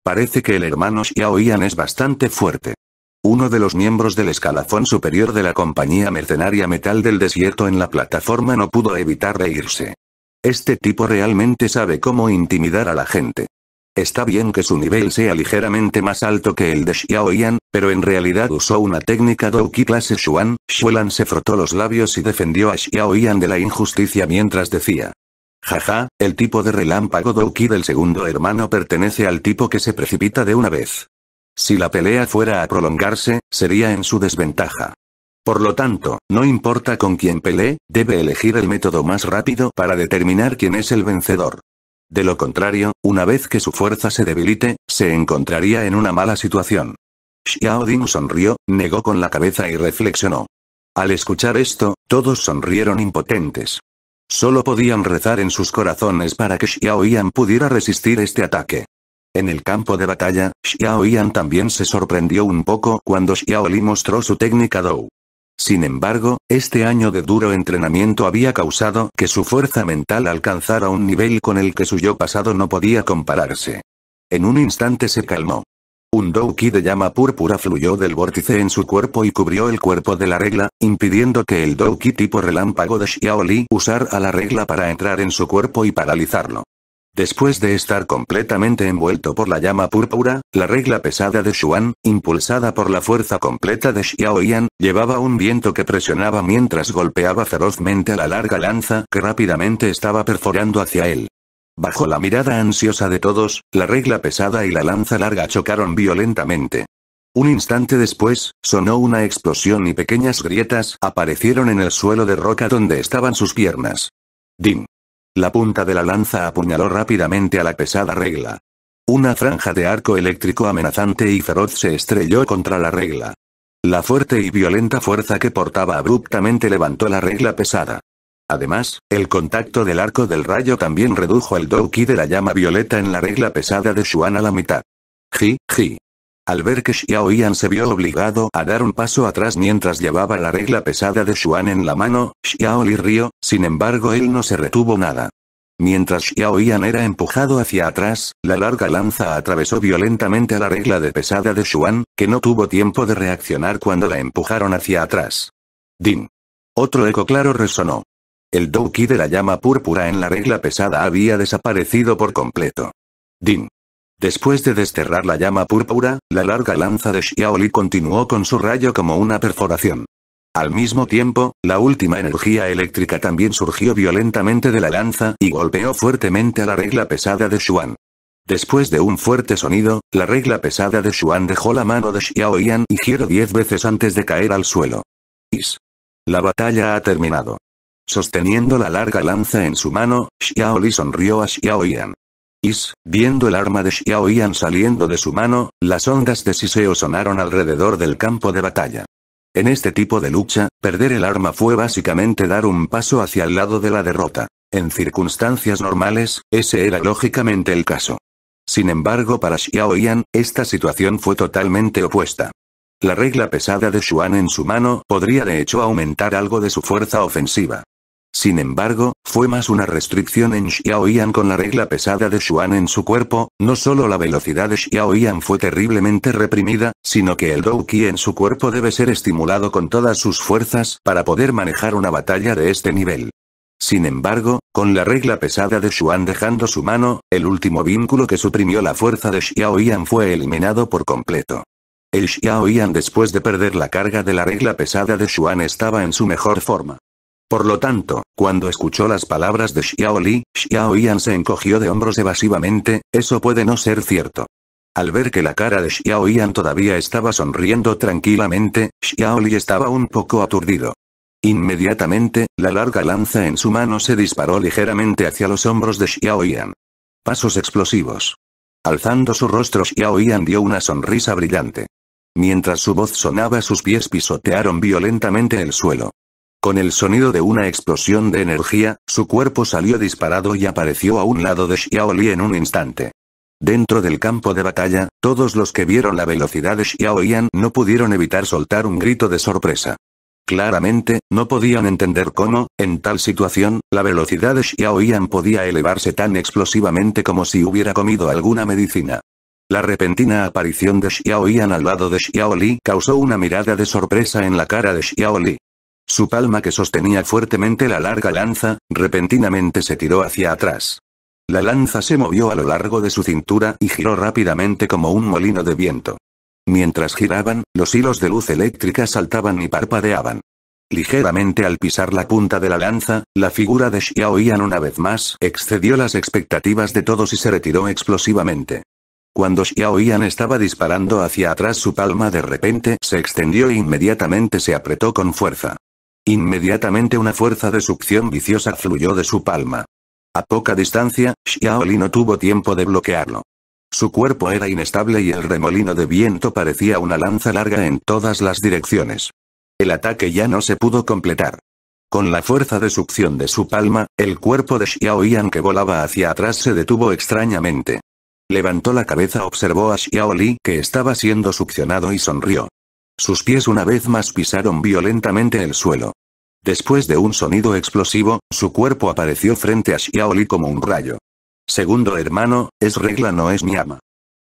Parece que el hermano Xiaoyan es bastante fuerte uno de los miembros del escalafón superior de la compañía mercenaria Metal del Desierto en la plataforma no pudo evitar reírse. Este tipo realmente sabe cómo intimidar a la gente. Está bien que su nivel sea ligeramente más alto que el de Xiaoyan, pero en realidad usó una técnica Douki clase Xuan, Xuelan se frotó los labios y defendió a Xiaoyan de la injusticia mientras decía. Jaja, el tipo de relámpago Douki del segundo hermano pertenece al tipo que se precipita de una vez. Si la pelea fuera a prolongarse, sería en su desventaja. Por lo tanto, no importa con quién pelee, debe elegir el método más rápido para determinar quién es el vencedor. De lo contrario, una vez que su fuerza se debilite, se encontraría en una mala situación. Xiao Ding sonrió, negó con la cabeza y reflexionó. Al escuchar esto, todos sonrieron impotentes. Solo podían rezar en sus corazones para que Xiao Yan pudiera resistir este ataque. En el campo de batalla, Xiao Yan también se sorprendió un poco cuando Xiao Li mostró su técnica Dou. Sin embargo, este año de duro entrenamiento había causado que su fuerza mental alcanzara un nivel con el que su yo pasado no podía compararse. En un instante se calmó. Un Douki de llama púrpura fluyó del vórtice en su cuerpo y cubrió el cuerpo de la regla, impidiendo que el Douki tipo relámpago de Xiao Li a la regla para entrar en su cuerpo y paralizarlo. Después de estar completamente envuelto por la llama púrpura, la regla pesada de Xuan, impulsada por la fuerza completa de Xiaoyan, llevaba un viento que presionaba mientras golpeaba ferozmente a la larga lanza que rápidamente estaba perforando hacia él. Bajo la mirada ansiosa de todos, la regla pesada y la lanza larga chocaron violentamente. Un instante después, sonó una explosión y pequeñas grietas aparecieron en el suelo de roca donde estaban sus piernas. Ding. La punta de la lanza apuñaló rápidamente a la pesada regla. Una franja de arco eléctrico amenazante y feroz se estrelló contra la regla. La fuerte y violenta fuerza que portaba abruptamente levantó la regla pesada. Además, el contacto del arco del rayo también redujo el Douki de la llama violeta en la regla pesada de Shuan a la mitad. Ji, ji. Al ver que Xiaoyan se vio obligado a dar un paso atrás mientras llevaba la regla pesada de Xuan en la mano, Xiaoli rió, sin embargo él no se retuvo nada. Mientras Yan era empujado hacia atrás, la larga lanza atravesó violentamente la regla de pesada de Xuan, que no tuvo tiempo de reaccionar cuando la empujaron hacia atrás. Din. Otro eco claro resonó. El Douki de la llama púrpura en la regla pesada había desaparecido por completo. Din. Después de desterrar la llama púrpura, la larga lanza de Xiaoli continuó con su rayo como una perforación. Al mismo tiempo, la última energía eléctrica también surgió violentamente de la lanza y golpeó fuertemente a la regla pesada de Xuan. Después de un fuerte sonido, la regla pesada de Xuan dejó la mano de Xiaoyan y giró diez veces antes de caer al suelo. Is. La batalla ha terminado. Sosteniendo la larga lanza en su mano, Xiaoli sonrió a Xiaoyan. Is, viendo el arma de Xiaoyan saliendo de su mano, las ondas de siseo sonaron alrededor del campo de batalla. En este tipo de lucha, perder el arma fue básicamente dar un paso hacia el lado de la derrota. En circunstancias normales, ese era lógicamente el caso. Sin embargo para Xiaoyan, esta situación fue totalmente opuesta. La regla pesada de Xuan en su mano podría de hecho aumentar algo de su fuerza ofensiva. Sin embargo, fue más una restricción en Xiaoyan con la regla pesada de Xuan en su cuerpo, no solo la velocidad de Xiaoyan fue terriblemente reprimida, sino que el Qi en su cuerpo debe ser estimulado con todas sus fuerzas para poder manejar una batalla de este nivel. Sin embargo, con la regla pesada de Xuan dejando su mano, el último vínculo que suprimió la fuerza de Xiaoyan fue eliminado por completo. El Xiaoyan después de perder la carga de la regla pesada de Xuan estaba en su mejor forma. Por lo tanto, cuando escuchó las palabras de Xiao Li, Xiao Yan se encogió de hombros evasivamente, eso puede no ser cierto. Al ver que la cara de Xiao Yan todavía estaba sonriendo tranquilamente, Xiao Li estaba un poco aturdido. Inmediatamente, la larga lanza en su mano se disparó ligeramente hacia los hombros de Xiao Yan. Pasos explosivos. Alzando su rostro Xiao Yan dio una sonrisa brillante. Mientras su voz sonaba sus pies pisotearon violentamente el suelo. Con el sonido de una explosión de energía, su cuerpo salió disparado y apareció a un lado de Xiao en un instante. Dentro del campo de batalla, todos los que vieron la velocidad de Xiao no pudieron evitar soltar un grito de sorpresa. Claramente, no podían entender cómo, en tal situación, la velocidad de Xiao podía elevarse tan explosivamente como si hubiera comido alguna medicina. La repentina aparición de Xiao al lado de Xiao Li causó una mirada de sorpresa en la cara de Xiaoli. Su palma que sostenía fuertemente la larga lanza, repentinamente se tiró hacia atrás. La lanza se movió a lo largo de su cintura y giró rápidamente como un molino de viento. Mientras giraban, los hilos de luz eléctrica saltaban y parpadeaban. Ligeramente al pisar la punta de la lanza, la figura de Xiao Yan una vez más excedió las expectativas de todos y se retiró explosivamente. Cuando Xiao Yan estaba disparando hacia atrás su palma de repente se extendió e inmediatamente se apretó con fuerza. Inmediatamente una fuerza de succión viciosa fluyó de su palma. A poca distancia, Xiaoli no tuvo tiempo de bloquearlo. Su cuerpo era inestable y el remolino de viento parecía una lanza larga en todas las direcciones. El ataque ya no se pudo completar. Con la fuerza de succión de su palma, el cuerpo de Xiaoyan que volaba hacia atrás se detuvo extrañamente. Levantó la cabeza, observó a Xiaoli que estaba siendo succionado y sonrió. Sus pies una vez más pisaron violentamente el suelo. Después de un sonido explosivo, su cuerpo apareció frente a Xiaoli como un rayo. Segundo hermano, es regla no es mi ama.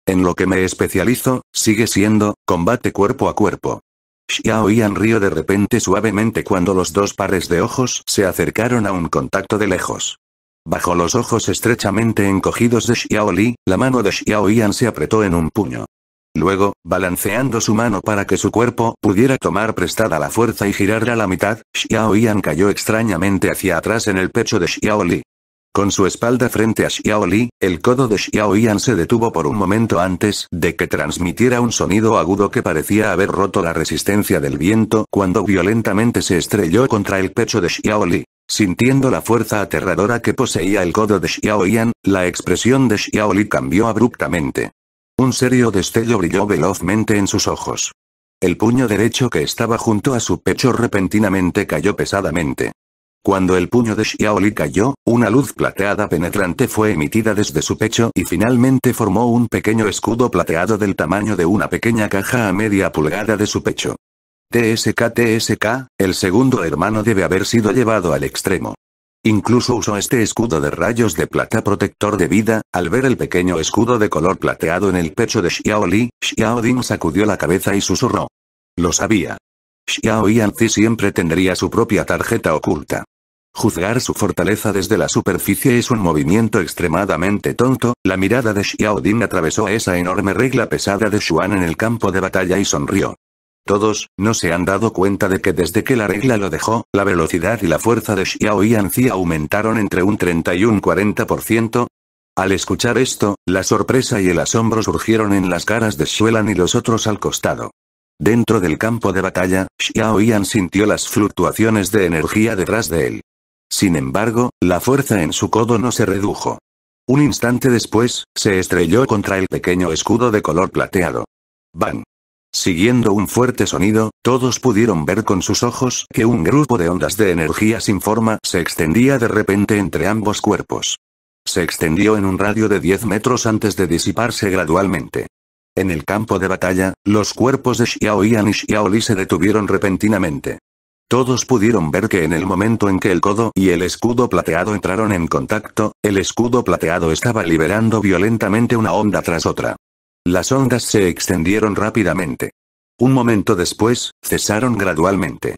En lo que me especializo, sigue siendo, combate cuerpo a cuerpo. Xiao Yan río de repente suavemente cuando los dos pares de ojos se acercaron a un contacto de lejos. Bajo los ojos estrechamente encogidos de Xiao la mano de Xiao Yan se apretó en un puño. Luego, balanceando su mano para que su cuerpo pudiera tomar prestada la fuerza y girar a la mitad, Xiao Yan cayó extrañamente hacia atrás en el pecho de Xiao Li. Con su espalda frente a Xiao el codo de Xiao Yan se detuvo por un momento antes de que transmitiera un sonido agudo que parecía haber roto la resistencia del viento cuando violentamente se estrelló contra el pecho de Xiao Sintiendo la fuerza aterradora que poseía el codo de Yan, la expresión de Xiaoli cambió abruptamente. Un serio destello brilló velozmente en sus ojos. El puño derecho que estaba junto a su pecho repentinamente cayó pesadamente. Cuando el puño de Xiaoli cayó, una luz plateada penetrante fue emitida desde su pecho y finalmente formó un pequeño escudo plateado del tamaño de una pequeña caja a media pulgada de su pecho. TSK TSK, el segundo hermano debe haber sido llevado al extremo. Incluso usó este escudo de rayos de plata protector de vida, al ver el pequeño escudo de color plateado en el pecho de Xiao Li, Xiao Ding sacudió la cabeza y susurró. Lo sabía. Xiao Yanzi siempre tendría su propia tarjeta oculta. Juzgar su fortaleza desde la superficie es un movimiento extremadamente tonto, la mirada de Xiao Ding atravesó esa enorme regla pesada de Xuan en el campo de batalla y sonrió. Todos, no se han dado cuenta de que desde que la regla lo dejó, la velocidad y la fuerza de Xiao Yan aumentaron entre un 30 y un 40%. Al escuchar esto, la sorpresa y el asombro surgieron en las caras de Xuelan y los otros al costado. Dentro del campo de batalla, Xiao Yan sintió las fluctuaciones de energía detrás de él. Sin embargo, la fuerza en su codo no se redujo. Un instante después, se estrelló contra el pequeño escudo de color plateado. ¡Bang! Siguiendo un fuerte sonido, todos pudieron ver con sus ojos que un grupo de ondas de energía sin forma se extendía de repente entre ambos cuerpos. Se extendió en un radio de 10 metros antes de disiparse gradualmente. En el campo de batalla, los cuerpos de Xiao Yan y Xiao se detuvieron repentinamente. Todos pudieron ver que en el momento en que el codo y el escudo plateado entraron en contacto, el escudo plateado estaba liberando violentamente una onda tras otra. Las ondas se extendieron rápidamente. Un momento después, cesaron gradualmente.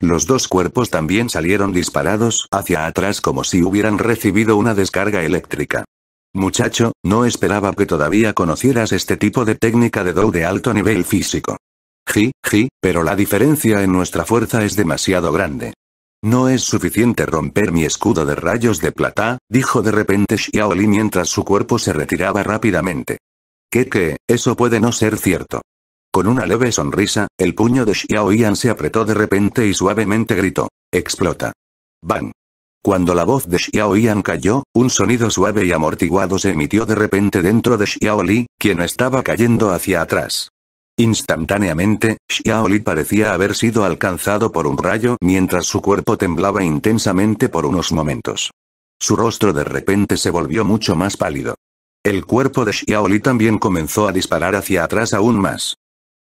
Los dos cuerpos también salieron disparados hacia atrás como si hubieran recibido una descarga eléctrica. Muchacho, no esperaba que todavía conocieras este tipo de técnica de dou de alto nivel físico. Ji, ji, pero la diferencia en nuestra fuerza es demasiado grande. No es suficiente romper mi escudo de rayos de plata, dijo de repente Xiaoli mientras su cuerpo se retiraba rápidamente. Que eso puede no ser cierto. Con una leve sonrisa, el puño de Xiao Yan se apretó de repente y suavemente gritó. Explota. Bang. Cuando la voz de Xiao Yan cayó, un sonido suave y amortiguado se emitió de repente dentro de Xiaoli, Li, quien estaba cayendo hacia atrás. Instantáneamente, Xiao Li parecía haber sido alcanzado por un rayo mientras su cuerpo temblaba intensamente por unos momentos. Su rostro de repente se volvió mucho más pálido. El cuerpo de Xiaoli también comenzó a disparar hacia atrás aún más.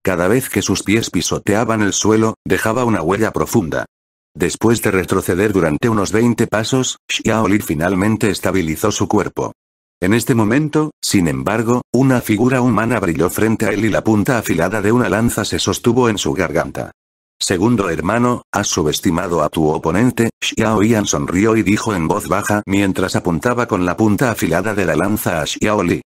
Cada vez que sus pies pisoteaban el suelo, dejaba una huella profunda. Después de retroceder durante unos 20 pasos, Xiaoli finalmente estabilizó su cuerpo. En este momento, sin embargo, una figura humana brilló frente a él y la punta afilada de una lanza se sostuvo en su garganta. Segundo hermano, has subestimado a tu oponente, Xiao Yan sonrió y dijo en voz baja mientras apuntaba con la punta afilada de la lanza a Xiao Li.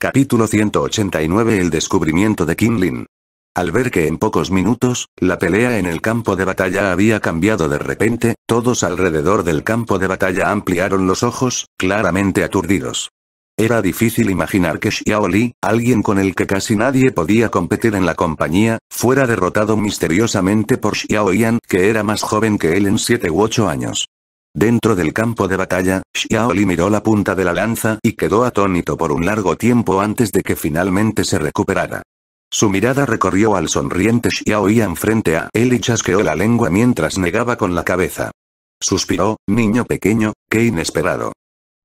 Capítulo 189 El descubrimiento de Lin. Al ver que en pocos minutos, la pelea en el campo de batalla había cambiado de repente, todos alrededor del campo de batalla ampliaron los ojos, claramente aturdidos. Era difícil imaginar que Xiao alguien con el que casi nadie podía competir en la compañía, fuera derrotado misteriosamente por Xiao Yan, que era más joven que él en 7 u 8 años. Dentro del campo de batalla, Xiao miró la punta de la lanza y quedó atónito por un largo tiempo antes de que finalmente se recuperara. Su mirada recorrió al sonriente Xiao Yan frente a él y chasqueó la lengua mientras negaba con la cabeza. Suspiró, niño pequeño, qué inesperado.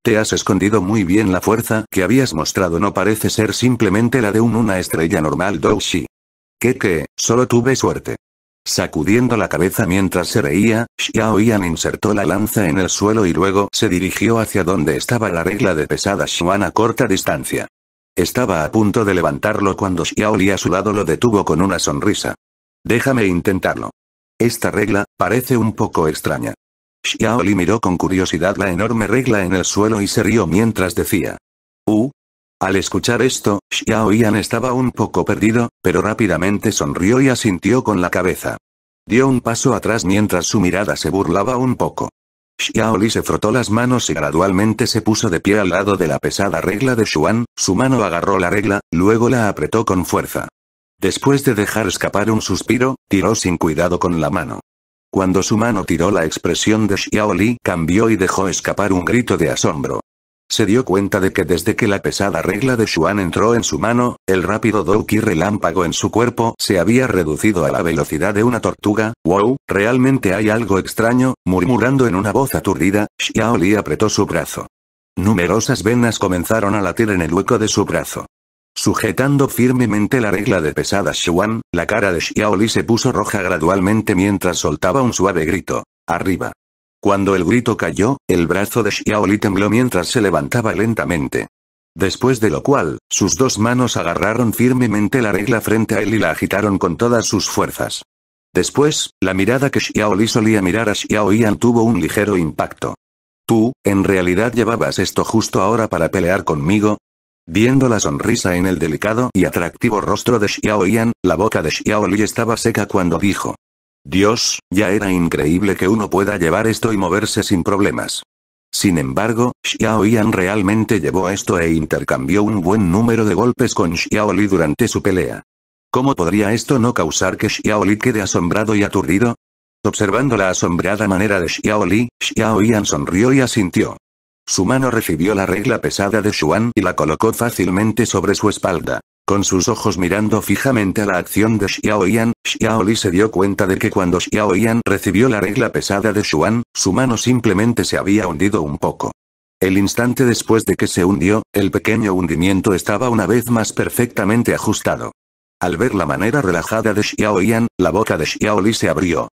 Te has escondido muy bien la fuerza que habías mostrado no parece ser simplemente la de un una estrella normal shi. Que que, solo tuve suerte. Sacudiendo la cabeza mientras se reía, Xiao Yan insertó la lanza en el suelo y luego se dirigió hacia donde estaba la regla de pesada Xuan a corta distancia. Estaba a punto de levantarlo cuando Xiao Li a su lado lo detuvo con una sonrisa. Déjame intentarlo. Esta regla, parece un poco extraña. Xiaoli miró con curiosidad la enorme regla en el suelo y se rió mientras decía. ¡Uh! Al escuchar esto, Xiao Yan estaba un poco perdido, pero rápidamente sonrió y asintió con la cabeza. Dio un paso atrás mientras su mirada se burlaba un poco. Xiaoli se frotó las manos y gradualmente se puso de pie al lado de la pesada regla de Xuan, su mano agarró la regla, luego la apretó con fuerza. Después de dejar escapar un suspiro, tiró sin cuidado con la mano. Cuando su mano tiró la expresión de Xiaoli, cambió y dejó escapar un grito de asombro. Se dio cuenta de que desde que la pesada regla de Xuan entró en su mano, el rápido Douki relámpago en su cuerpo se había reducido a la velocidad de una tortuga. ¡Wow! Realmente hay algo extraño, murmurando en una voz aturdida, Xiaoli apretó su brazo. Numerosas venas comenzaron a latir en el hueco de su brazo. Sujetando firmemente la regla de pesada Xuan, la cara de Xiaoli se puso roja gradualmente mientras soltaba un suave grito. Arriba. Cuando el grito cayó, el brazo de Xiaoli tembló mientras se levantaba lentamente. Después de lo cual, sus dos manos agarraron firmemente la regla frente a él y la agitaron con todas sus fuerzas. Después, la mirada que Xiaoli solía mirar a Xiao Yan tuvo un ligero impacto. ¿Tú, en realidad llevabas esto justo ahora para pelear conmigo? Viendo la sonrisa en el delicado y atractivo rostro de Xiao Yan, la boca de Xiao Li estaba seca cuando dijo. Dios, ya era increíble que uno pueda llevar esto y moverse sin problemas. Sin embargo, Xiao Yan realmente llevó esto e intercambió un buen número de golpes con Xiao Li durante su pelea. ¿Cómo podría esto no causar que Xiao Li quede asombrado y aturdido? Observando la asombrada manera de Xiao Li, Xiao Yan sonrió y asintió. Su mano recibió la regla pesada de Xuan y la colocó fácilmente sobre su espalda. Con sus ojos mirando fijamente a la acción de Xiaoyan, Xiaoli se dio cuenta de que cuando Yan recibió la regla pesada de Xuan, su mano simplemente se había hundido un poco. El instante después de que se hundió, el pequeño hundimiento estaba una vez más perfectamente ajustado. Al ver la manera relajada de Yan, la boca de Xiaoli se abrió.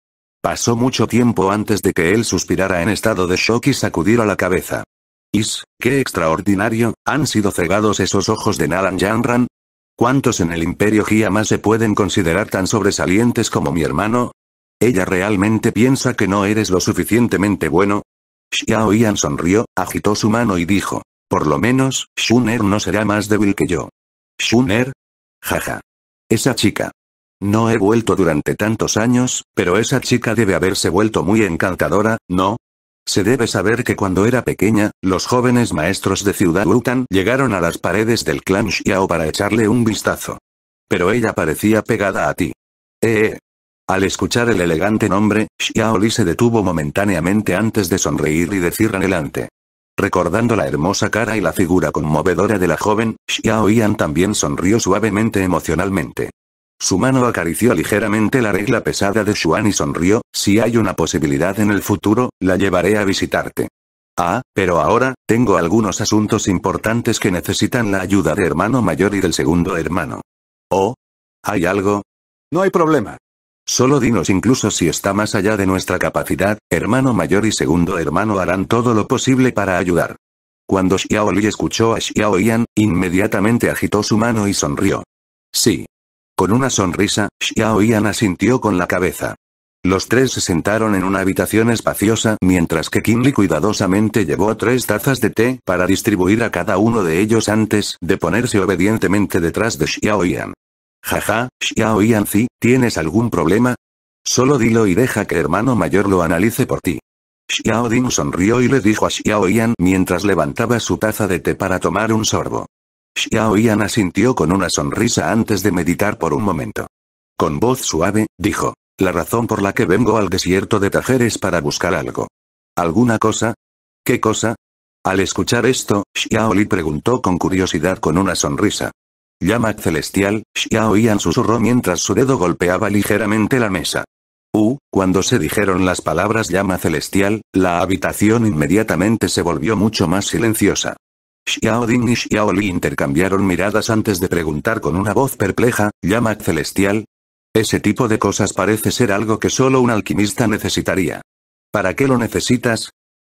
Pasó mucho tiempo antes de que él suspirara en estado de shock y sacudiera la cabeza. Is, qué extraordinario, han sido cegados esos ojos de Nalan Janran. ¿Cuántos en el Imperio más se pueden considerar tan sobresalientes como mi hermano? ¿Ella realmente piensa que no eres lo suficientemente bueno? Xiao Yan sonrió, agitó su mano y dijo. Por lo menos, Shuner no será más débil que yo. ¿Shuner? Jaja. Esa chica. No he vuelto durante tantos años, pero esa chica debe haberse vuelto muy encantadora, ¿no? Se debe saber que cuando era pequeña, los jóvenes maestros de Ciudad Wutan llegaron a las paredes del clan Xiao para echarle un vistazo. Pero ella parecía pegada a ti. Eh, eh. Al escuchar el elegante nombre, Xiao Li se detuvo momentáneamente antes de sonreír y decir anhelante. Recordando la hermosa cara y la figura conmovedora de la joven, Xiao Yan también sonrió suavemente emocionalmente. Su mano acarició ligeramente la regla pesada de Xuan y sonrió, si hay una posibilidad en el futuro, la llevaré a visitarte. Ah, pero ahora, tengo algunos asuntos importantes que necesitan la ayuda de hermano mayor y del segundo hermano. Oh. ¿Hay algo? No hay problema. Solo dinos incluso si está más allá de nuestra capacidad, hermano mayor y segundo hermano harán todo lo posible para ayudar. Cuando Xiao Li escuchó a Xiao Yan, inmediatamente agitó su mano y sonrió. Sí, con una sonrisa, Xiao Yan asintió con la cabeza. Los tres se sentaron en una habitación espaciosa mientras que Li cuidadosamente llevó tres tazas de té para distribuir a cada uno de ellos antes de ponerse obedientemente detrás de Xiao Yan. Jaja, Yan Zi, ¿tienes algún problema? Solo dilo y deja que hermano mayor lo analice por ti. Xiao Ding sonrió y le dijo a Xiao Yan mientras levantaba su taza de té para tomar un sorbo. Xiao Yan asintió con una sonrisa antes de meditar por un momento. Con voz suave, dijo. La razón por la que vengo al desierto de Tajer es para buscar algo. ¿Alguna cosa? ¿Qué cosa? Al escuchar esto, Xiao Li preguntó con curiosidad con una sonrisa. Llama celestial, Xiao Yan susurró mientras su dedo golpeaba ligeramente la mesa. Uh, cuando se dijeron las palabras llama celestial, la habitación inmediatamente se volvió mucho más silenciosa. Xiao y Xiaoli intercambiaron miradas antes de preguntar con una voz perpleja, llama celestial. Ese tipo de cosas parece ser algo que solo un alquimista necesitaría. ¿Para qué lo necesitas?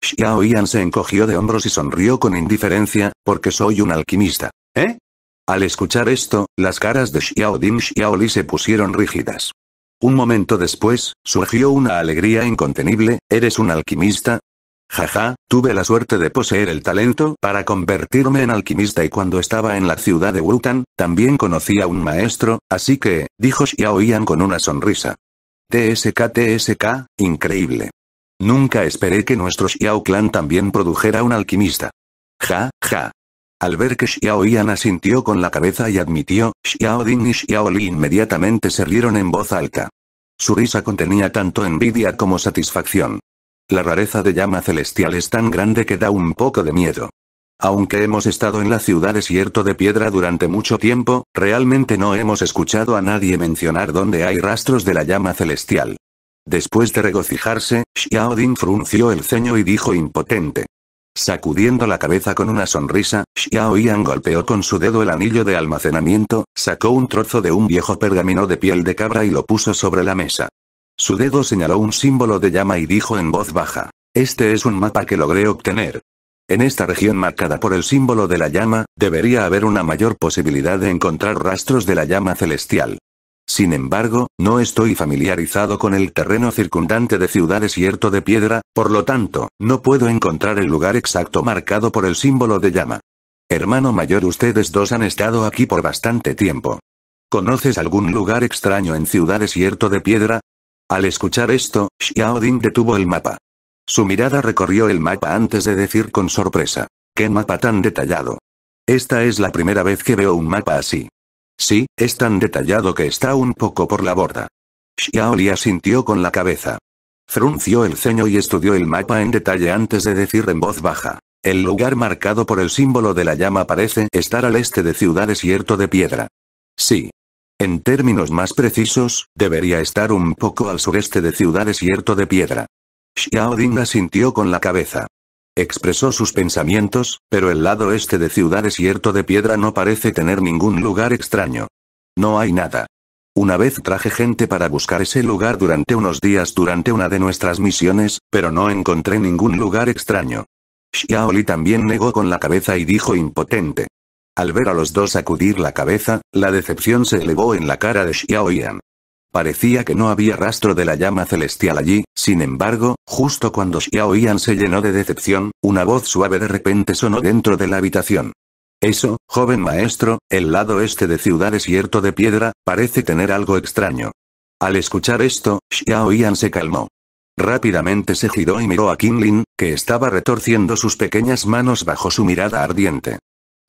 Xiao Yan se encogió de hombros y sonrió con indiferencia, porque soy un alquimista. ¿Eh? Al escuchar esto, las caras de Xiao Ding y Xiao se pusieron rígidas. Un momento después, surgió una alegría incontenible, ¿eres un alquimista? Jaja, tuve la suerte de poseer el talento para convertirme en alquimista y cuando estaba en la ciudad de Wutan, también conocí a un maestro, así que, dijo Xiao Yan con una sonrisa. TSK TSK, increíble. Nunca esperé que nuestro Xiao clan también produjera un alquimista. Ja, ja. Al ver que Xiao Yan asintió con la cabeza y admitió, Xiao Ding y Xiao Li inmediatamente se rieron en voz alta. Su risa contenía tanto envidia como satisfacción. La rareza de llama celestial es tan grande que da un poco de miedo. Aunque hemos estado en la ciudad desierto de piedra durante mucho tiempo, realmente no hemos escuchado a nadie mencionar dónde hay rastros de la llama celestial. Después de regocijarse, Xiaodin frunció el ceño y dijo impotente. Sacudiendo la cabeza con una sonrisa, Xiao Yan golpeó con su dedo el anillo de almacenamiento, sacó un trozo de un viejo pergamino de piel de cabra y lo puso sobre la mesa. Su dedo señaló un símbolo de llama y dijo en voz baja. Este es un mapa que logré obtener. En esta región marcada por el símbolo de la llama, debería haber una mayor posibilidad de encontrar rastros de la llama celestial. Sin embargo, no estoy familiarizado con el terreno circundante de ciudad desierto de piedra, por lo tanto, no puedo encontrar el lugar exacto marcado por el símbolo de llama. Hermano mayor, ustedes dos han estado aquí por bastante tiempo. ¿Conoces algún lugar extraño en ciudad desierto de piedra? Al escuchar esto, Xiaodin detuvo el mapa. Su mirada recorrió el mapa antes de decir con sorpresa. ¡Qué mapa tan detallado! Esta es la primera vez que veo un mapa así. Sí, es tan detallado que está un poco por la borda. Xiao Li asintió con la cabeza. Frunció el ceño y estudió el mapa en detalle antes de decir en voz baja. El lugar marcado por el símbolo de la llama parece estar al este de Ciudad Desierto de Piedra. Sí, en términos más precisos, debería estar un poco al sureste de Ciudad Desierto de Piedra. Xiaoding asintió con la cabeza. Expresó sus pensamientos, pero el lado este de Ciudad Desierto de Piedra no parece tener ningún lugar extraño. No hay nada. Una vez traje gente para buscar ese lugar durante unos días durante una de nuestras misiones, pero no encontré ningún lugar extraño. Xiaoli también negó con la cabeza y dijo impotente. Al ver a los dos acudir la cabeza, la decepción se elevó en la cara de Xiaoyan. Parecía que no había rastro de la llama celestial allí, sin embargo, justo cuando Xiaoyan se llenó de decepción, una voz suave de repente sonó dentro de la habitación. Eso, joven maestro, el lado este de ciudad desierto de piedra, parece tener algo extraño. Al escuchar esto, Xiaoyan se calmó. Rápidamente se giró y miró a Qinlin, que estaba retorciendo sus pequeñas manos bajo su mirada ardiente.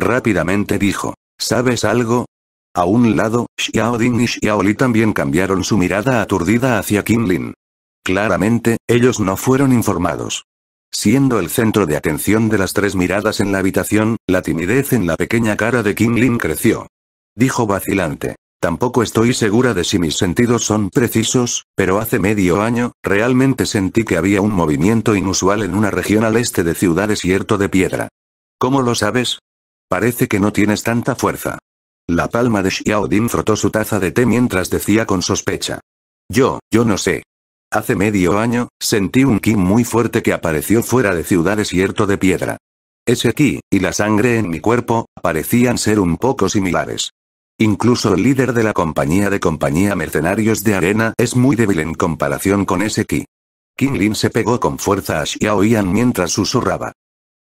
Rápidamente dijo. ¿Sabes algo? A un lado, Xiao y Xiao también cambiaron su mirada aturdida hacia Lin. Claramente, ellos no fueron informados. Siendo el centro de atención de las tres miradas en la habitación, la timidez en la pequeña cara de Lin creció. Dijo vacilante. Tampoco estoy segura de si mis sentidos son precisos, pero hace medio año, realmente sentí que había un movimiento inusual en una región al este de ciudad desierto de piedra. ¿Cómo lo sabes? Parece que no tienes tanta fuerza. La palma de Xiaodin frotó su taza de té mientras decía con sospecha. Yo, yo no sé. Hace medio año, sentí un ki muy fuerte que apareció fuera de Ciudad Desierto de Piedra. Ese ki, y la sangre en mi cuerpo, parecían ser un poco similares. Incluso el líder de la compañía de compañía mercenarios de arena es muy débil en comparación con ese ki. Kim Lin se pegó con fuerza a Xiao Yan mientras susurraba.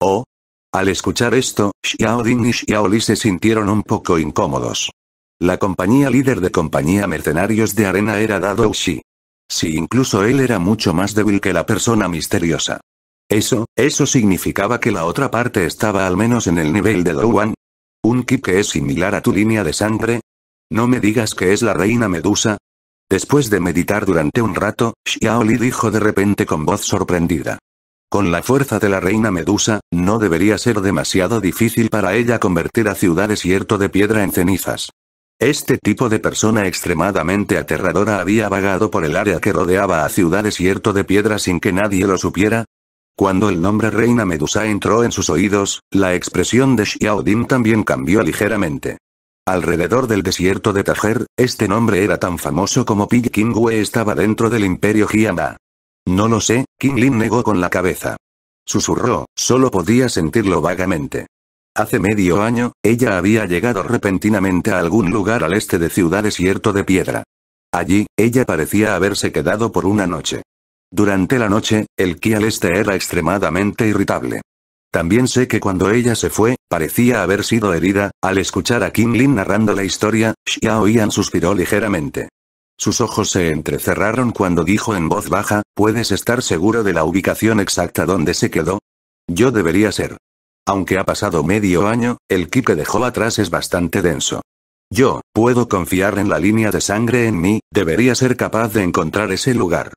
Oh, al escuchar esto, Xiao Ding y Xiaoli se sintieron un poco incómodos. La compañía líder de compañía mercenarios de arena era Dado Xi. Si incluso él era mucho más débil que la persona misteriosa. Eso, eso significaba que la otra parte estaba al menos en el nivel de Douan. Un ki que es similar a tu línea de sangre. No me digas que es la reina medusa. Después de meditar durante un rato, Xiaoli Li dijo de repente con voz sorprendida. Con la fuerza de la reina Medusa, no debería ser demasiado difícil para ella convertir a Ciudad Desierto de Piedra en cenizas. Este tipo de persona extremadamente aterradora había vagado por el área que rodeaba a Ciudad Desierto de Piedra sin que nadie lo supiera. Cuando el nombre Reina Medusa entró en sus oídos, la expresión de Xiaodin también cambió ligeramente. Alrededor del desierto de Tajer, este nombre era tan famoso como King estaba dentro del imperio Hianba. No lo sé, Kim Lin negó con la cabeza. Susurró, solo podía sentirlo vagamente. Hace medio año, ella había llegado repentinamente a algún lugar al este de ciudad desierto de piedra. Allí, ella parecía haberse quedado por una noche. Durante la noche, el ki al este era extremadamente irritable. También sé que cuando ella se fue, parecía haber sido herida, al escuchar a Kim Lin narrando la historia, Xiao Yan suspiró ligeramente. Sus ojos se entrecerraron cuando dijo en voz baja, ¿puedes estar seguro de la ubicación exacta donde se quedó? Yo debería ser. Aunque ha pasado medio año, el ki que dejó atrás es bastante denso. Yo, puedo confiar en la línea de sangre en mí, debería ser capaz de encontrar ese lugar.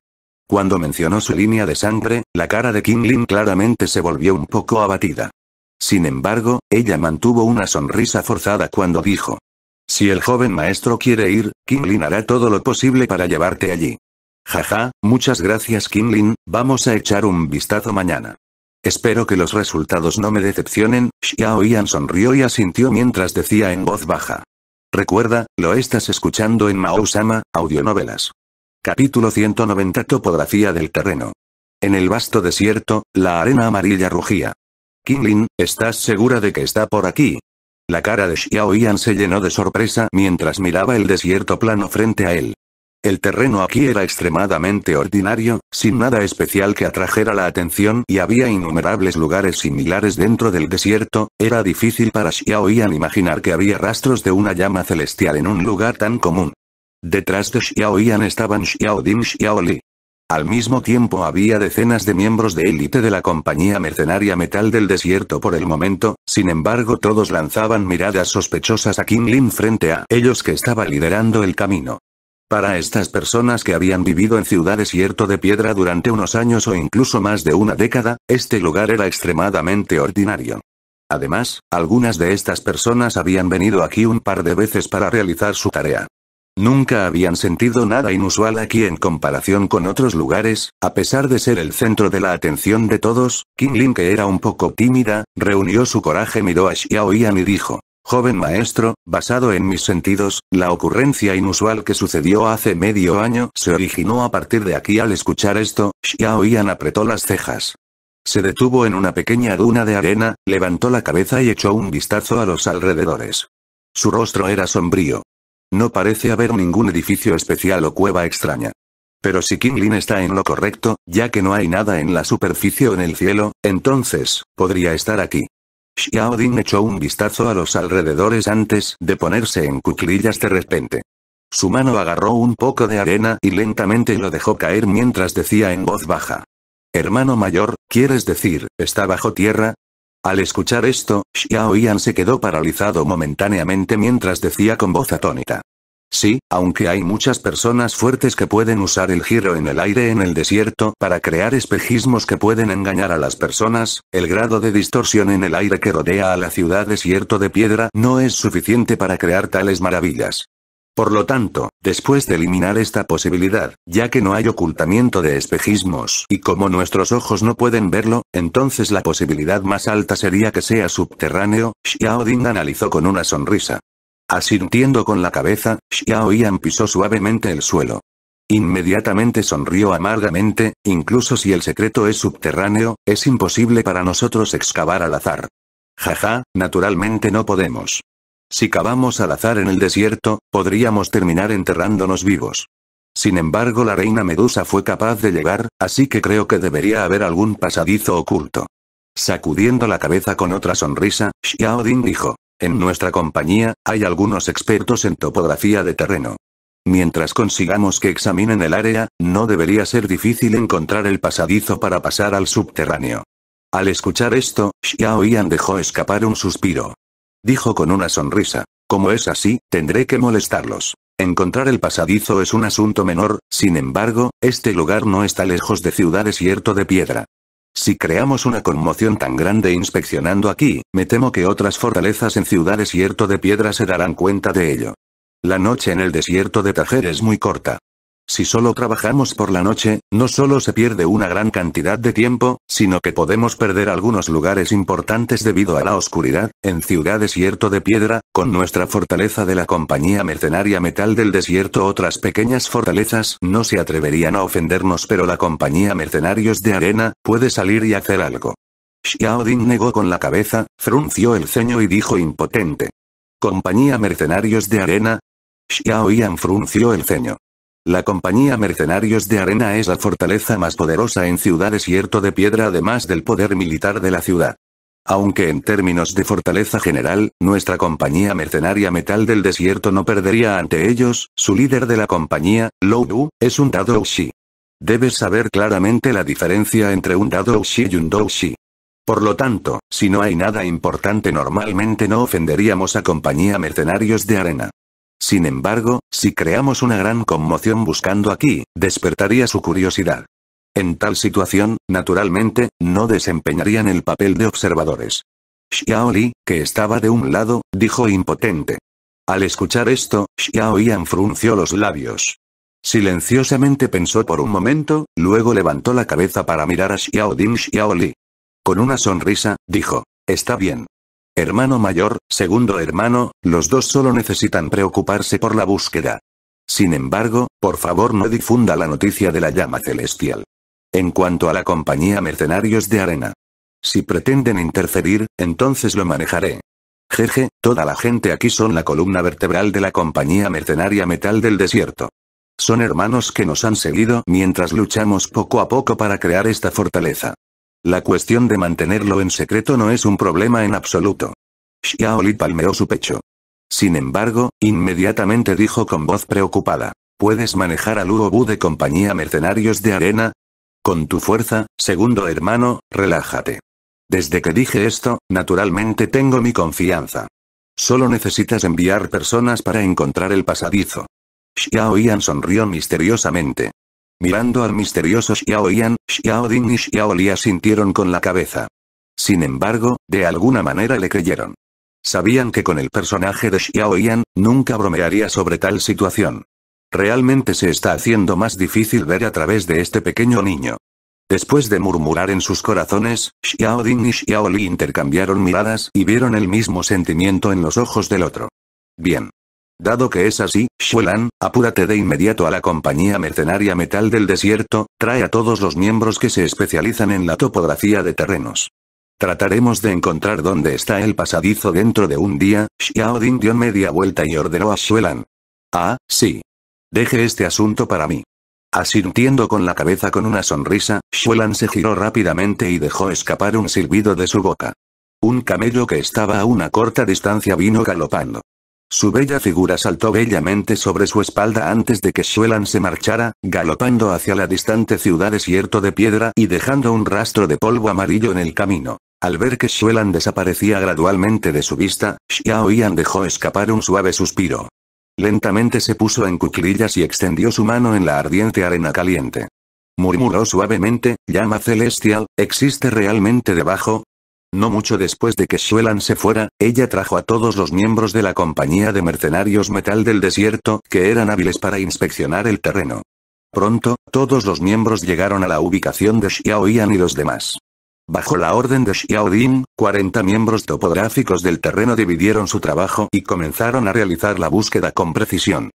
Cuando mencionó su línea de sangre, la cara de Kim Lin claramente se volvió un poco abatida. Sin embargo, ella mantuvo una sonrisa forzada cuando dijo, si el joven maestro quiere ir, Lin hará todo lo posible para llevarte allí. Jaja, muchas gracias Lin, vamos a echar un vistazo mañana. Espero que los resultados no me decepcionen, Xiao Yan sonrió y asintió mientras decía en voz baja. Recuerda, lo estás escuchando en Mao Sama, Audionovelas. Capítulo 190 Topografía del terreno. En el vasto desierto, la arena amarilla rugía. Lin, ¿estás segura de que está por aquí? La cara de Xiao Yan se llenó de sorpresa mientras miraba el desierto plano frente a él. El terreno aquí era extremadamente ordinario, sin nada especial que atrajera la atención y había innumerables lugares similares dentro del desierto, era difícil para Xiao Yan imaginar que había rastros de una llama celestial en un lugar tan común. Detrás de Xiao Yan estaban Xiao y Xiao al mismo tiempo había decenas de miembros de élite de la compañía mercenaria Metal del Desierto por el momento, sin embargo todos lanzaban miradas sospechosas a Lin frente a ellos que estaba liderando el camino. Para estas personas que habían vivido en Ciudad Desierto de Piedra durante unos años o incluso más de una década, este lugar era extremadamente ordinario. Además, algunas de estas personas habían venido aquí un par de veces para realizar su tarea. Nunca habían sentido nada inusual aquí en comparación con otros lugares, a pesar de ser el centro de la atención de todos, Kim Lin que era un poco tímida, reunió su coraje miró a Xiao Yan y dijo, Joven maestro, basado en mis sentidos, la ocurrencia inusual que sucedió hace medio año se originó a partir de aquí al escuchar esto, Xiao Yan apretó las cejas. Se detuvo en una pequeña duna de arena, levantó la cabeza y echó un vistazo a los alrededores. Su rostro era sombrío, no parece haber ningún edificio especial o cueva extraña. Pero si Kinglin está en lo correcto, ya que no hay nada en la superficie o en el cielo, entonces, podría estar aquí. Xiao echó un vistazo a los alrededores antes de ponerse en cuclillas de repente. Su mano agarró un poco de arena y lentamente lo dejó caer mientras decía en voz baja. Hermano mayor, ¿quieres decir, está bajo tierra? Al escuchar esto, Xiao se quedó paralizado momentáneamente mientras decía con voz atónita. Sí, aunque hay muchas personas fuertes que pueden usar el giro en el aire en el desierto para crear espejismos que pueden engañar a las personas, el grado de distorsión en el aire que rodea a la ciudad desierto de piedra no es suficiente para crear tales maravillas. Por lo tanto, después de eliminar esta posibilidad, ya que no hay ocultamiento de espejismos y como nuestros ojos no pueden verlo, entonces la posibilidad más alta sería que sea subterráneo, Xiao Ding analizó con una sonrisa. Asintiendo con la cabeza, Xiao Yan pisó suavemente el suelo. Inmediatamente sonrió amargamente, incluso si el secreto es subterráneo, es imposible para nosotros excavar al azar. Jaja, naturalmente no podemos. Si cavamos al azar en el desierto, podríamos terminar enterrándonos vivos. Sin embargo la reina Medusa fue capaz de llegar, así que creo que debería haber algún pasadizo oculto. Sacudiendo la cabeza con otra sonrisa, Xiao dijo. En nuestra compañía, hay algunos expertos en topografía de terreno. Mientras consigamos que examinen el área, no debería ser difícil encontrar el pasadizo para pasar al subterráneo. Al escuchar esto, Xiao dejó escapar un suspiro. Dijo con una sonrisa. Como es así, tendré que molestarlos. Encontrar el pasadizo es un asunto menor, sin embargo, este lugar no está lejos de ciudad desierto de piedra. Si creamos una conmoción tan grande inspeccionando aquí, me temo que otras fortalezas en ciudad desierto de piedra se darán cuenta de ello. La noche en el desierto de Tajer es muy corta. Si solo trabajamos por la noche, no solo se pierde una gran cantidad de tiempo, sino que podemos perder algunos lugares importantes debido a la oscuridad, en Ciudad Desierto de Piedra, con nuestra fortaleza de la compañía mercenaria Metal del Desierto otras pequeñas fortalezas no se atreverían a ofendernos pero la compañía Mercenarios de Arena, puede salir y hacer algo. Xiaodin negó con la cabeza, frunció el ceño y dijo impotente. Compañía Mercenarios de Arena. Xiao Yan frunció el ceño. La compañía Mercenarios de Arena es la fortaleza más poderosa en Ciudad Desierto de Piedra además del poder militar de la ciudad. Aunque en términos de fortaleza general, nuestra compañía mercenaria Metal del Desierto no perdería ante ellos, su líder de la compañía, Lou es un Xi. Debes saber claramente la diferencia entre un Xi y un Douxi. Por lo tanto, si no hay nada importante normalmente no ofenderíamos a compañía mercenarios de arena. Sin embargo, si creamos una gran conmoción buscando aquí, despertaría su curiosidad. En tal situación, naturalmente, no desempeñarían el papel de observadores. Xiaoli, que estaba de un lado, dijo impotente. Al escuchar esto, Xiao Yan frunció los labios. Silenciosamente pensó por un momento, luego levantó la cabeza para mirar a Xiao Ding Li. Con una sonrisa, dijo, está bien. Hermano mayor, segundo hermano, los dos solo necesitan preocuparse por la búsqueda. Sin embargo, por favor no difunda la noticia de la llama celestial. En cuanto a la compañía Mercenarios de Arena. Si pretenden interferir, entonces lo manejaré. Jeje, toda la gente aquí son la columna vertebral de la compañía mercenaria Metal del Desierto. Son hermanos que nos han seguido mientras luchamos poco a poco para crear esta fortaleza. La cuestión de mantenerlo en secreto no es un problema en absoluto. Xiaoli palmeó su pecho. Sin embargo, inmediatamente dijo con voz preocupada. ¿Puedes manejar al Luobu de compañía Mercenarios de Arena? Con tu fuerza, segundo hermano, relájate. Desde que dije esto, naturalmente tengo mi confianza. Solo necesitas enviar personas para encontrar el pasadizo. Xiao sonrió misteriosamente. Mirando al misterioso Xiao Yan, Xiao Ding y Xiao Li asintieron con la cabeza. Sin embargo, de alguna manera le creyeron. Sabían que con el personaje de Xiao Yan, nunca bromearía sobre tal situación. Realmente se está haciendo más difícil ver a través de este pequeño niño. Después de murmurar en sus corazones, Xiao Ding y Xiao Li intercambiaron miradas y vieron el mismo sentimiento en los ojos del otro. Bien. Dado que es así, Xuelan, apúrate de inmediato a la compañía mercenaria Metal del Desierto, trae a todos los miembros que se especializan en la topografía de terrenos. Trataremos de encontrar dónde está el pasadizo dentro de un día, Xiaodin dio media vuelta y ordenó a Xuelan. Ah, sí. Deje este asunto para mí. Asintiendo con la cabeza con una sonrisa, Xuelan se giró rápidamente y dejó escapar un silbido de su boca. Un camello que estaba a una corta distancia vino galopando. Su bella figura saltó bellamente sobre su espalda antes de que Shuelan se marchara, galopando hacia la distante ciudad desierto de piedra y dejando un rastro de polvo amarillo en el camino. Al ver que Shuelan desaparecía gradualmente de su vista, Xiao Yan dejó escapar un suave suspiro. Lentamente se puso en cuclillas y extendió su mano en la ardiente arena caliente. Murmuró suavemente, llama celestial, ¿existe realmente debajo? No mucho después de que Xuelan se fuera, ella trajo a todos los miembros de la compañía de mercenarios Metal del Desierto, que eran hábiles para inspeccionar el terreno. Pronto, todos los miembros llegaron a la ubicación de Xiaoyan y los demás. Bajo la orden de Xiaodin, 40 miembros topográficos del terreno dividieron su trabajo y comenzaron a realizar la búsqueda con precisión.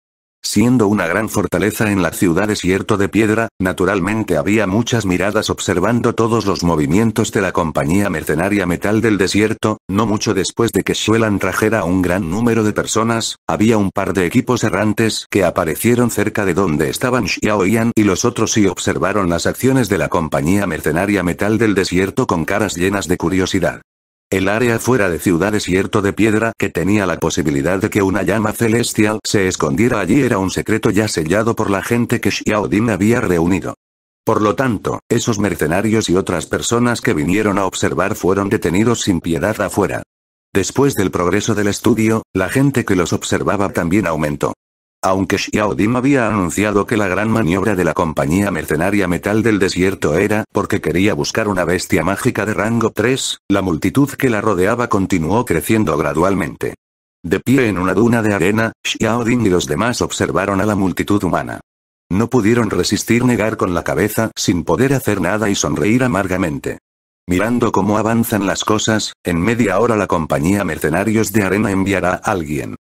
Siendo una gran fortaleza en la ciudad desierto de piedra, naturalmente había muchas miradas observando todos los movimientos de la compañía mercenaria Metal del Desierto, no mucho después de que Shuelan trajera un gran número de personas, había un par de equipos errantes que aparecieron cerca de donde estaban Xiao y los otros y observaron las acciones de la compañía mercenaria Metal del Desierto con caras llenas de curiosidad. El área fuera de ciudad desierto de piedra que tenía la posibilidad de que una llama celestial se escondiera allí era un secreto ya sellado por la gente que Xiaodin había reunido. Por lo tanto, esos mercenarios y otras personas que vinieron a observar fueron detenidos sin piedad afuera. Después del progreso del estudio, la gente que los observaba también aumentó. Aunque Xiaodin había anunciado que la gran maniobra de la compañía mercenaria Metal del Desierto era porque quería buscar una bestia mágica de rango 3, la multitud que la rodeaba continuó creciendo gradualmente. De pie en una duna de arena, Xiaodin y los demás observaron a la multitud humana. No pudieron resistir negar con la cabeza sin poder hacer nada y sonreír amargamente. Mirando cómo avanzan las cosas, en media hora la compañía Mercenarios de Arena enviará a alguien.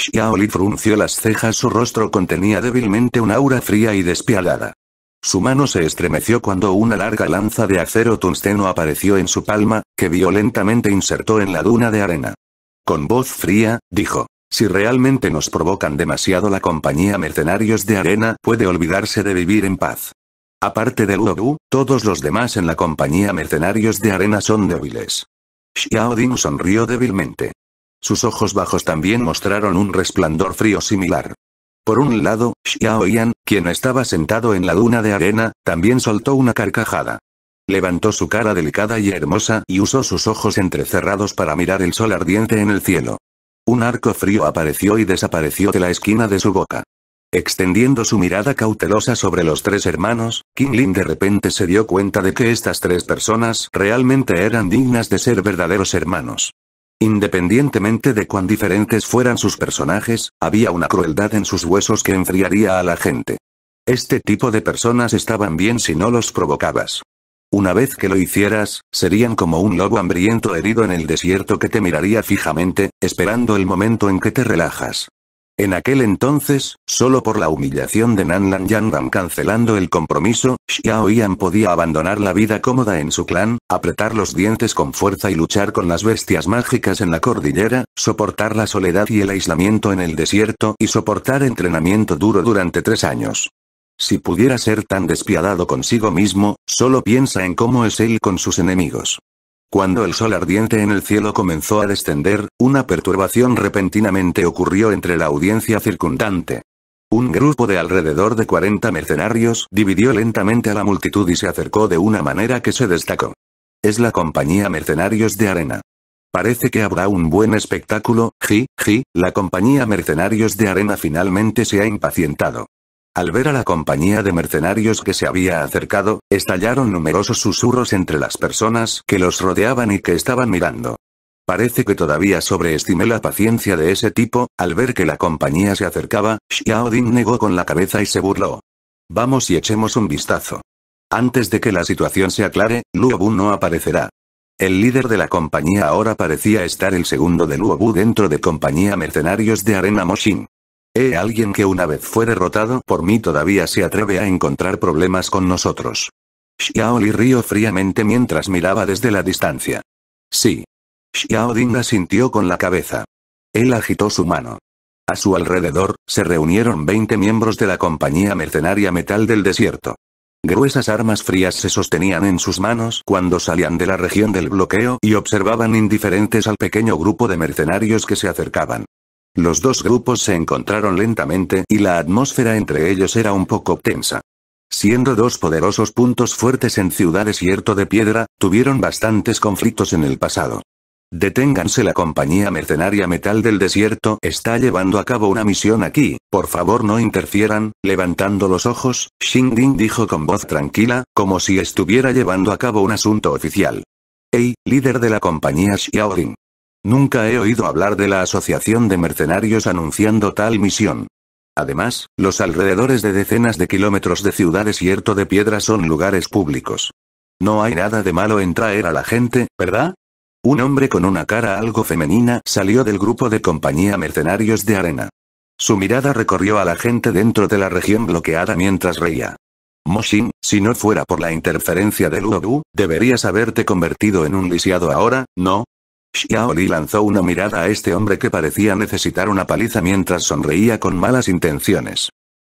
Xiaoli frunció las cejas su rostro contenía débilmente un aura fría y despiadada. Su mano se estremeció cuando una larga lanza de acero tungsteno apareció en su palma, que violentamente insertó en la duna de arena. Con voz fría, dijo, si realmente nos provocan demasiado la compañía Mercenarios de Arena puede olvidarse de vivir en paz. Aparte de Luobu, todos los demás en la compañía Mercenarios de Arena son débiles. Xiaodin sonrió débilmente. Sus ojos bajos también mostraron un resplandor frío similar. Por un lado, Xiao Yan, quien estaba sentado en la luna de arena, también soltó una carcajada. Levantó su cara delicada y hermosa y usó sus ojos entrecerrados para mirar el sol ardiente en el cielo. Un arco frío apareció y desapareció de la esquina de su boca. Extendiendo su mirada cautelosa sobre los tres hermanos, Qin Lin de repente se dio cuenta de que estas tres personas realmente eran dignas de ser verdaderos hermanos. Independientemente de cuán diferentes fueran sus personajes, había una crueldad en sus huesos que enfriaría a la gente. Este tipo de personas estaban bien si no los provocabas. Una vez que lo hicieras, serían como un lobo hambriento herido en el desierto que te miraría fijamente, esperando el momento en que te relajas. En aquel entonces, solo por la humillación de Nanlan dan cancelando el compromiso, Xiao Yan podía abandonar la vida cómoda en su clan, apretar los dientes con fuerza y luchar con las bestias mágicas en la cordillera, soportar la soledad y el aislamiento en el desierto y soportar entrenamiento duro durante tres años. Si pudiera ser tan despiadado consigo mismo, solo piensa en cómo es él con sus enemigos. Cuando el sol ardiente en el cielo comenzó a descender, una perturbación repentinamente ocurrió entre la audiencia circundante. Un grupo de alrededor de 40 mercenarios dividió lentamente a la multitud y se acercó de una manera que se destacó. Es la compañía Mercenarios de Arena. Parece que habrá un buen espectáculo, ji, ji, la compañía Mercenarios de Arena finalmente se ha impacientado. Al ver a la compañía de mercenarios que se había acercado, estallaron numerosos susurros entre las personas que los rodeaban y que estaban mirando. Parece que todavía sobreestimé la paciencia de ese tipo, al ver que la compañía se acercaba, Xiaodin negó con la cabeza y se burló. Vamos y echemos un vistazo. Antes de que la situación se aclare, Luobu no aparecerá. El líder de la compañía ahora parecía estar el segundo de Luobu dentro de compañía mercenarios de Arena Moshin alguien que una vez fue derrotado por mí todavía se atreve a encontrar problemas con nosotros. Xiaoli rió fríamente mientras miraba desde la distancia. Sí. Xiao Ding sintió con la cabeza. Él agitó su mano. A su alrededor, se reunieron 20 miembros de la compañía mercenaria Metal del Desierto. Gruesas armas frías se sostenían en sus manos cuando salían de la región del bloqueo y observaban indiferentes al pequeño grupo de mercenarios que se acercaban. Los dos grupos se encontraron lentamente y la atmósfera entre ellos era un poco tensa. Siendo dos poderosos puntos fuertes en Ciudad Desierto de Piedra, tuvieron bastantes conflictos en el pasado. Deténganse la compañía mercenaria Metal del Desierto está llevando a cabo una misión aquí, por favor no interfieran, levantando los ojos, Xing dijo con voz tranquila, como si estuviera llevando a cabo un asunto oficial. Hey, líder de la compañía Xiaoring. Nunca he oído hablar de la Asociación de Mercenarios anunciando tal misión. Además, los alrededores de decenas de kilómetros de ciudad desierto de piedra son lugares públicos. No hay nada de malo en traer a la gente, ¿verdad? Un hombre con una cara algo femenina salió del grupo de compañía Mercenarios de Arena. Su mirada recorrió a la gente dentro de la región bloqueada mientras reía. Moshin, si no fuera por la interferencia de Uobu, deberías haberte convertido en un lisiado ahora, ¿no? Xiaoli lanzó una mirada a este hombre que parecía necesitar una paliza mientras sonreía con malas intenciones.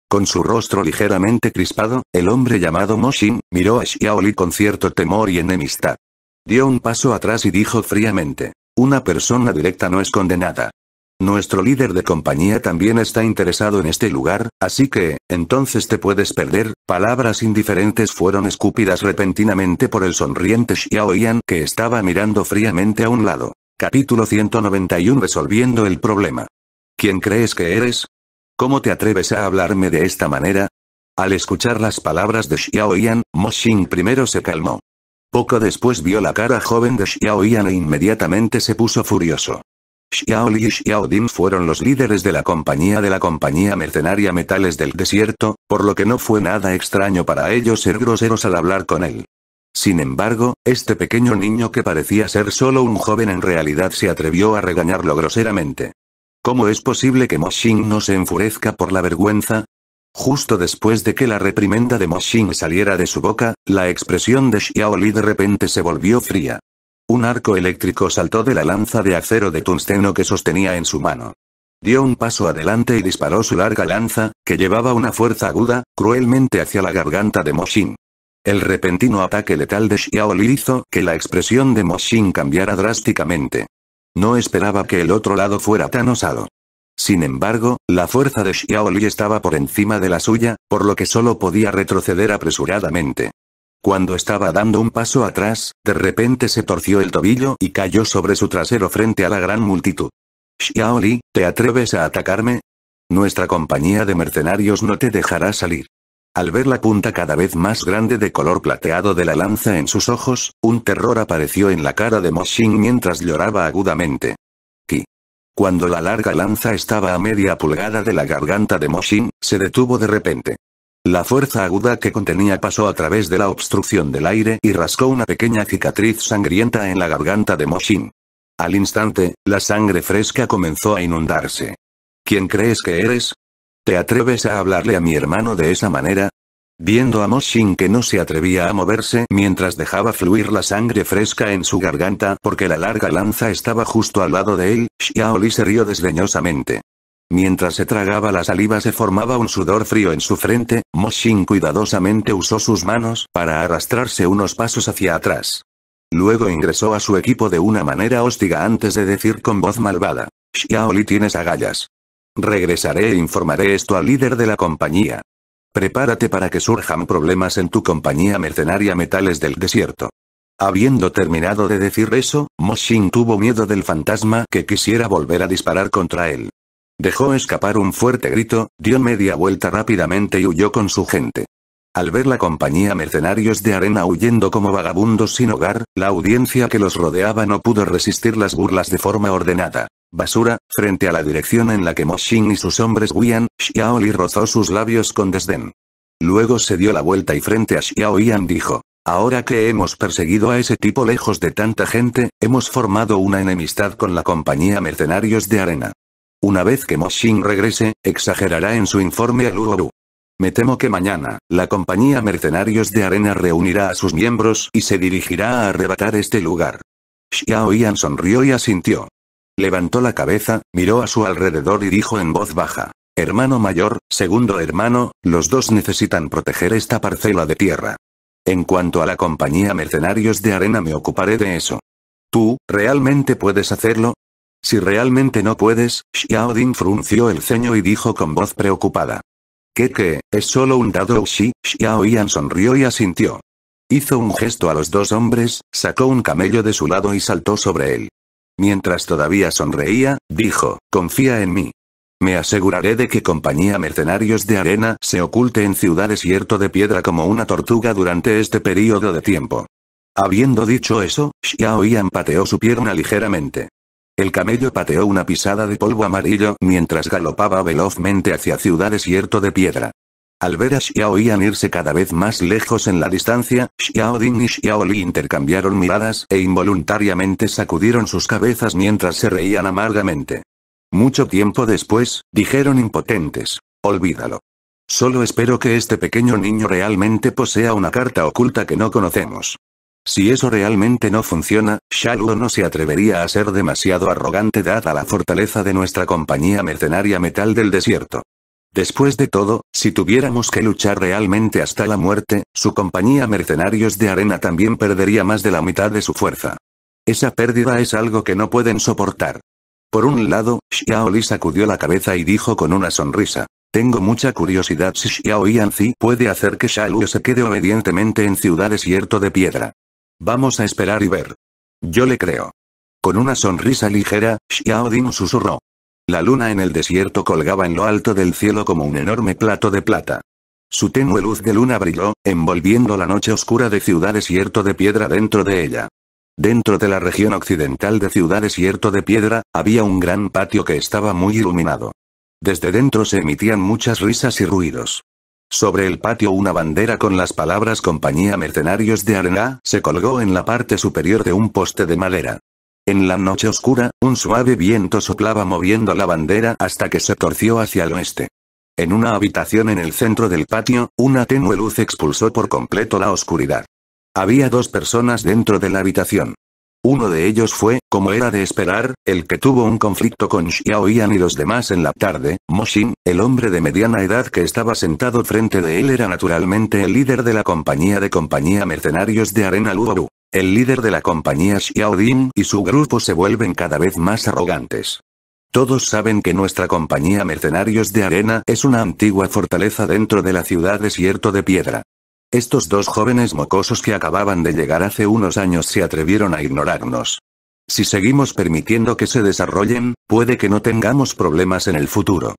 Con su rostro ligeramente crispado, el hombre llamado Moshin, miró a Xiaoli con cierto temor y enemistad. Dio un paso atrás y dijo fríamente. Una persona directa no es condenada. Nuestro líder de compañía también está interesado en este lugar, así que, entonces te puedes perder. Palabras indiferentes fueron escupidas repentinamente por el sonriente Yan que estaba mirando fríamente a un lado. Capítulo 191 Resolviendo el problema. ¿Quién crees que eres? ¿Cómo te atreves a hablarme de esta manera? Al escuchar las palabras de Yan, Mo Xing primero se calmó. Poco después vio la cara joven de Yan e inmediatamente se puso furioso. Xiao y Xiao fueron los líderes de la compañía de la compañía mercenaria Metales del Desierto, por lo que no fue nada extraño para ellos ser groseros al hablar con él. Sin embargo, este pequeño niño que parecía ser solo un joven en realidad se atrevió a regañarlo groseramente. ¿Cómo es posible que Xing no se enfurezca por la vergüenza? Justo después de que la reprimenda de Xing saliera de su boca, la expresión de Xiao de repente se volvió fría. Un arco eléctrico saltó de la lanza de acero de tungsteno que sostenía en su mano. Dio un paso adelante y disparó su larga lanza, que llevaba una fuerza aguda, cruelmente hacia la garganta de Moshin. El repentino ataque letal de Xiaoli hizo que la expresión de Moshin cambiara drásticamente. No esperaba que el otro lado fuera tan osado. Sin embargo, la fuerza de Xiaoli estaba por encima de la suya, por lo que solo podía retroceder apresuradamente. Cuando estaba dando un paso atrás, de repente se torció el tobillo y cayó sobre su trasero frente a la gran multitud. Xiaoli, ¿te atreves a atacarme? Nuestra compañía de mercenarios no te dejará salir. Al ver la punta cada vez más grande de color plateado de la lanza en sus ojos, un terror apareció en la cara de Moshin mientras lloraba agudamente. Ki. Cuando la larga lanza estaba a media pulgada de la garganta de Moshin, se detuvo de repente. La fuerza aguda que contenía pasó a través de la obstrucción del aire y rascó una pequeña cicatriz sangrienta en la garganta de Moshin. Al instante, la sangre fresca comenzó a inundarse. ¿Quién crees que eres? ¿Te atreves a hablarle a mi hermano de esa manera? Viendo a Moshin que no se atrevía a moverse mientras dejaba fluir la sangre fresca en su garganta porque la larga lanza estaba justo al lado de él, Xiaoli se rió desdeñosamente. Mientras se tragaba la saliva se formaba un sudor frío en su frente, Moshin cuidadosamente usó sus manos para arrastrarse unos pasos hacia atrás. Luego ingresó a su equipo de una manera hostiga antes de decir con voz malvada. Xiaoli tienes agallas. Regresaré e informaré esto al líder de la compañía. Prepárate para que surjan problemas en tu compañía mercenaria Metales del Desierto. Habiendo terminado de decir eso, Moshin tuvo miedo del fantasma que quisiera volver a disparar contra él. Dejó escapar un fuerte grito, dio media vuelta rápidamente y huyó con su gente. Al ver la compañía mercenarios de arena huyendo como vagabundos sin hogar, la audiencia que los rodeaba no pudo resistir las burlas de forma ordenada. Basura, frente a la dirección en la que Mo Moshin y sus hombres huían, Xiaoli rozó sus labios con desdén. Luego se dio la vuelta y frente a Xiaoyan dijo, Ahora que hemos perseguido a ese tipo lejos de tanta gente, hemos formado una enemistad con la compañía Mercenarios de Arena. Una vez que Moshin regrese, exagerará en su informe a Uru. Me temo que mañana, la compañía Mercenarios de Arena reunirá a sus miembros y se dirigirá a arrebatar este lugar. Xiao Yan sonrió y asintió. Levantó la cabeza, miró a su alrededor y dijo en voz baja. Hermano mayor, segundo hermano, los dos necesitan proteger esta parcela de tierra. En cuanto a la compañía Mercenarios de Arena me ocuparé de eso. ¿Tú, realmente puedes hacerlo? Si realmente no puedes, Xiao Ding frunció el ceño y dijo con voz preocupada. ¿Qué qué, es solo un dado Xi? Xiao Yan sonrió y asintió. Hizo un gesto a los dos hombres, sacó un camello de su lado y saltó sobre él. Mientras todavía sonreía, dijo, confía en mí. Me aseguraré de que compañía Mercenarios de Arena se oculte en Ciudad Desierto de Piedra como una tortuga durante este periodo de tiempo. Habiendo dicho eso, Xiao Yan pateó su pierna ligeramente. El camello pateó una pisada de polvo amarillo mientras galopaba velozmente hacia Ciudad Desierto de Piedra. Al ver a Xiao irse cada vez más lejos en la distancia, Xiao Ding y Xiao Li intercambiaron miradas e involuntariamente sacudieron sus cabezas mientras se reían amargamente. Mucho tiempo después, dijeron impotentes. Olvídalo. Solo espero que este pequeño niño realmente posea una carta oculta que no conocemos. Si eso realmente no funciona, Shallow no se atrevería a ser demasiado arrogante dada la fortaleza de nuestra compañía mercenaria Metal del Desierto. Después de todo, si tuviéramos que luchar realmente hasta la muerte, su compañía Mercenarios de Arena también perdería más de la mitad de su fuerza. Esa pérdida es algo que no pueden soportar. Por un lado, Li sacudió la cabeza y dijo con una sonrisa. Tengo mucha curiosidad si Xiao Yanzi puede hacer que Xiao se quede obedientemente en Ciudad Desierto de Piedra. Vamos a esperar y ver. Yo le creo. Con una sonrisa ligera, Xiaodin susurró. La luna en el desierto colgaba en lo alto del cielo como un enorme plato de plata. Su tenue luz de luna brilló, envolviendo la noche oscura de Ciudad Desierto de Piedra dentro de ella. Dentro de la región occidental de Ciudad Desierto de Piedra, había un gran patio que estaba muy iluminado. Desde dentro se emitían muchas risas y ruidos. Sobre el patio una bandera con las palabras Compañía Mercenarios de Arena se colgó en la parte superior de un poste de madera. En la noche oscura, un suave viento soplaba moviendo la bandera hasta que se torció hacia el oeste. En una habitación en el centro del patio, una tenue luz expulsó por completo la oscuridad. Había dos personas dentro de la habitación. Uno de ellos fue, como era de esperar, el que tuvo un conflicto con Xiaoyan y los demás en la tarde. Moshin, el hombre de mediana edad que estaba sentado frente de él, era naturalmente el líder de la compañía de compañía mercenarios de Arena Luobu. El líder de la compañía Xiao y su grupo se vuelven cada vez más arrogantes. Todos saben que nuestra compañía Mercenarios de Arena es una antigua fortaleza dentro de la ciudad desierto de piedra. Estos dos jóvenes mocosos que acababan de llegar hace unos años se atrevieron a ignorarnos. Si seguimos permitiendo que se desarrollen, puede que no tengamos problemas en el futuro.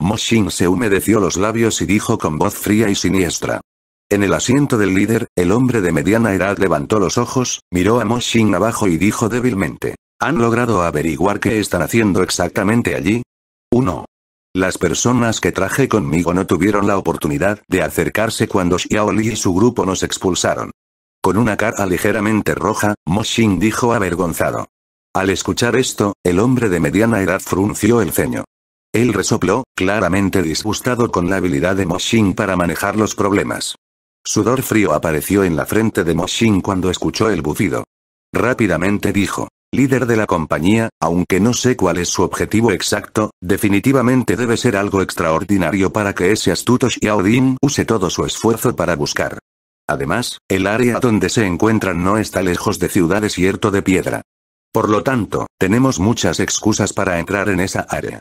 Moshin se humedeció los labios y dijo con voz fría y siniestra. En el asiento del líder, el hombre de mediana edad levantó los ojos, miró a Moshin abajo y dijo débilmente. ¿Han logrado averiguar qué están haciendo exactamente allí? Uno. Las personas que traje conmigo no tuvieron la oportunidad de acercarse cuando Xiaoli y su grupo nos expulsaron. Con una cara ligeramente roja, Xing dijo avergonzado. Al escuchar esto, el hombre de mediana edad frunció el ceño. Él resopló, claramente disgustado con la habilidad de Xing para manejar los problemas. Sudor frío apareció en la frente de Xing cuando escuchó el bufido. Rápidamente dijo, líder de la compañía, aunque no sé cuál es su objetivo exacto, definitivamente debe ser algo extraordinario para que ese astuto Xiaodin use todo su esfuerzo para buscar. Además, el área donde se encuentran no está lejos de ciudad desierto de piedra. Por lo tanto, tenemos muchas excusas para entrar en esa área.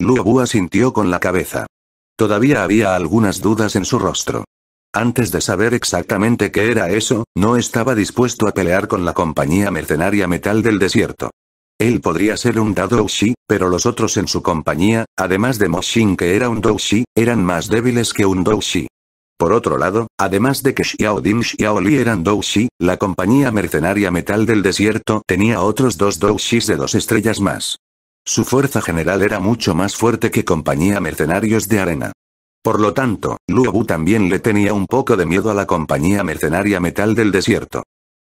Luo Bu asintió con la cabeza. Todavía había algunas dudas en su rostro. Antes de saber exactamente qué era eso, no estaba dispuesto a pelear con la compañía mercenaria Metal del Desierto. Él podría ser un Shi, pero los otros en su compañía, además de Moshin que era un Doushi, eran más débiles que un Doushi. Por otro lado, además de que Xiao Dim Xiao Li eran Doushi, la compañía mercenaria Metal del Desierto tenía otros dos Doushis de dos estrellas más. Su fuerza general era mucho más fuerte que compañía mercenarios de arena. Por lo tanto, Bu también le tenía un poco de miedo a la compañía mercenaria Metal del Desierto.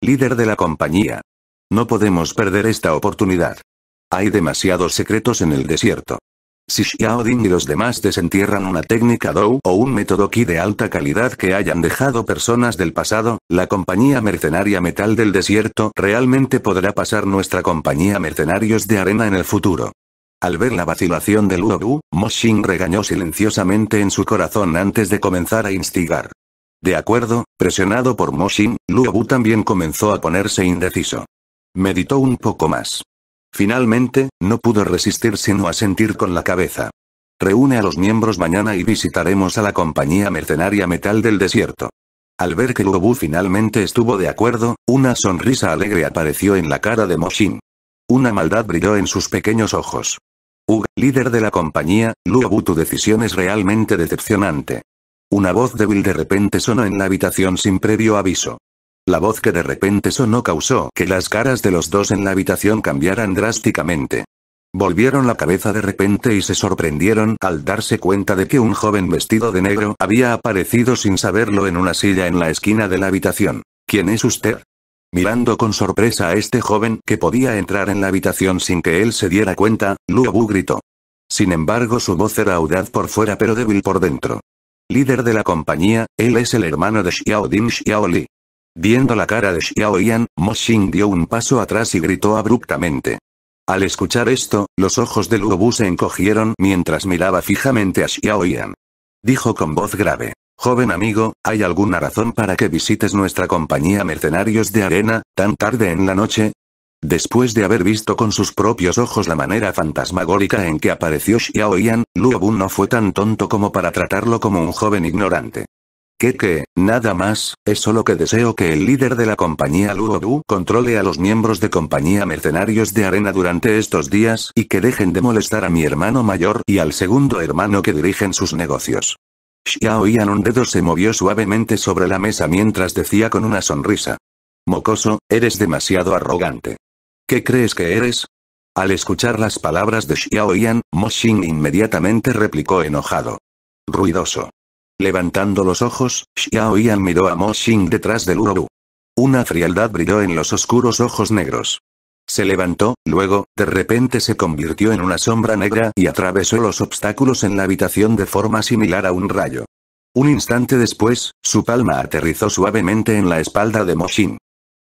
Líder de la compañía. No podemos perder esta oportunidad. Hay demasiados secretos en el desierto. Si Xiaodin y los demás desentierran una técnica Dou o un método Ki de alta calidad que hayan dejado personas del pasado, la compañía mercenaria Metal del Desierto realmente podrá pasar nuestra compañía Mercenarios de Arena en el futuro. Al ver la vacilación de Mo Moshin regañó silenciosamente en su corazón antes de comenzar a instigar. De acuerdo, presionado por Moshin, Luobu también comenzó a ponerse indeciso. Meditó un poco más. Finalmente, no pudo resistir sino a sentir con la cabeza. Reúne a los miembros mañana y visitaremos a la compañía mercenaria Metal del Desierto. Al ver que Luobu finalmente estuvo de acuerdo, una sonrisa alegre apareció en la cara de Moshin. Una maldad brilló en sus pequeños ojos líder de la compañía, Luobu tu decisión es realmente decepcionante. Una voz débil de repente sonó en la habitación sin previo aviso. La voz que de repente sonó causó que las caras de los dos en la habitación cambiaran drásticamente. Volvieron la cabeza de repente y se sorprendieron al darse cuenta de que un joven vestido de negro había aparecido sin saberlo en una silla en la esquina de la habitación. ¿Quién es usted? Mirando con sorpresa a este joven que podía entrar en la habitación sin que él se diera cuenta, Luobu gritó. Sin embargo su voz era audaz por fuera pero débil por dentro. Líder de la compañía, él es el hermano de Xiao Din Xiao Viendo la cara de Xiao Yan, Mo Xing dio un paso atrás y gritó abruptamente. Al escuchar esto, los ojos de Bu se encogieron mientras miraba fijamente a Xiao Yan. Dijo con voz grave. Joven amigo, ¿hay alguna razón para que visites nuestra compañía Mercenarios de Arena, tan tarde en la noche? Después de haber visto con sus propios ojos la manera fantasmagórica en que apareció Xiao Yan, Luo no fue tan tonto como para tratarlo como un joven ignorante. Que que, nada más, es solo que deseo que el líder de la compañía Luo controle a los miembros de compañía mercenarios de arena durante estos días y que dejen de molestar a mi hermano mayor y al segundo hermano que dirigen sus negocios. Xiao Yan un dedo se movió suavemente sobre la mesa mientras decía con una sonrisa. Mocoso, eres demasiado arrogante. ¿Qué crees que eres? Al escuchar las palabras de Xiao Yan, Mo Xing inmediatamente replicó enojado. Ruidoso. Levantando los ojos, Xiao Yan miró a Mo Xing detrás del Uru. Una frialdad brilló en los oscuros ojos negros. Se levantó, luego, de repente se convirtió en una sombra negra y atravesó los obstáculos en la habitación de forma similar a un rayo. Un instante después, su palma aterrizó suavemente en la espalda de Moshin.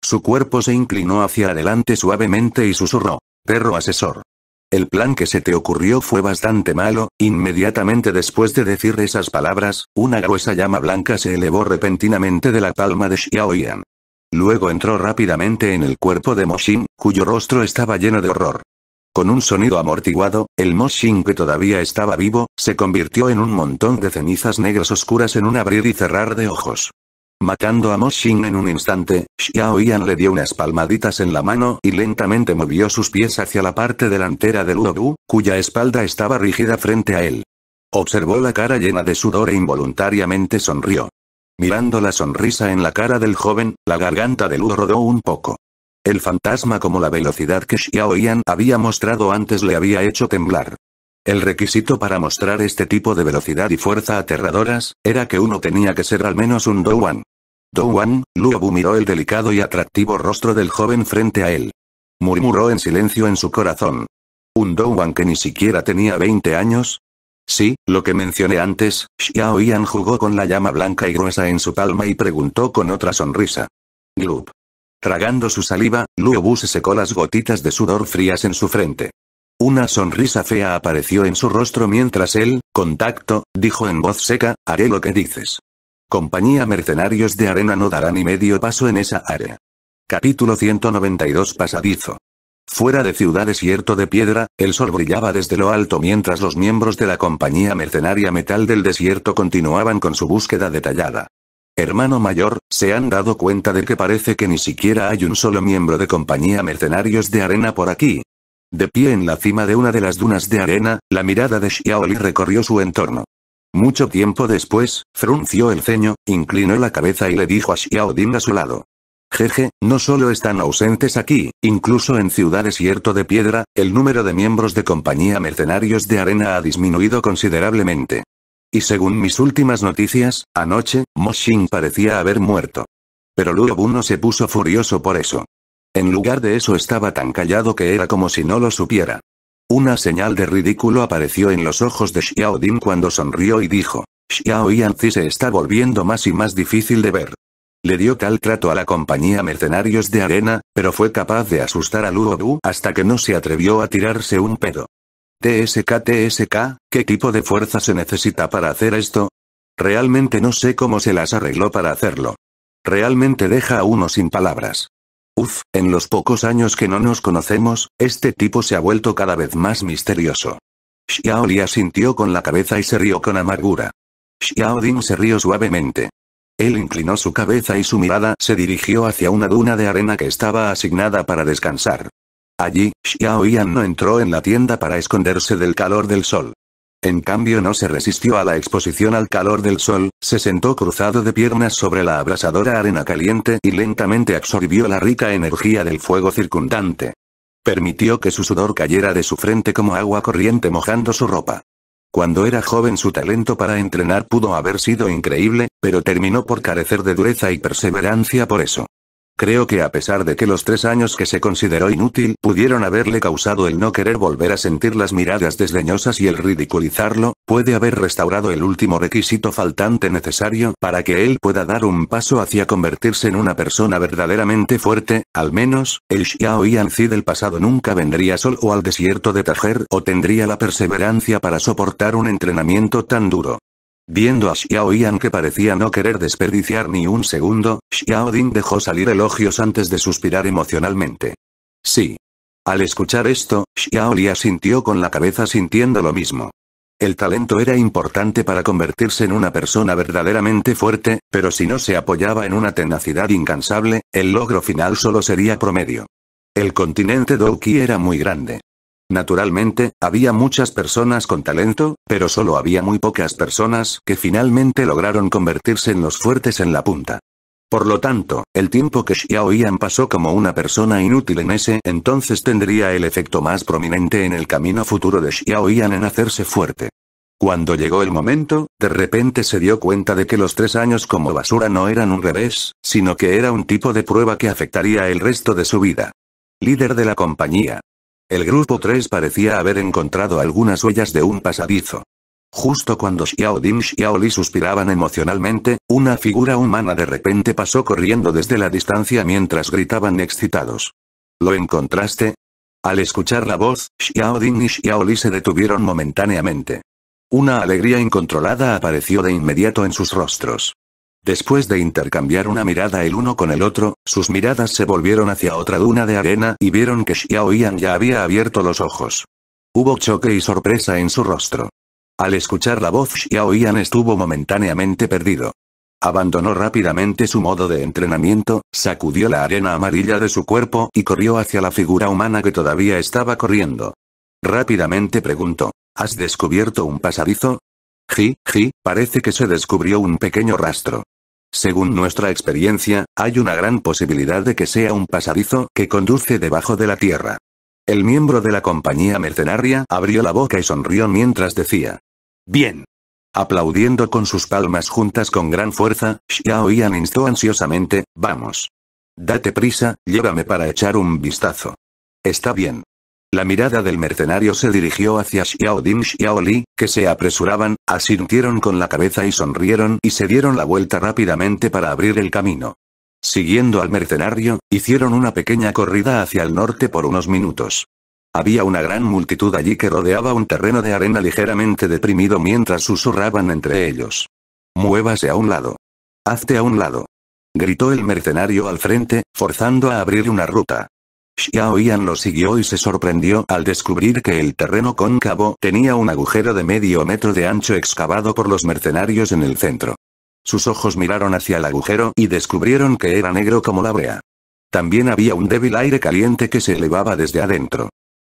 Su cuerpo se inclinó hacia adelante suavemente y susurró. Perro asesor. El plan que se te ocurrió fue bastante malo, inmediatamente después de decir esas palabras, una gruesa llama blanca se elevó repentinamente de la palma de Xiaoyan. Luego entró rápidamente en el cuerpo de Moshin, cuyo rostro estaba lleno de horror. Con un sonido amortiguado, el Moshin que todavía estaba vivo, se convirtió en un montón de cenizas negras oscuras en un abrir y cerrar de ojos. Matando a Moshin en un instante, Xiao Yan le dio unas palmaditas en la mano y lentamente movió sus pies hacia la parte delantera de Luo cuya espalda estaba rígida frente a él. Observó la cara llena de sudor e involuntariamente sonrió. Mirando la sonrisa en la cara del joven, la garganta de Lu rodó un poco. El fantasma como la velocidad que Xiao Yan había mostrado antes le había hecho temblar. El requisito para mostrar este tipo de velocidad y fuerza aterradoras, era que uno tenía que ser al menos un Douan. Douan, Luobu miró el delicado y atractivo rostro del joven frente a él. Murmuró en silencio en su corazón. Un Wan que ni siquiera tenía 20 años, Sí, lo que mencioné antes, Xiao Yan jugó con la llama blanca y gruesa en su palma y preguntó con otra sonrisa. Gloop. Tragando su saliva, Luobu se secó las gotitas de sudor frías en su frente. Una sonrisa fea apareció en su rostro mientras él, contacto, dijo en voz seca, haré lo que dices. Compañía Mercenarios de Arena no dará ni medio paso en esa área. Capítulo 192 Pasadizo. Fuera de ciudad desierto de piedra, el sol brillaba desde lo alto mientras los miembros de la compañía mercenaria Metal del Desierto continuaban con su búsqueda detallada. Hermano mayor, se han dado cuenta de que parece que ni siquiera hay un solo miembro de compañía mercenarios de arena por aquí. De pie en la cima de una de las dunas de arena, la mirada de Xiaoli recorrió su entorno. Mucho tiempo después, frunció el ceño, inclinó la cabeza y le dijo a Xiaodin a su lado. Jeje, no solo están ausentes aquí, incluso en Ciudad Desierto de piedra, el número de miembros de compañía mercenarios de arena ha disminuido considerablemente. Y según mis últimas noticias, anoche, Xing parecía haber muerto. Pero Luobu no se puso furioso por eso. En lugar de eso estaba tan callado que era como si no lo supiera. Una señal de ridículo apareció en los ojos de Xiaodin cuando sonrió y dijo, Xiao Yanzi se está volviendo más y más difícil de ver. Le dio tal trato a la compañía Mercenarios de Arena, pero fue capaz de asustar a Luo hasta que no se atrevió a tirarse un pedo. TSK TSK, ¿qué tipo de fuerza se necesita para hacer esto? Realmente no sé cómo se las arregló para hacerlo. Realmente deja a uno sin palabras. Uf, en los pocos años que no nos conocemos, este tipo se ha vuelto cada vez más misterioso. Xiao Li asintió con la cabeza y se rió con amargura. Xiao Ding se rió suavemente. Él inclinó su cabeza y su mirada se dirigió hacia una duna de arena que estaba asignada para descansar. Allí, Xiao Yan no entró en la tienda para esconderse del calor del sol. En cambio no se resistió a la exposición al calor del sol, se sentó cruzado de piernas sobre la abrasadora arena caliente y lentamente absorbió la rica energía del fuego circundante. Permitió que su sudor cayera de su frente como agua corriente mojando su ropa. Cuando era joven su talento para entrenar pudo haber sido increíble, pero terminó por carecer de dureza y perseverancia por eso. Creo que a pesar de que los tres años que se consideró inútil pudieron haberle causado el no querer volver a sentir las miradas desdeñosas y el ridiculizarlo, puede haber restaurado el último requisito faltante necesario para que él pueda dar un paso hacia convertirse en una persona verdaderamente fuerte, al menos, el Xiao Yanzi del pasado nunca vendría sol o al desierto de Tajer o tendría la perseverancia para soportar un entrenamiento tan duro. Viendo a Xiao Yan que parecía no querer desperdiciar ni un segundo, Xiao Ding dejó salir elogios antes de suspirar emocionalmente. Sí. Al escuchar esto, Xiao Li sintió con la cabeza sintiendo lo mismo. El talento era importante para convertirse en una persona verdaderamente fuerte, pero si no se apoyaba en una tenacidad incansable, el logro final solo sería promedio. El continente Douki era muy grande. Naturalmente, había muchas personas con talento, pero solo había muy pocas personas que finalmente lograron convertirse en los fuertes en la punta. Por lo tanto, el tiempo que Xiao pasó como una persona inútil en ese entonces tendría el efecto más prominente en el camino futuro de Xiao Yan en hacerse fuerte. Cuando llegó el momento, de repente se dio cuenta de que los tres años como basura no eran un revés, sino que era un tipo de prueba que afectaría el resto de su vida. Líder de la compañía, el grupo 3 parecía haber encontrado algunas huellas de un pasadizo. Justo cuando Xiao y Xiao suspiraban emocionalmente, una figura humana de repente pasó corriendo desde la distancia mientras gritaban excitados. ¿Lo encontraste? Al escuchar la voz, Xiao y Xiao se detuvieron momentáneamente. Una alegría incontrolada apareció de inmediato en sus rostros. Después de intercambiar una mirada el uno con el otro, sus miradas se volvieron hacia otra duna de arena y vieron que Xiao Yan ya había abierto los ojos. Hubo choque y sorpresa en su rostro. Al escuchar la voz Xiao Yan estuvo momentáneamente perdido. Abandonó rápidamente su modo de entrenamiento, sacudió la arena amarilla de su cuerpo y corrió hacia la figura humana que todavía estaba corriendo. Rápidamente preguntó, ¿has descubierto un pasadizo? Ji, ji, parece que se descubrió un pequeño rastro. Según nuestra experiencia, hay una gran posibilidad de que sea un pasadizo que conduce debajo de la tierra. El miembro de la compañía mercenaria abrió la boca y sonrió mientras decía. Bien. Aplaudiendo con sus palmas juntas con gran fuerza, Xiao Yan instó ansiosamente, vamos. Date prisa, llévame para echar un vistazo. Está bien. La mirada del mercenario se dirigió hacia Xiao Ding Xiao que se apresuraban, asintieron con la cabeza y sonrieron y se dieron la vuelta rápidamente para abrir el camino. Siguiendo al mercenario, hicieron una pequeña corrida hacia el norte por unos minutos. Había una gran multitud allí que rodeaba un terreno de arena ligeramente deprimido mientras susurraban entre ellos. Muévase a un lado. Hazte a un lado. Gritó el mercenario al frente, forzando a abrir una ruta. Xiao Yan lo siguió y se sorprendió al descubrir que el terreno cóncavo tenía un agujero de medio metro de ancho excavado por los mercenarios en el centro. Sus ojos miraron hacia el agujero y descubrieron que era negro como la brea. También había un débil aire caliente que se elevaba desde adentro.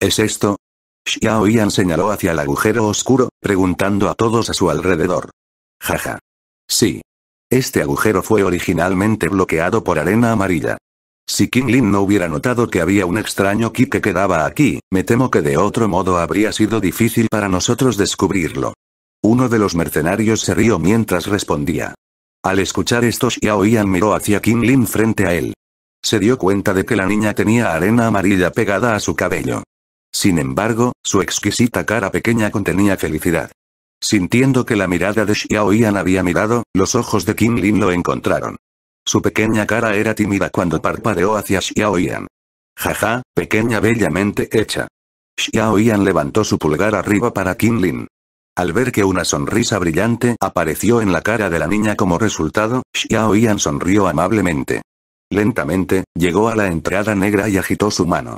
¿Es esto? Xiao Yan señaló hacia el agujero oscuro, preguntando a todos a su alrededor. Jaja. Sí. Este agujero fue originalmente bloqueado por arena amarilla. Si King Lin no hubiera notado que había un extraño Ki que quedaba aquí, me temo que de otro modo habría sido difícil para nosotros descubrirlo. Uno de los mercenarios se rió mientras respondía. Al escuchar esto Xiao Yan miró hacia King Lin frente a él. Se dio cuenta de que la niña tenía arena amarilla pegada a su cabello. Sin embargo, su exquisita cara pequeña contenía felicidad. Sintiendo que la mirada de Xiao Yan había mirado, los ojos de King Lin lo encontraron. Su pequeña cara era tímida cuando parpadeó hacia Xiaoyan. Jaja, pequeña bellamente hecha. Xiaoyan levantó su pulgar arriba para Lin. Al ver que una sonrisa brillante apareció en la cara de la niña como resultado, Xiaoyan sonrió amablemente. Lentamente, llegó a la entrada negra y agitó su mano.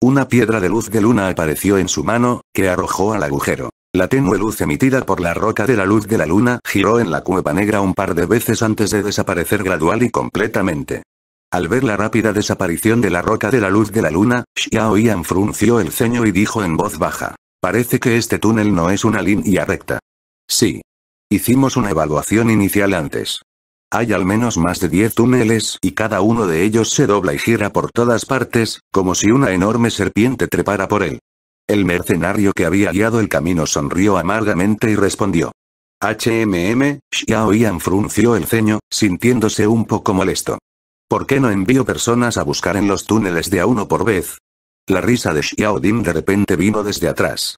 Una piedra de luz de luna apareció en su mano, que arrojó al agujero. La tenue luz emitida por la roca de la luz de la luna giró en la cueva negra un par de veces antes de desaparecer gradual y completamente. Al ver la rápida desaparición de la roca de la luz de la luna, Xiao Yan frunció el ceño y dijo en voz baja. Parece que este túnel no es una línea recta. Sí. Hicimos una evaluación inicial antes. Hay al menos más de 10 túneles y cada uno de ellos se dobla y gira por todas partes, como si una enorme serpiente trepara por él. El mercenario que había guiado el camino sonrió amargamente y respondió. HMM, Xiao Yan frunció el ceño, sintiéndose un poco molesto. ¿Por qué no envío personas a buscar en los túneles de a uno por vez? La risa de Xiao Din de repente vino desde atrás.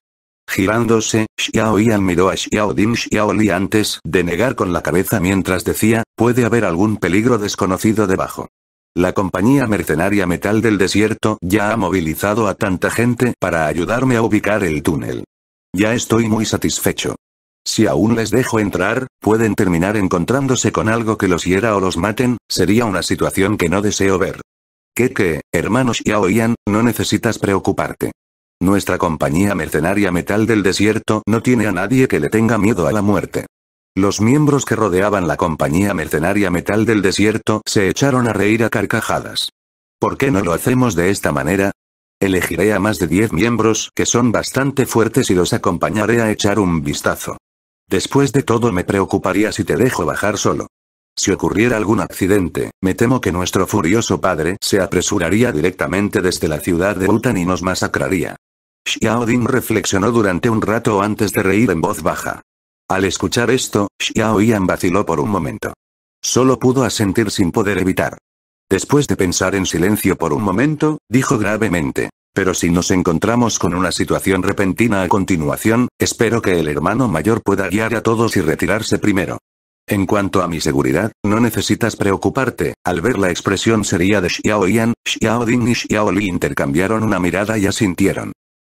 Girándose, Xiao Yan miró a Xiao Dim Xiao Li antes de negar con la cabeza mientras decía, puede haber algún peligro desconocido debajo. La compañía mercenaria Metal del Desierto ya ha movilizado a tanta gente para ayudarme a ubicar el túnel. Ya estoy muy satisfecho. Si aún les dejo entrar, pueden terminar encontrándose con algo que los hiera o los maten, sería una situación que no deseo ver. Que que, hermanos oían, no necesitas preocuparte. Nuestra compañía mercenaria Metal del Desierto no tiene a nadie que le tenga miedo a la muerte. Los miembros que rodeaban la compañía mercenaria Metal del Desierto se echaron a reír a carcajadas. ¿Por qué no lo hacemos de esta manera? Elegiré a más de 10 miembros que son bastante fuertes y los acompañaré a echar un vistazo. Después de todo me preocuparía si te dejo bajar solo. Si ocurriera algún accidente, me temo que nuestro furioso padre se apresuraría directamente desde la ciudad de Utan y nos masacraría. Xiaodin reflexionó durante un rato antes de reír en voz baja. Al escuchar esto, Xiao Yan vaciló por un momento. Solo pudo asentir sin poder evitar. Después de pensar en silencio por un momento, dijo gravemente. Pero si nos encontramos con una situación repentina a continuación, espero que el hermano mayor pueda guiar a todos y retirarse primero. En cuanto a mi seguridad, no necesitas preocuparte, al ver la expresión seria de Xiao Yan, Xiao Ding y Xiao Li intercambiaron una mirada y asintieron.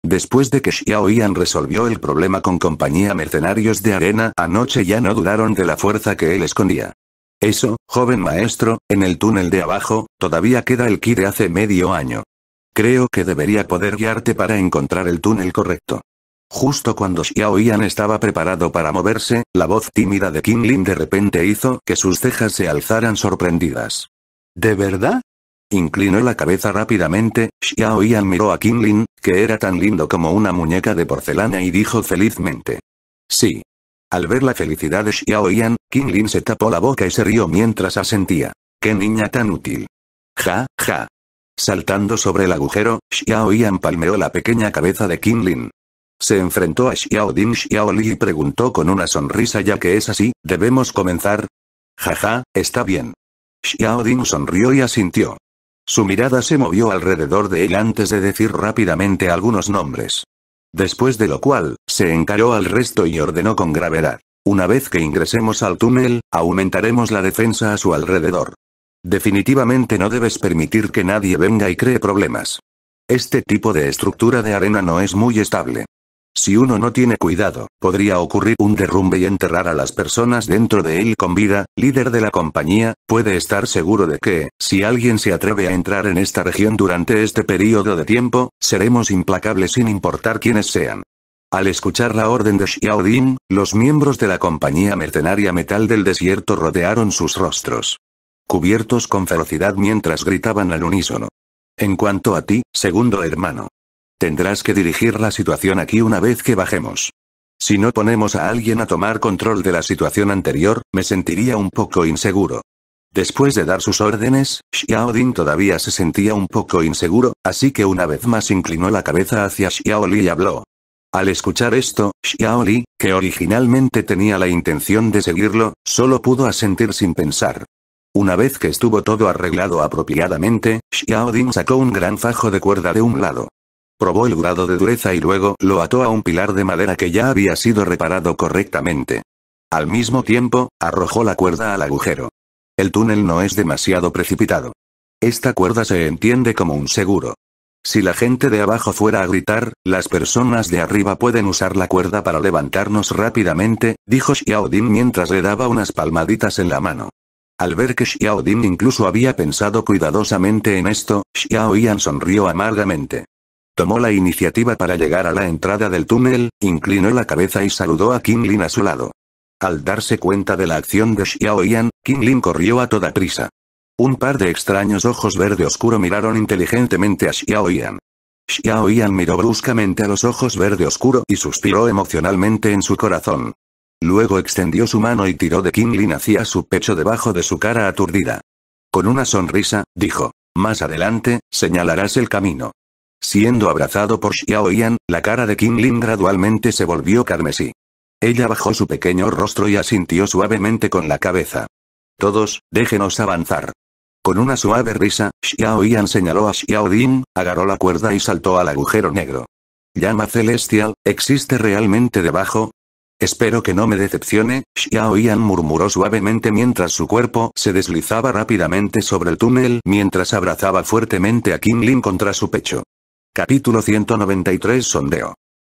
Después de que Xiao Yan resolvió el problema con compañía mercenarios de arena, anoche ya no dudaron de la fuerza que él escondía. Eso, joven maestro, en el túnel de abajo, todavía queda el ki de hace medio año. Creo que debería poder guiarte para encontrar el túnel correcto. Justo cuando Xiao Yan estaba preparado para moverse, la voz tímida de Kim de repente hizo que sus cejas se alzaran sorprendidas. ¿De verdad? Inclinó la cabeza rápidamente, Xiao Yan miró a Kim Lin, que era tan lindo como una muñeca de porcelana y dijo felizmente. Sí. Al ver la felicidad de Xiao Yan, Lin se tapó la boca y se rió mientras asentía. ¡Qué niña tan útil! Ja, ja. Saltando sobre el agujero, Xiao Yan palmeó la pequeña cabeza de Qin Lin. Se enfrentó a Xiao Ding Xiao Li y preguntó con una sonrisa ya que es así, ¿debemos comenzar? Ja ja, está bien. Xiao Ding sonrió y asintió. Su mirada se movió alrededor de él antes de decir rápidamente algunos nombres. Después de lo cual, se encaró al resto y ordenó con gravedad. Una vez que ingresemos al túnel, aumentaremos la defensa a su alrededor. Definitivamente no debes permitir que nadie venga y cree problemas. Este tipo de estructura de arena no es muy estable. Si uno no tiene cuidado, podría ocurrir un derrumbe y enterrar a las personas dentro de él con vida, líder de la compañía, puede estar seguro de que, si alguien se atreve a entrar en esta región durante este periodo de tiempo, seremos implacables sin importar quiénes sean. Al escuchar la orden de Xiaodin, los miembros de la compañía mercenaria Metal del Desierto rodearon sus rostros. Cubiertos con ferocidad mientras gritaban al unísono. En cuanto a ti, segundo hermano, Tendrás que dirigir la situación aquí una vez que bajemos. Si no ponemos a alguien a tomar control de la situación anterior, me sentiría un poco inseguro. Después de dar sus órdenes, Xiaodin todavía se sentía un poco inseguro, así que una vez más inclinó la cabeza hacia Xiaoli y habló. Al escuchar esto, Xiaoli, que originalmente tenía la intención de seguirlo, solo pudo asentir sin pensar. Una vez que estuvo todo arreglado apropiadamente, Xiaodin sacó un gran fajo de cuerda de un lado. Probó el grado de dureza y luego lo ató a un pilar de madera que ya había sido reparado correctamente. Al mismo tiempo, arrojó la cuerda al agujero. El túnel no es demasiado precipitado. Esta cuerda se entiende como un seguro. Si la gente de abajo fuera a gritar, las personas de arriba pueden usar la cuerda para levantarnos rápidamente, dijo Xiaodin mientras le daba unas palmaditas en la mano. Al ver que Xiaodin incluso había pensado cuidadosamente en esto, Xiao sonrió amargamente. Tomó la iniciativa para llegar a la entrada del túnel, inclinó la cabeza y saludó a King Lin a su lado. Al darse cuenta de la acción de Xiaoyan, King Lin corrió a toda prisa. Un par de extraños ojos verde oscuro miraron inteligentemente a Xiao Yan miró bruscamente a los ojos verde oscuro y suspiró emocionalmente en su corazón. Luego extendió su mano y tiró de King Lin hacia su pecho debajo de su cara aturdida. Con una sonrisa, dijo, más adelante, señalarás el camino. Siendo abrazado por Xiao Yan, la cara de Kim Lin gradualmente se volvió carmesí. Ella bajó su pequeño rostro y asintió suavemente con la cabeza. Todos, déjenos avanzar. Con una suave risa, Xiao Yan señaló a Xiao Din, agarró la cuerda y saltó al agujero negro. Llama celestial, ¿existe realmente debajo? Espero que no me decepcione, Xiao Yan murmuró suavemente mientras su cuerpo se deslizaba rápidamente sobre el túnel mientras abrazaba fuertemente a Kim Lin contra su pecho. Capítulo 193 Sondeo.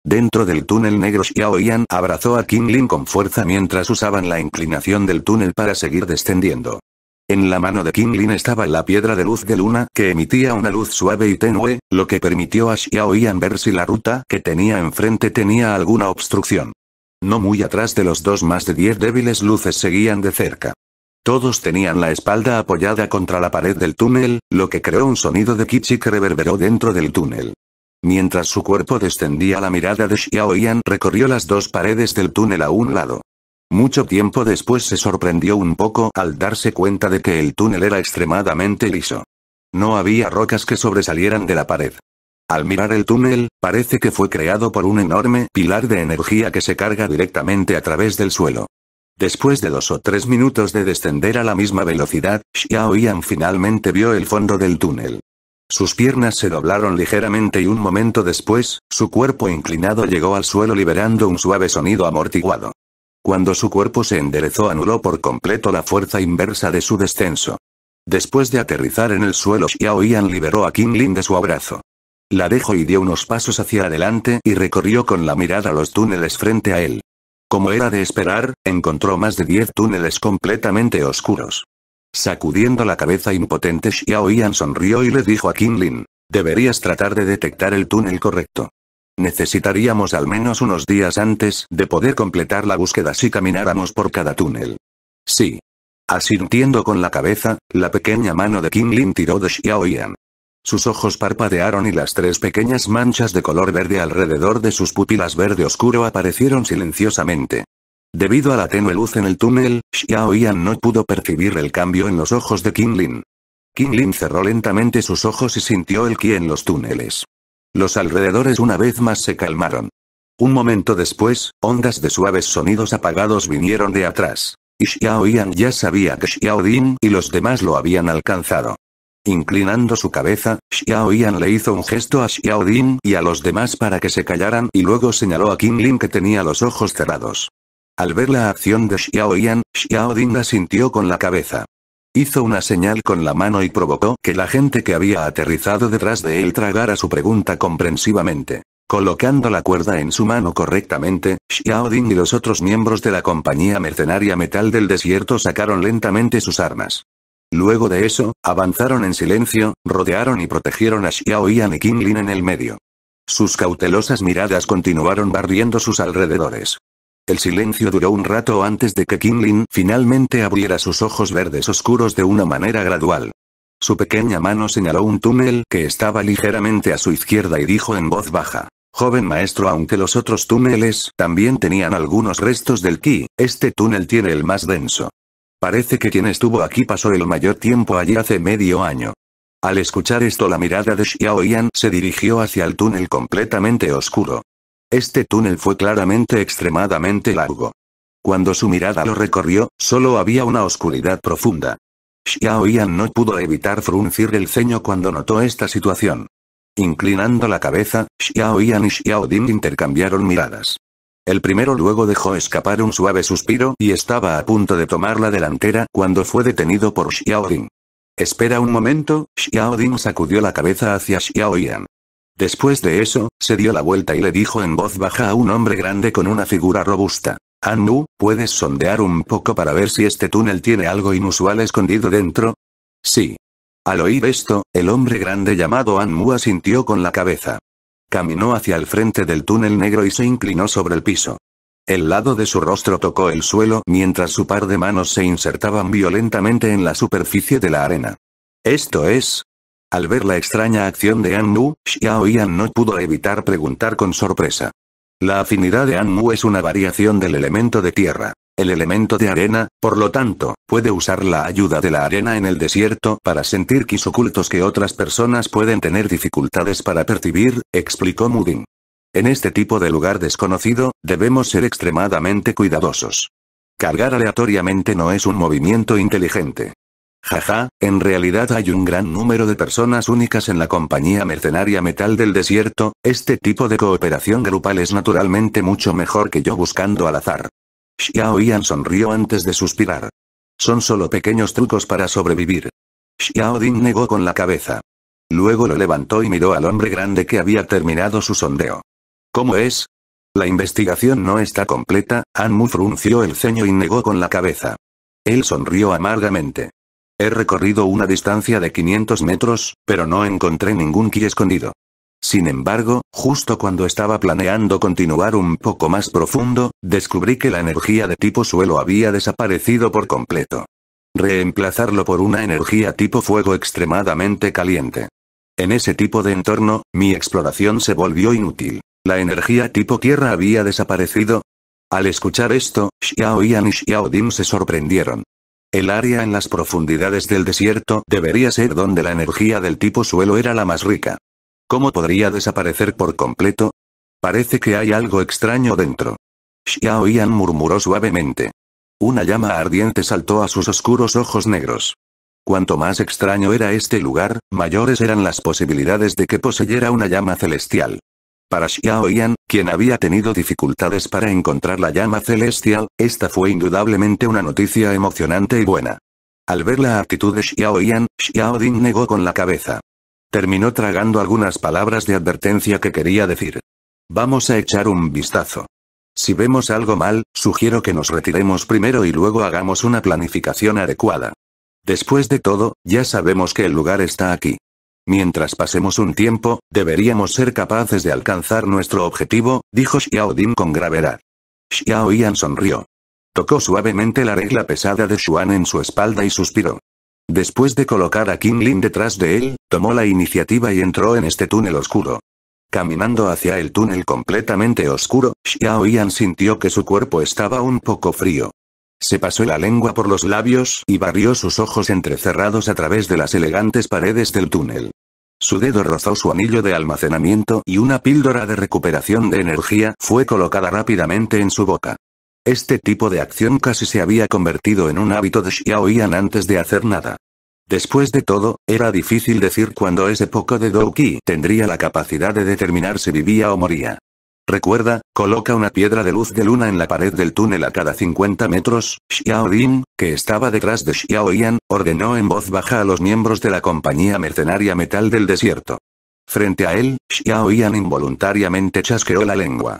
Dentro del túnel negro Xiao abrazó a Lin con fuerza mientras usaban la inclinación del túnel para seguir descendiendo. En la mano de Lin estaba la piedra de luz de luna que emitía una luz suave y tenue, lo que permitió a Xiao Yan ver si la ruta que tenía enfrente tenía alguna obstrucción. No muy atrás de los dos más de diez débiles luces seguían de cerca. Todos tenían la espalda apoyada contra la pared del túnel, lo que creó un sonido de kichi que reverberó dentro del túnel. Mientras su cuerpo descendía la mirada de Xiao Yan recorrió las dos paredes del túnel a un lado. Mucho tiempo después se sorprendió un poco al darse cuenta de que el túnel era extremadamente liso. No había rocas que sobresalieran de la pared. Al mirar el túnel, parece que fue creado por un enorme pilar de energía que se carga directamente a través del suelo. Después de dos o tres minutos de descender a la misma velocidad, Xiao Yan finalmente vio el fondo del túnel. Sus piernas se doblaron ligeramente y un momento después, su cuerpo inclinado llegó al suelo liberando un suave sonido amortiguado. Cuando su cuerpo se enderezó anuló por completo la fuerza inversa de su descenso. Después de aterrizar en el suelo Xiao Yan liberó a Kim Lin de su abrazo. La dejó y dio unos pasos hacia adelante y recorrió con la mirada los túneles frente a él. Como era de esperar, encontró más de diez túneles completamente oscuros. Sacudiendo la cabeza impotente Xiao sonrió y le dijo a Lin. Deberías tratar de detectar el túnel correcto. Necesitaríamos al menos unos días antes de poder completar la búsqueda si camináramos por cada túnel. Sí. Asintiendo con la cabeza, la pequeña mano de Lin tiró de Xiaoyan. Sus ojos parpadearon y las tres pequeñas manchas de color verde alrededor de sus pupilas verde oscuro aparecieron silenciosamente. Debido a la tenue luz en el túnel, Xiao Yan no pudo percibir el cambio en los ojos de Qin Lin cerró lentamente sus ojos y sintió el ki en los túneles. Los alrededores una vez más se calmaron. Un momento después, ondas de suaves sonidos apagados vinieron de atrás. Y Xiao Yan ya sabía que Xiao y los demás lo habían alcanzado. Inclinando su cabeza, Xiao Yan le hizo un gesto a Xiao Din y a los demás para que se callaran y luego señaló a Qin Lin que tenía los ojos cerrados. Al ver la acción de Xiao Yan, Xiao Din la sintió con la cabeza. Hizo una señal con la mano y provocó que la gente que había aterrizado detrás de él tragara su pregunta comprensivamente. Colocando la cuerda en su mano correctamente, Xiao Din y los otros miembros de la compañía mercenaria Metal del Desierto sacaron lentamente sus armas. Luego de eso, avanzaron en silencio, rodearon y protegieron a Xiao Yan y Lin en el medio. Sus cautelosas miradas continuaron barriendo sus alrededores. El silencio duró un rato antes de que Lin finalmente abriera sus ojos verdes oscuros de una manera gradual. Su pequeña mano señaló un túnel que estaba ligeramente a su izquierda y dijo en voz baja. Joven maestro, aunque los otros túneles también tenían algunos restos del ki, este túnel tiene el más denso. Parece que quien estuvo aquí pasó el mayor tiempo allí hace medio año. Al escuchar esto la mirada de Xiao Yan se dirigió hacia el túnel completamente oscuro. Este túnel fue claramente extremadamente largo. Cuando su mirada lo recorrió, solo había una oscuridad profunda. Xiao Yan no pudo evitar fruncir el ceño cuando notó esta situación. Inclinando la cabeza, Xiao Yan y Xiao Ding intercambiaron miradas. El primero luego dejó escapar un suave suspiro y estaba a punto de tomar la delantera cuando fue detenido por Xiaodin. Espera un momento, Xiaodin sacudió la cabeza hacia Xiaoyan. Después de eso, se dio la vuelta y le dijo en voz baja a un hombre grande con una figura robusta. Anmu, ¿puedes sondear un poco para ver si este túnel tiene algo inusual escondido dentro? Sí. Al oír esto, el hombre grande llamado Anmu asintió con la cabeza. Caminó hacia el frente del túnel negro y se inclinó sobre el piso. El lado de su rostro tocó el suelo mientras su par de manos se insertaban violentamente en la superficie de la arena. Esto es... Al ver la extraña acción de Mu, Xiao Yan no pudo evitar preguntar con sorpresa. La afinidad de Mu es una variación del elemento de tierra. El elemento de arena, por lo tanto, puede usar la ayuda de la arena en el desierto para sentir quis ocultos que otras personas pueden tener dificultades para percibir, explicó Mudin. En este tipo de lugar desconocido, debemos ser extremadamente cuidadosos. Cargar aleatoriamente no es un movimiento inteligente. Jaja, en realidad hay un gran número de personas únicas en la compañía mercenaria Metal del Desierto, este tipo de cooperación grupal es naturalmente mucho mejor que yo buscando al azar. Xiao Yan sonrió antes de suspirar. Son solo pequeños trucos para sobrevivir. Xiao Ding negó con la cabeza. Luego lo levantó y miró al hombre grande que había terminado su sondeo. ¿Cómo es? La investigación no está completa, Anmu frunció el ceño y negó con la cabeza. Él sonrió amargamente. He recorrido una distancia de 500 metros, pero no encontré ningún ki escondido. Sin embargo, justo cuando estaba planeando continuar un poco más profundo, descubrí que la energía de tipo suelo había desaparecido por completo. Reemplazarlo por una energía tipo fuego extremadamente caliente. En ese tipo de entorno, mi exploración se volvió inútil. La energía tipo tierra había desaparecido. Al escuchar esto, Xiao Yan y Xiao Dim se sorprendieron. El área en las profundidades del desierto debería ser donde la energía del tipo suelo era la más rica. ¿Cómo podría desaparecer por completo? Parece que hay algo extraño dentro. Xiao Yan murmuró suavemente. Una llama ardiente saltó a sus oscuros ojos negros. Cuanto más extraño era este lugar, mayores eran las posibilidades de que poseyera una llama celestial. Para Xiao Yan, quien había tenido dificultades para encontrar la llama celestial, esta fue indudablemente una noticia emocionante y buena. Al ver la actitud de Xiao Yan, Xiao Ding negó con la cabeza. Terminó tragando algunas palabras de advertencia que quería decir. Vamos a echar un vistazo. Si vemos algo mal, sugiero que nos retiremos primero y luego hagamos una planificación adecuada. Después de todo, ya sabemos que el lugar está aquí. Mientras pasemos un tiempo, deberíamos ser capaces de alcanzar nuestro objetivo, dijo Xiao Din con gravedad. Xiao Yan sonrió. Tocó suavemente la regla pesada de Xuan en su espalda y suspiró. Después de colocar a Lin detrás de él, tomó la iniciativa y entró en este túnel oscuro. Caminando hacia el túnel completamente oscuro, Xiao Yan sintió que su cuerpo estaba un poco frío. Se pasó la lengua por los labios y barrió sus ojos entrecerrados a través de las elegantes paredes del túnel. Su dedo rozó su anillo de almacenamiento y una píldora de recuperación de energía fue colocada rápidamente en su boca. Este tipo de acción casi se había convertido en un hábito de Xiao antes de hacer nada. Después de todo, era difícil decir cuándo ese poco de Qi tendría la capacidad de determinar si vivía o moría. Recuerda, coloca una piedra de luz de luna en la pared del túnel a cada 50 metros, Xiao que estaba detrás de Xiao Yan, ordenó en voz baja a los miembros de la compañía mercenaria Metal del Desierto. Frente a él, Xiao Yan involuntariamente chasqueó la lengua.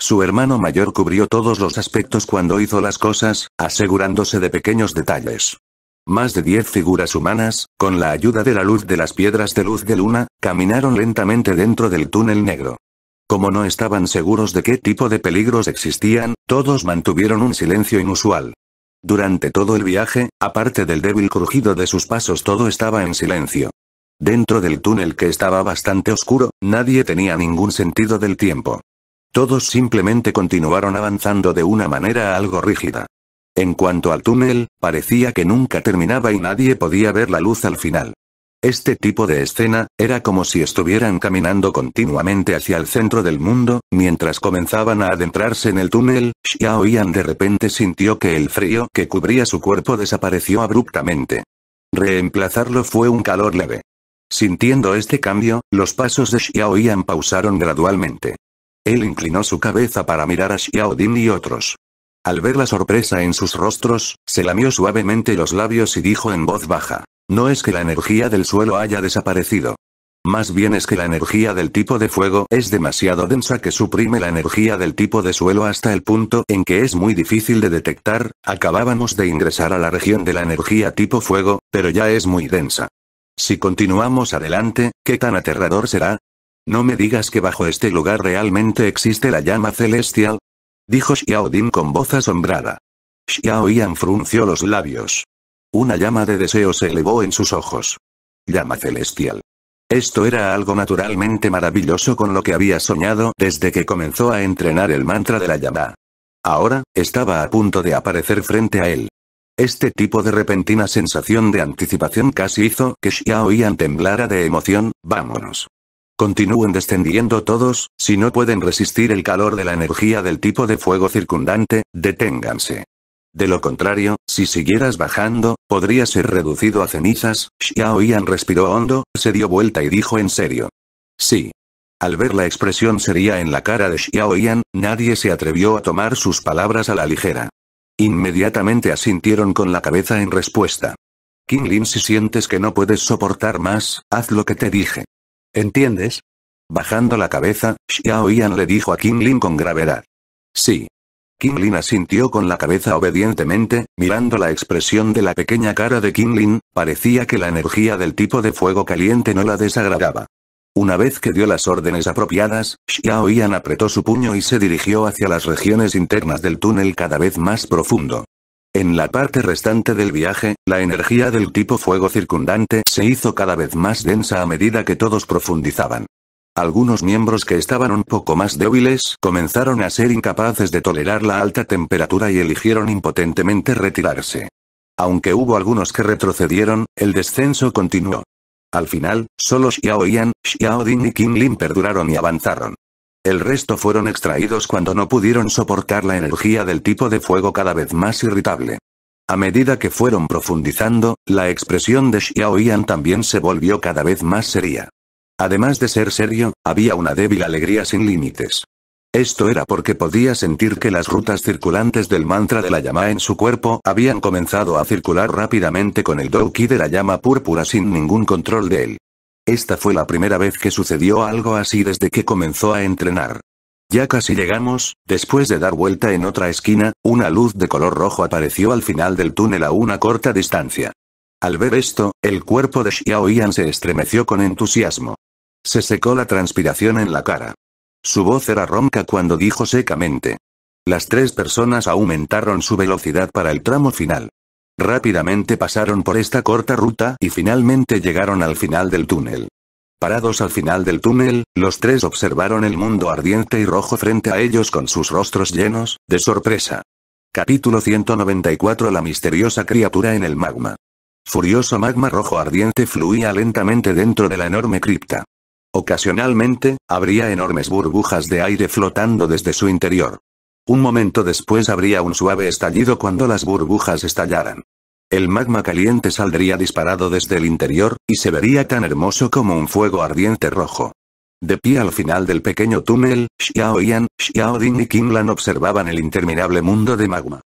Su hermano mayor cubrió todos los aspectos cuando hizo las cosas, asegurándose de pequeños detalles. Más de diez figuras humanas, con la ayuda de la luz de las piedras de luz de luna, caminaron lentamente dentro del túnel negro. Como no estaban seguros de qué tipo de peligros existían, todos mantuvieron un silencio inusual. Durante todo el viaje, aparte del débil crujido de sus pasos todo estaba en silencio. Dentro del túnel que estaba bastante oscuro, nadie tenía ningún sentido del tiempo. Todos simplemente continuaron avanzando de una manera algo rígida. En cuanto al túnel, parecía que nunca terminaba y nadie podía ver la luz al final. Este tipo de escena, era como si estuvieran caminando continuamente hacia el centro del mundo, mientras comenzaban a adentrarse en el túnel, Xiao Yan de repente sintió que el frío que cubría su cuerpo desapareció abruptamente. Reemplazarlo fue un calor leve. Sintiendo este cambio, los pasos de Xiao Yan pausaron gradualmente. Él inclinó su cabeza para mirar a Xiaodin y otros. Al ver la sorpresa en sus rostros, se lamió suavemente los labios y dijo en voz baja. No es que la energía del suelo haya desaparecido. Más bien es que la energía del tipo de fuego es demasiado densa que suprime la energía del tipo de suelo hasta el punto en que es muy difícil de detectar, acabábamos de ingresar a la región de la energía tipo fuego, pero ya es muy densa. Si continuamos adelante, ¿qué tan aterrador será? No me digas que bajo este lugar realmente existe la llama celestial. Dijo Xiao Din con voz asombrada. Xiao frunció los labios. Una llama de deseo se elevó en sus ojos. Llama celestial. Esto era algo naturalmente maravilloso con lo que había soñado desde que comenzó a entrenar el mantra de la llama. Ahora, estaba a punto de aparecer frente a él. Este tipo de repentina sensación de anticipación casi hizo que Xiao Yan temblara de emoción, vámonos. Continúen descendiendo todos, si no pueden resistir el calor de la energía del tipo de fuego circundante, deténganse. De lo contrario, si siguieras bajando, podría ser reducido a cenizas, Xiao Yan respiró hondo, se dio vuelta y dijo en serio. Sí. Al ver la expresión seria en la cara de Xiao Yan, nadie se atrevió a tomar sus palabras a la ligera. Inmediatamente asintieron con la cabeza en respuesta. King Lin si sientes que no puedes soportar más, haz lo que te dije. ¿Entiendes? Bajando la cabeza, Xiao Yan le dijo a Kim Lin con gravedad. Sí. Kim Lin asintió con la cabeza obedientemente, mirando la expresión de la pequeña cara de Kim Lin, parecía que la energía del tipo de fuego caliente no la desagradaba. Una vez que dio las órdenes apropiadas, Xiao Yan apretó su puño y se dirigió hacia las regiones internas del túnel cada vez más profundo. En la parte restante del viaje, la energía del tipo fuego circundante se hizo cada vez más densa a medida que todos profundizaban. Algunos miembros que estaban un poco más débiles comenzaron a ser incapaces de tolerar la alta temperatura y eligieron impotentemente retirarse. Aunque hubo algunos que retrocedieron, el descenso continuó. Al final, solo Xiao Yan, Xiao Ding y Qin Lin perduraron y avanzaron. El resto fueron extraídos cuando no pudieron soportar la energía del tipo de fuego cada vez más irritable. A medida que fueron profundizando, la expresión de Xiao también se volvió cada vez más seria. Además de ser serio, había una débil alegría sin límites. Esto era porque podía sentir que las rutas circulantes del mantra de la llama en su cuerpo habían comenzado a circular rápidamente con el Douki de la llama púrpura sin ningún control de él. Esta fue la primera vez que sucedió algo así desde que comenzó a entrenar. Ya casi llegamos, después de dar vuelta en otra esquina, una luz de color rojo apareció al final del túnel a una corta distancia. Al ver esto, el cuerpo de Xiao se estremeció con entusiasmo. Se secó la transpiración en la cara. Su voz era ronca cuando dijo secamente. Las tres personas aumentaron su velocidad para el tramo final. Rápidamente pasaron por esta corta ruta y finalmente llegaron al final del túnel. Parados al final del túnel, los tres observaron el mundo ardiente y rojo frente a ellos con sus rostros llenos de sorpresa. Capítulo 194 La misteriosa criatura en el magma. Furioso magma rojo ardiente fluía lentamente dentro de la enorme cripta. Ocasionalmente, habría enormes burbujas de aire flotando desde su interior. Un momento después habría un suave estallido cuando las burbujas estallaran. El magma caliente saldría disparado desde el interior, y se vería tan hermoso como un fuego ardiente rojo. De pie al final del pequeño túnel, Xiao Yan, Xiao Ding y Lan observaban el interminable mundo de magma.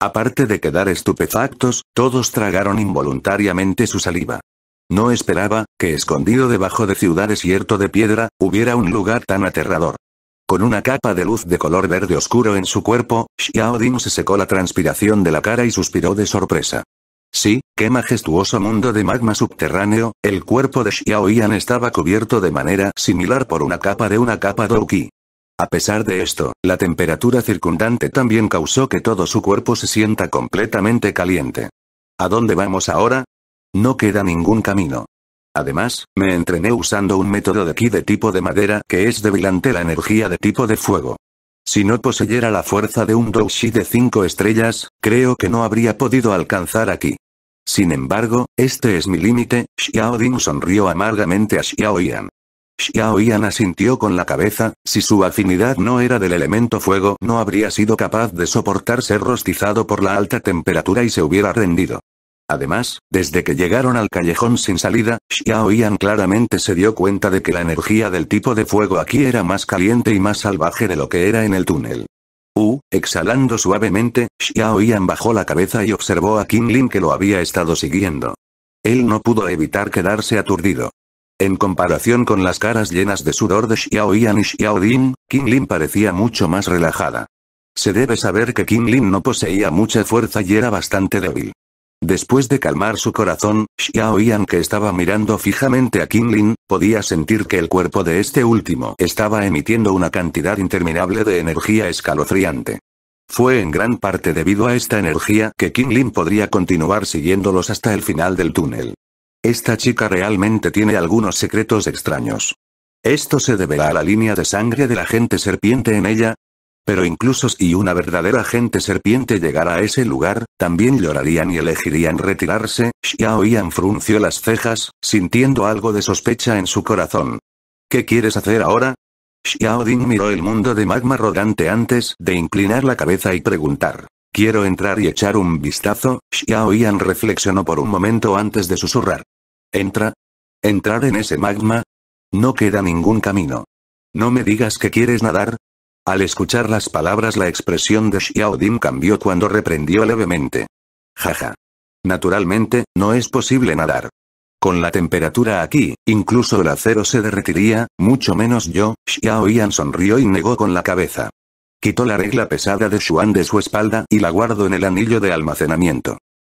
Aparte de quedar estupefactos, todos tragaron involuntariamente su saliva. No esperaba, que escondido debajo de ciudad desierto de piedra, hubiera un lugar tan aterrador. Con una capa de luz de color verde oscuro en su cuerpo, Xiao Ding se secó la transpiración de la cara y suspiró de sorpresa. Sí, qué majestuoso mundo de magma subterráneo, el cuerpo de Xiao Yan estaba cubierto de manera similar por una capa de una capa Douki. A pesar de esto, la temperatura circundante también causó que todo su cuerpo se sienta completamente caliente. ¿A dónde vamos ahora? No queda ningún camino. Además, me entrené usando un método de ki de tipo de madera que es debilante la energía de tipo de fuego. Si no poseyera la fuerza de un douxi de cinco estrellas, creo que no habría podido alcanzar aquí. Sin embargo, este es mi límite, Xiao Ding sonrió amargamente a Xiao Yan. Xiao Yan asintió con la cabeza, si su afinidad no era del elemento fuego no habría sido capaz de soportar ser rostizado por la alta temperatura y se hubiera rendido. Además, desde que llegaron al callejón sin salida, Xiao Yan claramente se dio cuenta de que la energía del tipo de fuego aquí era más caliente y más salvaje de lo que era en el túnel. Uh, exhalando suavemente, Xiao Yan bajó la cabeza y observó a Kim Lin que lo había estado siguiendo. Él no pudo evitar quedarse aturdido. En comparación con las caras llenas de sudor de Xiao Yan y Xiao Din, Kim Lin parecía mucho más relajada. Se debe saber que Kim Lin no poseía mucha fuerza y era bastante débil. Después de calmar su corazón, Xiao Yan que estaba mirando fijamente a Lin, podía sentir que el cuerpo de este último estaba emitiendo una cantidad interminable de energía escalofriante. Fue en gran parte debido a esta energía que Lin podría continuar siguiéndolos hasta el final del túnel. Esta chica realmente tiene algunos secretos extraños. Esto se deberá a la línea de sangre de la gente serpiente en ella, pero incluso si una verdadera gente serpiente llegara a ese lugar, también llorarían y elegirían retirarse, Xiao Yan frunció las cejas, sintiendo algo de sospecha en su corazón. ¿Qué quieres hacer ahora? Xiao Ding miró el mundo de magma rodante antes de inclinar la cabeza y preguntar. Quiero entrar y echar un vistazo, Xiao Yan reflexionó por un momento antes de susurrar. Entra. ¿Entrar en ese magma? No queda ningún camino. No me digas que quieres nadar, al escuchar las palabras la expresión de Xiao cambió cuando reprendió levemente. Jaja. Naturalmente, no es posible nadar. Con la temperatura aquí, incluso el acero se derretiría, mucho menos yo, Xiao sonrió y negó con la cabeza. Quitó la regla pesada de Xuan de su espalda y la guardó en el anillo de almacenamiento.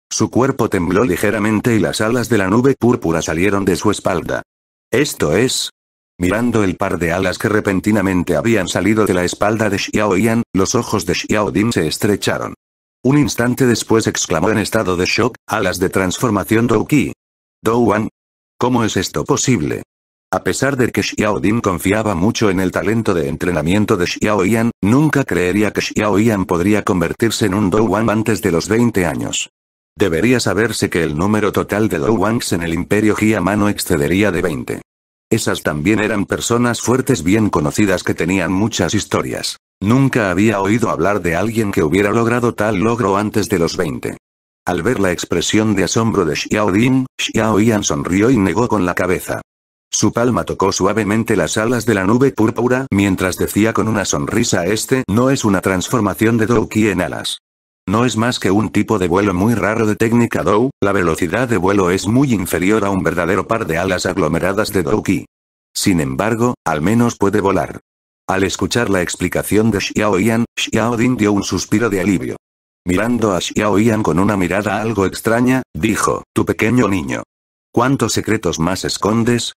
Su cuerpo tembló ligeramente y las alas de la nube púrpura salieron de su espalda. Esto es, Mirando el par de alas que repentinamente habían salido de la espalda de Xiao Yan, los ojos de Xiao se estrecharon. Un instante después exclamó en estado de shock, alas de transformación ¿Dou Wang? ¿Cómo es esto posible? A pesar de que Xiao Din confiaba mucho en el talento de entrenamiento de Xiao Yan, nunca creería que Xiao Yan podría convertirse en un Wang antes de los 20 años. Debería saberse que el número total de Wangs en el Imperio Jiamano no excedería de 20. Esas también eran personas fuertes bien conocidas que tenían muchas historias. Nunca había oído hablar de alguien que hubiera logrado tal logro antes de los 20. Al ver la expresión de asombro de Xiao Din, Xiao Yan sonrió y negó con la cabeza. Su palma tocó suavemente las alas de la nube púrpura mientras decía con una sonrisa este no es una transformación de douki en alas. No es más que un tipo de vuelo muy raro de técnica Dou, la velocidad de vuelo es muy inferior a un verdadero par de alas aglomeradas de Douki. Sin embargo, al menos puede volar. Al escuchar la explicación de Xiao Din dio un suspiro de alivio. Mirando a Yan con una mirada algo extraña, dijo, tu pequeño niño. ¿Cuántos secretos más escondes?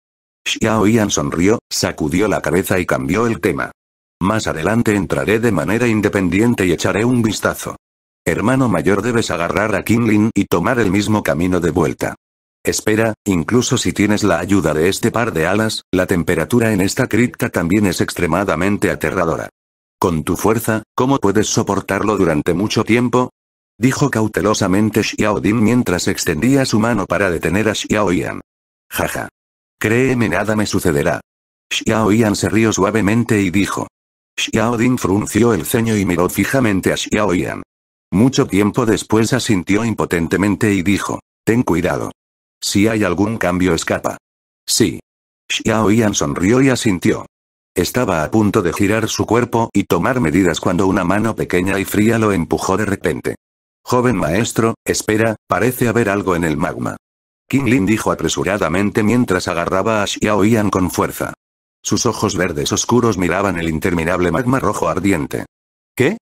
Yan sonrió, sacudió la cabeza y cambió el tema. Más adelante entraré de manera independiente y echaré un vistazo. Hermano mayor debes agarrar a Kinlin y tomar el mismo camino de vuelta. Espera, incluso si tienes la ayuda de este par de alas, la temperatura en esta cripta también es extremadamente aterradora. Con tu fuerza, ¿cómo puedes soportarlo durante mucho tiempo? Dijo cautelosamente Xiao mientras extendía su mano para detener a Xiao Yan. Jaja. Créeme nada me sucederá. Xiao Yan se rió suavemente y dijo. Xiao frunció el ceño y miró fijamente a Xiao Yan. Mucho tiempo después asintió impotentemente y dijo, ten cuidado. Si hay algún cambio escapa. Sí. Xiao Yan sonrió y asintió. Estaba a punto de girar su cuerpo y tomar medidas cuando una mano pequeña y fría lo empujó de repente. Joven maestro, espera, parece haber algo en el magma. King Lin dijo apresuradamente mientras agarraba a Xiao Yan con fuerza. Sus ojos verdes oscuros miraban el interminable magma rojo ardiente. ¿Qué?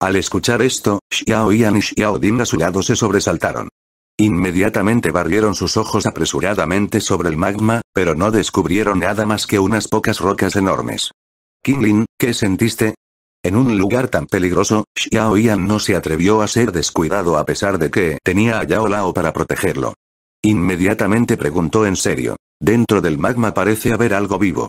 Al escuchar esto, Xiao Yan y Xiao Din a su lado se sobresaltaron. Inmediatamente barrieron sus ojos apresuradamente sobre el magma, pero no descubrieron nada más que unas pocas rocas enormes. Lin, ¿qué sentiste? En un lugar tan peligroso, Xiao Yan no se atrevió a ser descuidado a pesar de que tenía a Yao Lao para protegerlo. Inmediatamente preguntó en serio. Dentro del magma parece haber algo vivo.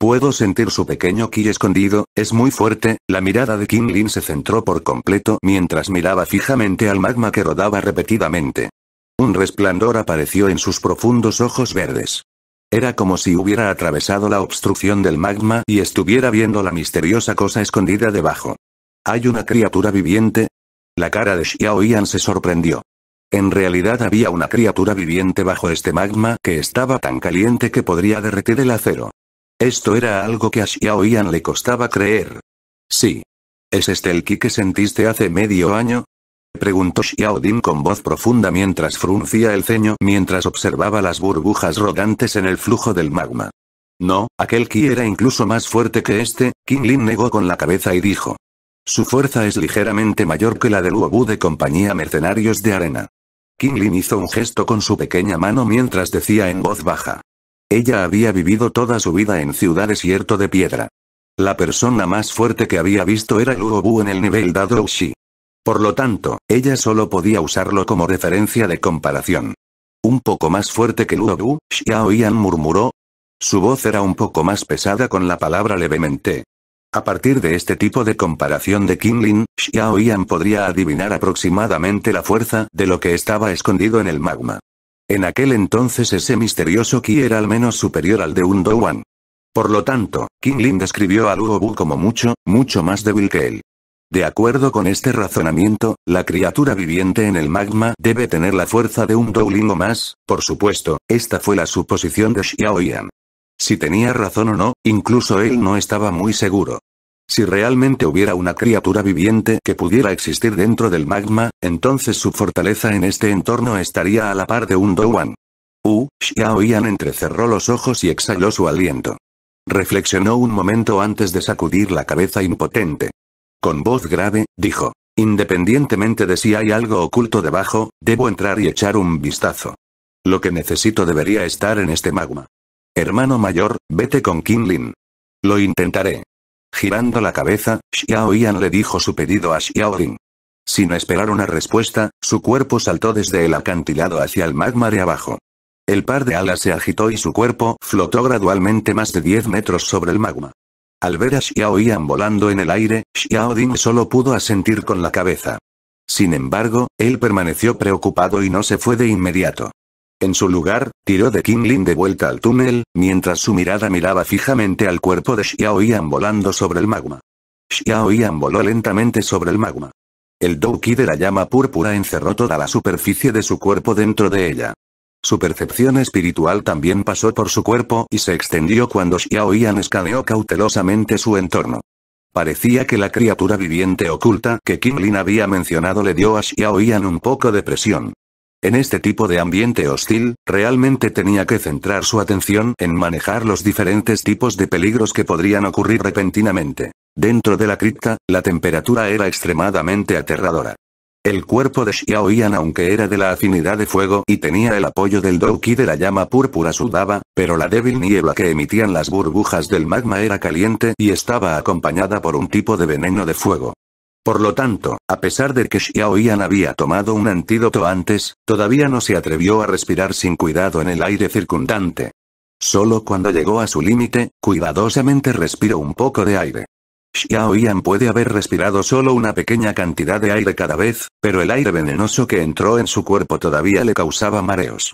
Puedo sentir su pequeño ki escondido, es muy fuerte, la mirada de Kim Lin se centró por completo mientras miraba fijamente al magma que rodaba repetidamente. Un resplandor apareció en sus profundos ojos verdes. Era como si hubiera atravesado la obstrucción del magma y estuviera viendo la misteriosa cosa escondida debajo. ¿Hay una criatura viviente? La cara de Xiaoyan se sorprendió. En realidad había una criatura viviente bajo este magma que estaba tan caliente que podría derretir el acero. Esto era algo que a Xiao Yan le costaba creer. Sí. ¿Es este el Ki que sentiste hace medio año? Preguntó Xiao Din con voz profunda mientras fruncía el ceño mientras observaba las burbujas rodantes en el flujo del magma. No, aquel Ki era incluso más fuerte que este, King Lin negó con la cabeza y dijo. Su fuerza es ligeramente mayor que la del Uobu de compañía Mercenarios de Arena. King Lin hizo un gesto con su pequeña mano mientras decía en voz baja. Ella había vivido toda su vida en Ciudad Desierto de Piedra. La persona más fuerte que había visto era Luo Bu en el nivel Dado Shi. Por lo tanto, ella solo podía usarlo como referencia de comparación. Un poco más fuerte que Luo Bu, Xiao murmuró. Su voz era un poco más pesada con la palabra levemente. A partir de este tipo de comparación de Lin, Xiao podría adivinar aproximadamente la fuerza de lo que estaba escondido en el magma. En aquel entonces ese misterioso Ki era al menos superior al de un Douan. Por lo tanto, Lin describió a Luo Bu como mucho, mucho más débil que él. De acuerdo con este razonamiento, la criatura viviente en el magma debe tener la fuerza de un Douling o más, por supuesto, esta fue la suposición de Yan. Si tenía razón o no, incluso él no estaba muy seguro. Si realmente hubiera una criatura viviente que pudiera existir dentro del magma, entonces su fortaleza en este entorno estaría a la par de un douan. U, Xiaoyan entrecerró los ojos y exhaló su aliento. Reflexionó un momento antes de sacudir la cabeza impotente. Con voz grave, dijo. Independientemente de si hay algo oculto debajo, debo entrar y echar un vistazo. Lo que necesito debería estar en este magma. Hermano mayor, vete con Lin. Lo intentaré. Girando la cabeza, Xiao Yan le dijo su pedido a Xiao Sin esperar una respuesta, su cuerpo saltó desde el acantilado hacia el magma de abajo. El par de alas se agitó y su cuerpo flotó gradualmente más de 10 metros sobre el magma. Al ver a Xiao Yan volando en el aire, Xiao solo pudo asentir con la cabeza. Sin embargo, él permaneció preocupado y no se fue de inmediato. En su lugar, tiró de Lin de vuelta al túnel, mientras su mirada miraba fijamente al cuerpo de Xiao volando sobre el magma. Xiao voló lentamente sobre el magma. El Douki de la llama púrpura encerró toda la superficie de su cuerpo dentro de ella. Su percepción espiritual también pasó por su cuerpo y se extendió cuando Xiao Yan escaneó cautelosamente su entorno. Parecía que la criatura viviente oculta que Kim Lin había mencionado le dio a Xiao un poco de presión. En este tipo de ambiente hostil, realmente tenía que centrar su atención en manejar los diferentes tipos de peligros que podrían ocurrir repentinamente. Dentro de la cripta, la temperatura era extremadamente aterradora. El cuerpo de Xiao aunque era de la afinidad de fuego y tenía el apoyo del Douki de la llama púrpura sudaba, pero la débil niebla que emitían las burbujas del magma era caliente y estaba acompañada por un tipo de veneno de fuego. Por lo tanto, a pesar de que Xiaoyan había tomado un antídoto antes, todavía no se atrevió a respirar sin cuidado en el aire circundante. Solo cuando llegó a su límite, cuidadosamente respiró un poco de aire. Xiaoyan puede haber respirado solo una pequeña cantidad de aire cada vez, pero el aire venenoso que entró en su cuerpo todavía le causaba mareos.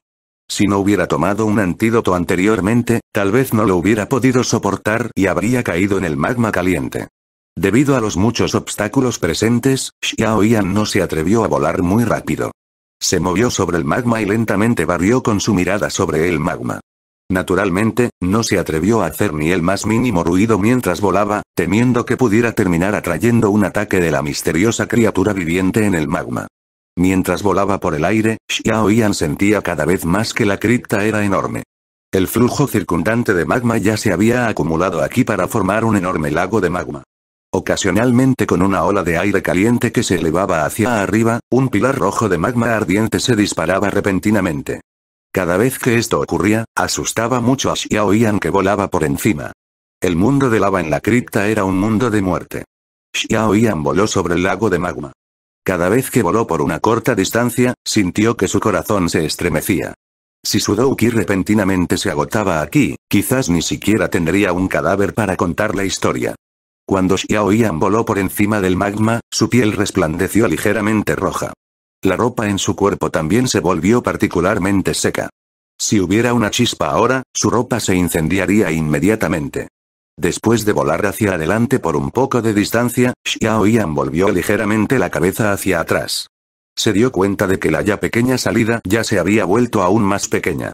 Si no hubiera tomado un antídoto anteriormente, tal vez no lo hubiera podido soportar y habría caído en el magma caliente. Debido a los muchos obstáculos presentes, Xiao Yan no se atrevió a volar muy rápido. Se movió sobre el magma y lentamente barrió con su mirada sobre el magma. Naturalmente, no se atrevió a hacer ni el más mínimo ruido mientras volaba, temiendo que pudiera terminar atrayendo un ataque de la misteriosa criatura viviente en el magma. Mientras volaba por el aire, Xiao Yan sentía cada vez más que la cripta era enorme. El flujo circundante de magma ya se había acumulado aquí para formar un enorme lago de magma. Ocasionalmente con una ola de aire caliente que se elevaba hacia arriba, un pilar rojo de magma ardiente se disparaba repentinamente. Cada vez que esto ocurría, asustaba mucho a Xiao Yan que volaba por encima. El mundo de lava en la cripta era un mundo de muerte. Xiao Yan voló sobre el lago de magma. Cada vez que voló por una corta distancia, sintió que su corazón se estremecía. Si Sudouki repentinamente se agotaba aquí, quizás ni siquiera tendría un cadáver para contar la historia. Cuando Xiao Yan voló por encima del magma, su piel resplandeció ligeramente roja. La ropa en su cuerpo también se volvió particularmente seca. Si hubiera una chispa ahora, su ropa se incendiaría inmediatamente. Después de volar hacia adelante por un poco de distancia, Xiao Yan volvió ligeramente la cabeza hacia atrás. Se dio cuenta de que la ya pequeña salida ya se había vuelto aún más pequeña.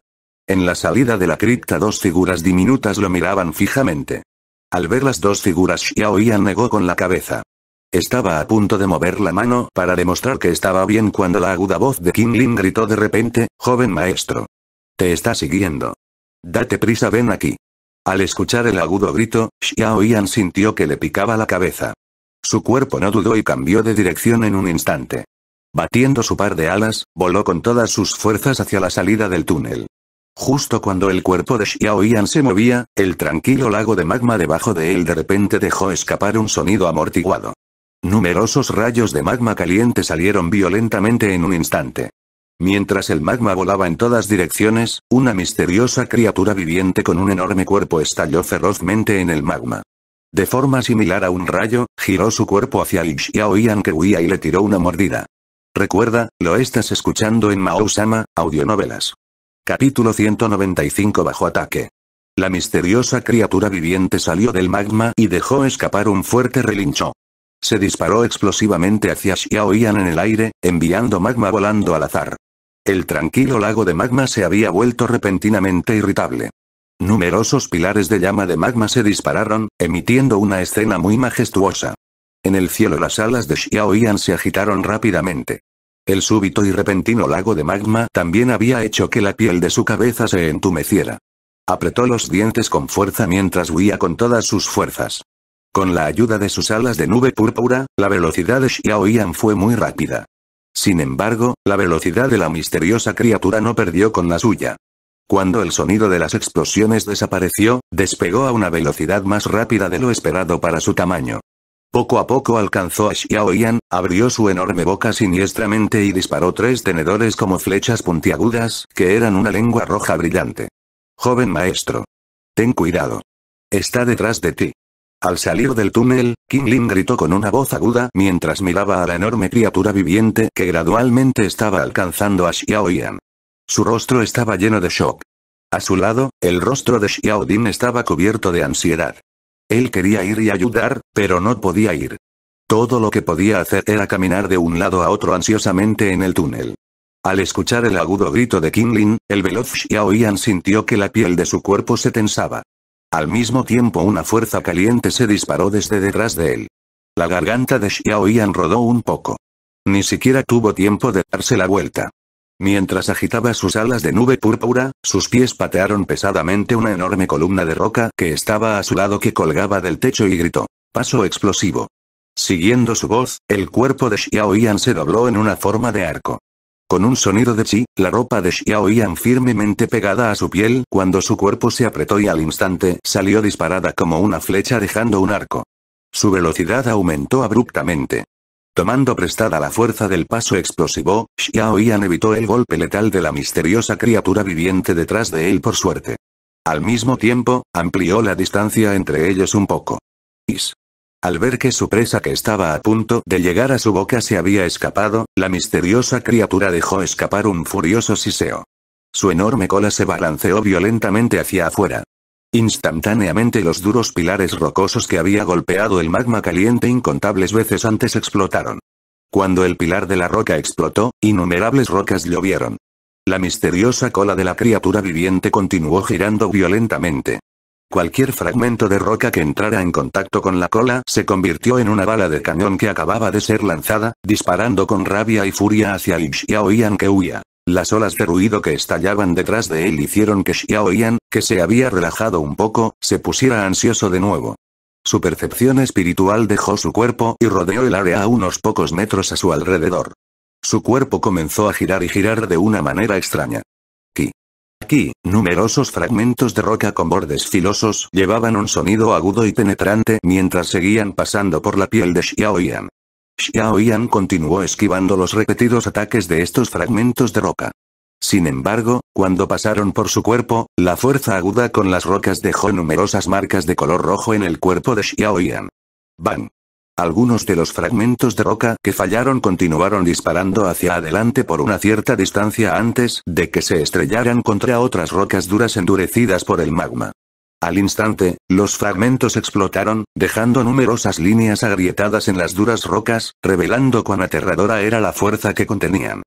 En la salida de la cripta dos figuras diminutas lo miraban fijamente. Al ver las dos figuras Xiao Yan negó con la cabeza. Estaba a punto de mover la mano para demostrar que estaba bien cuando la aguda voz de Lin gritó de repente, joven maestro. Te está siguiendo. Date prisa ven aquí. Al escuchar el agudo grito, Xiao Yan sintió que le picaba la cabeza. Su cuerpo no dudó y cambió de dirección en un instante. Batiendo su par de alas, voló con todas sus fuerzas hacia la salida del túnel. Justo cuando el cuerpo de Xiao se movía, el tranquilo lago de magma debajo de él de repente dejó escapar un sonido amortiguado. Numerosos rayos de magma caliente salieron violentamente en un instante. Mientras el magma volaba en todas direcciones, una misteriosa criatura viviente con un enorme cuerpo estalló ferozmente en el magma. De forma similar a un rayo, giró su cuerpo hacia el Xiaoyan que huía y le tiró una mordida. Recuerda, lo estás escuchando en Mao Sama, audionovelas. Capítulo 195 Bajo ataque. La misteriosa criatura viviente salió del magma y dejó escapar un fuerte relincho. Se disparó explosivamente hacia Xiao en el aire, enviando magma volando al azar. El tranquilo lago de magma se había vuelto repentinamente irritable. Numerosos pilares de llama de magma se dispararon, emitiendo una escena muy majestuosa. En el cielo las alas de Xiao se agitaron rápidamente. El súbito y repentino lago de magma también había hecho que la piel de su cabeza se entumeciera. Apretó los dientes con fuerza mientras huía con todas sus fuerzas. Con la ayuda de sus alas de nube púrpura, la velocidad de Xiao fue muy rápida. Sin embargo, la velocidad de la misteriosa criatura no perdió con la suya. Cuando el sonido de las explosiones desapareció, despegó a una velocidad más rápida de lo esperado para su tamaño. Poco a poco alcanzó a Xiaoyan, abrió su enorme boca siniestramente y disparó tres tenedores como flechas puntiagudas, que eran una lengua roja brillante. Joven maestro. Ten cuidado. Está detrás de ti. Al salir del túnel, King Lin gritó con una voz aguda mientras miraba a la enorme criatura viviente que gradualmente estaba alcanzando a Xiaoyan. Su rostro estaba lleno de shock. A su lado, el rostro de Xiaodin estaba cubierto de ansiedad. Él quería ir y ayudar, pero no podía ir. Todo lo que podía hacer era caminar de un lado a otro ansiosamente en el túnel. Al escuchar el agudo grito de Kinlin, el veloz Xiaoyan sintió que la piel de su cuerpo se tensaba. Al mismo tiempo una fuerza caliente se disparó desde detrás de él. La garganta de Xiaoyan rodó un poco. Ni siquiera tuvo tiempo de darse la vuelta. Mientras agitaba sus alas de nube púrpura, sus pies patearon pesadamente una enorme columna de roca que estaba a su lado que colgaba del techo y gritó. Paso explosivo. Siguiendo su voz, el cuerpo de Xiaoyan se dobló en una forma de arco. Con un sonido de chi, la ropa de Xiao firmemente pegada a su piel, cuando su cuerpo se apretó y al instante salió disparada como una flecha dejando un arco. Su velocidad aumentó abruptamente. Tomando prestada la fuerza del paso explosivo, Xiao Yan evitó el golpe letal de la misteriosa criatura viviente detrás de él por suerte. Al mismo tiempo, amplió la distancia entre ellos un poco. Is. Al ver que su presa que estaba a punto de llegar a su boca se había escapado, la misteriosa criatura dejó escapar un furioso siseo. Su enorme cola se balanceó violentamente hacia afuera. Instantáneamente los duros pilares rocosos que había golpeado el magma caliente incontables veces antes explotaron. Cuando el pilar de la roca explotó, innumerables rocas llovieron. La misteriosa cola de la criatura viviente continuó girando violentamente. Cualquier fragmento de roca que entrara en contacto con la cola se convirtió en una bala de cañón que acababa de ser lanzada, disparando con rabia y furia hacia Y y que huía. Las olas de ruido que estallaban detrás de él hicieron que Xiao que se había relajado un poco, se pusiera ansioso de nuevo. Su percepción espiritual dejó su cuerpo y rodeó el área a unos pocos metros a su alrededor. Su cuerpo comenzó a girar y girar de una manera extraña. Aquí, numerosos fragmentos de roca con bordes filosos llevaban un sonido agudo y penetrante mientras seguían pasando por la piel de Yan. Xiao Yan continuó esquivando los repetidos ataques de estos fragmentos de roca. Sin embargo, cuando pasaron por su cuerpo, la fuerza aguda con las rocas dejó numerosas marcas de color rojo en el cuerpo de Yan. Bang. Algunos de los fragmentos de roca que fallaron continuaron disparando hacia adelante por una cierta distancia antes de que se estrellaran contra otras rocas duras endurecidas por el magma. Al instante, los fragmentos explotaron, dejando numerosas líneas agrietadas en las duras rocas, revelando cuán aterradora era la fuerza que contenían.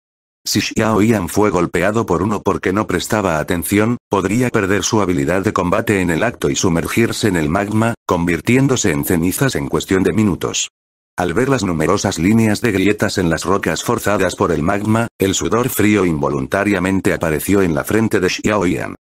Si Xiao Yan fue golpeado por uno porque no prestaba atención, podría perder su habilidad de combate en el acto y sumergirse en el magma, convirtiéndose en cenizas en cuestión de minutos. Al ver las numerosas líneas de grietas en las rocas forzadas por el magma, el sudor frío involuntariamente apareció en la frente de Xiao Yan.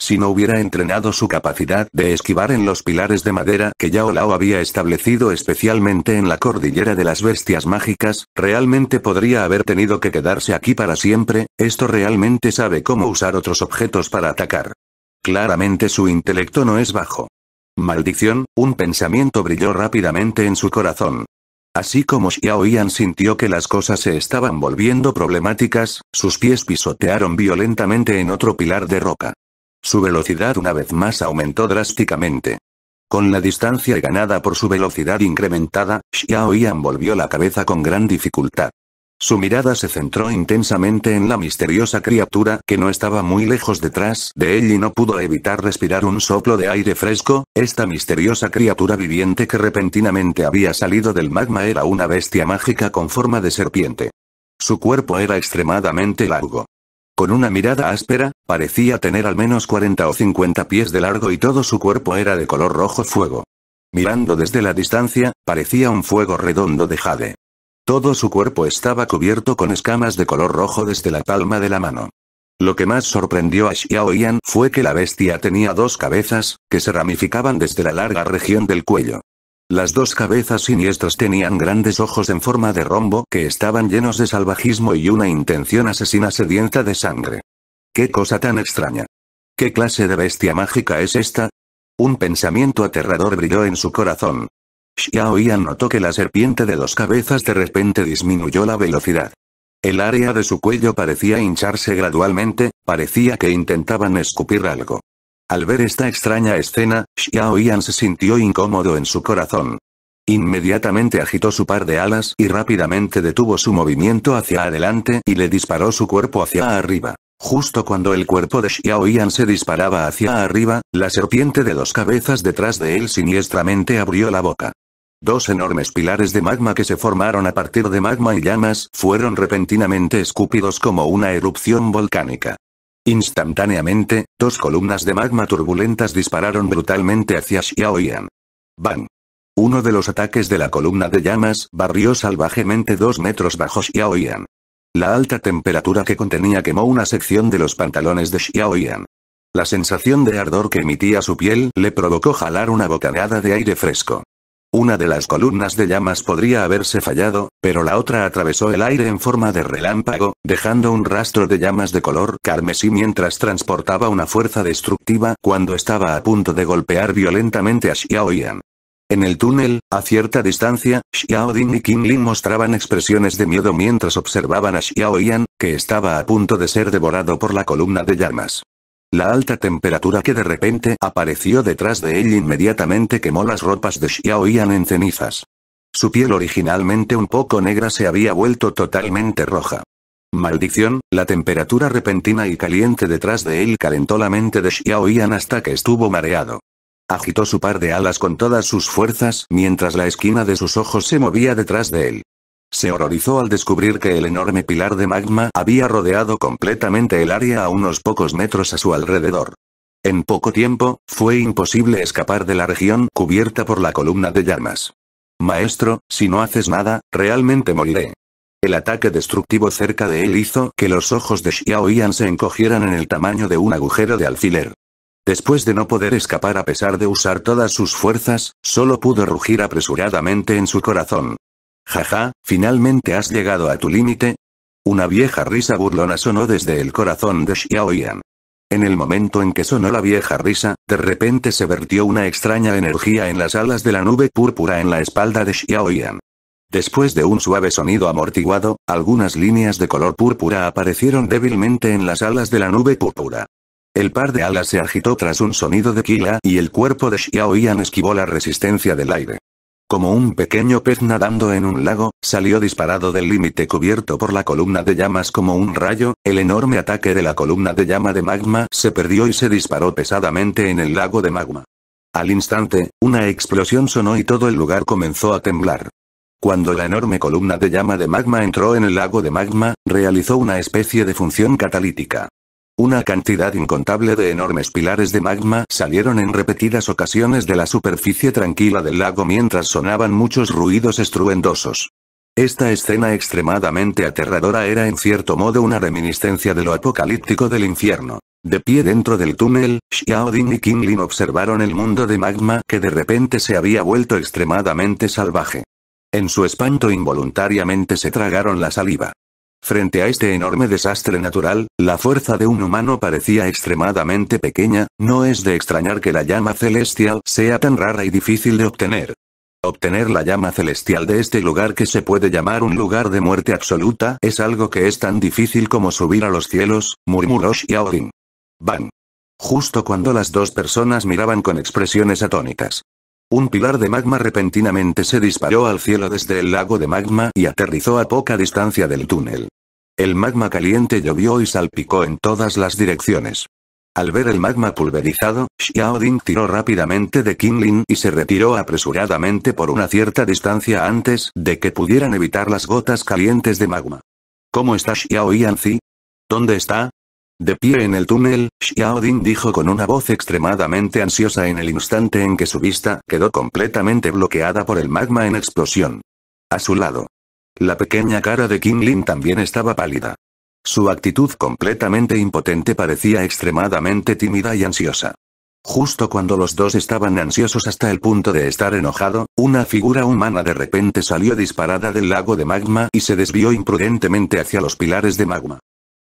Si no hubiera entrenado su capacidad de esquivar en los pilares de madera que Yao Lao había establecido especialmente en la cordillera de las bestias mágicas, realmente podría haber tenido que quedarse aquí para siempre, esto realmente sabe cómo usar otros objetos para atacar. Claramente su intelecto no es bajo. Maldición, un pensamiento brilló rápidamente en su corazón. Así como Xiao Yan sintió que las cosas se estaban volviendo problemáticas, sus pies pisotearon violentamente en otro pilar de roca. Su velocidad una vez más aumentó drásticamente. Con la distancia ganada por su velocidad incrementada, Xiao volvió la cabeza con gran dificultad. Su mirada se centró intensamente en la misteriosa criatura que no estaba muy lejos detrás de él y no pudo evitar respirar un soplo de aire fresco, esta misteriosa criatura viviente que repentinamente había salido del magma era una bestia mágica con forma de serpiente. Su cuerpo era extremadamente largo. Con una mirada áspera, parecía tener al menos 40 o 50 pies de largo y todo su cuerpo era de color rojo fuego. Mirando desde la distancia, parecía un fuego redondo de jade. Todo su cuerpo estaba cubierto con escamas de color rojo desde la palma de la mano. Lo que más sorprendió a Xiao Yan fue que la bestia tenía dos cabezas, que se ramificaban desde la larga región del cuello. Las dos cabezas siniestras tenían grandes ojos en forma de rombo que estaban llenos de salvajismo y una intención asesina sedienta de sangre. ¡Qué cosa tan extraña! ¿Qué clase de bestia mágica es esta? Un pensamiento aterrador brilló en su corazón. Xiao Yan notó que la serpiente de dos cabezas de repente disminuyó la velocidad. El área de su cuello parecía hincharse gradualmente, parecía que intentaban escupir algo. Al ver esta extraña escena, Xiao Yan se sintió incómodo en su corazón. Inmediatamente agitó su par de alas y rápidamente detuvo su movimiento hacia adelante y le disparó su cuerpo hacia arriba. Justo cuando el cuerpo de Xiao Yan se disparaba hacia arriba, la serpiente de dos cabezas detrás de él siniestramente abrió la boca. Dos enormes pilares de magma que se formaron a partir de magma y llamas fueron repentinamente escupidos como una erupción volcánica. Instantáneamente, dos columnas de magma turbulentas dispararon brutalmente hacia Xiaoyan. ¡Bang! Uno de los ataques de la columna de llamas barrió salvajemente dos metros bajo Xiaoyan. La alta temperatura que contenía quemó una sección de los pantalones de Xiaoyan. La sensación de ardor que emitía su piel le provocó jalar una bocanada de aire fresco. Una de las columnas de llamas podría haberse fallado, pero la otra atravesó el aire en forma de relámpago, dejando un rastro de llamas de color carmesí mientras transportaba una fuerza destructiva cuando estaba a punto de golpear violentamente a Xiao Yan. En el túnel, a cierta distancia, Xiao y Qin Lin mostraban expresiones de miedo mientras observaban a Xiao Yan, que estaba a punto de ser devorado por la columna de llamas. La alta temperatura que de repente apareció detrás de él inmediatamente quemó las ropas de Xiao en cenizas. Su piel originalmente un poco negra se había vuelto totalmente roja. Maldición, la temperatura repentina y caliente detrás de él calentó la mente de Xiao hasta que estuvo mareado. Agitó su par de alas con todas sus fuerzas mientras la esquina de sus ojos se movía detrás de él. Se horrorizó al descubrir que el enorme pilar de magma había rodeado completamente el área a unos pocos metros a su alrededor. En poco tiempo, fue imposible escapar de la región cubierta por la columna de llamas. Maestro, si no haces nada, realmente moriré. El ataque destructivo cerca de él hizo que los ojos de Xiaoyan se encogieran en el tamaño de un agujero de alfiler. Después de no poder escapar a pesar de usar todas sus fuerzas, solo pudo rugir apresuradamente en su corazón. Jaja, finalmente has llegado a tu límite. Una vieja risa burlona sonó desde el corazón de Xiaoyan. En el momento en que sonó la vieja risa, de repente se vertió una extraña energía en las alas de la nube púrpura en la espalda de Xiaoyan. Después de un suave sonido amortiguado, algunas líneas de color púrpura aparecieron débilmente en las alas de la nube púrpura. El par de alas se agitó tras un sonido de Kila y el cuerpo de Xiaoyan esquivó la resistencia del aire. Como un pequeño pez nadando en un lago, salió disparado del límite cubierto por la columna de llamas como un rayo, el enorme ataque de la columna de llama de magma se perdió y se disparó pesadamente en el lago de magma. Al instante, una explosión sonó y todo el lugar comenzó a temblar. Cuando la enorme columna de llama de magma entró en el lago de magma, realizó una especie de función catalítica. Una cantidad incontable de enormes pilares de magma salieron en repetidas ocasiones de la superficie tranquila del lago mientras sonaban muchos ruidos estruendosos. Esta escena extremadamente aterradora era en cierto modo una reminiscencia de lo apocalíptico del infierno. De pie dentro del túnel, Xiaodin y Kinglin observaron el mundo de magma que de repente se había vuelto extremadamente salvaje. En su espanto involuntariamente se tragaron la saliva. Frente a este enorme desastre natural, la fuerza de un humano parecía extremadamente pequeña, no es de extrañar que la llama celestial sea tan rara y difícil de obtener. Obtener la llama celestial de este lugar que se puede llamar un lugar de muerte absoluta es algo que es tan difícil como subir a los cielos, murmuró Aurin. Van. Justo cuando las dos personas miraban con expresiones atónitas. Un pilar de magma repentinamente se disparó al cielo desde el lago de magma y aterrizó a poca distancia del túnel. El magma caliente llovió y salpicó en todas las direcciones. Al ver el magma pulverizado, Xiao Ding tiró rápidamente de Qinlin y se retiró apresuradamente por una cierta distancia antes de que pudieran evitar las gotas calientes de magma. ¿Cómo está Xiao Yanzi? ¿Dónde está? De pie en el túnel, Xiaodin dijo con una voz extremadamente ansiosa en el instante en que su vista quedó completamente bloqueada por el magma en explosión. A su lado. La pequeña cara de Kim Lin también estaba pálida. Su actitud completamente impotente parecía extremadamente tímida y ansiosa. Justo cuando los dos estaban ansiosos hasta el punto de estar enojado, una figura humana de repente salió disparada del lago de magma y se desvió imprudentemente hacia los pilares de magma.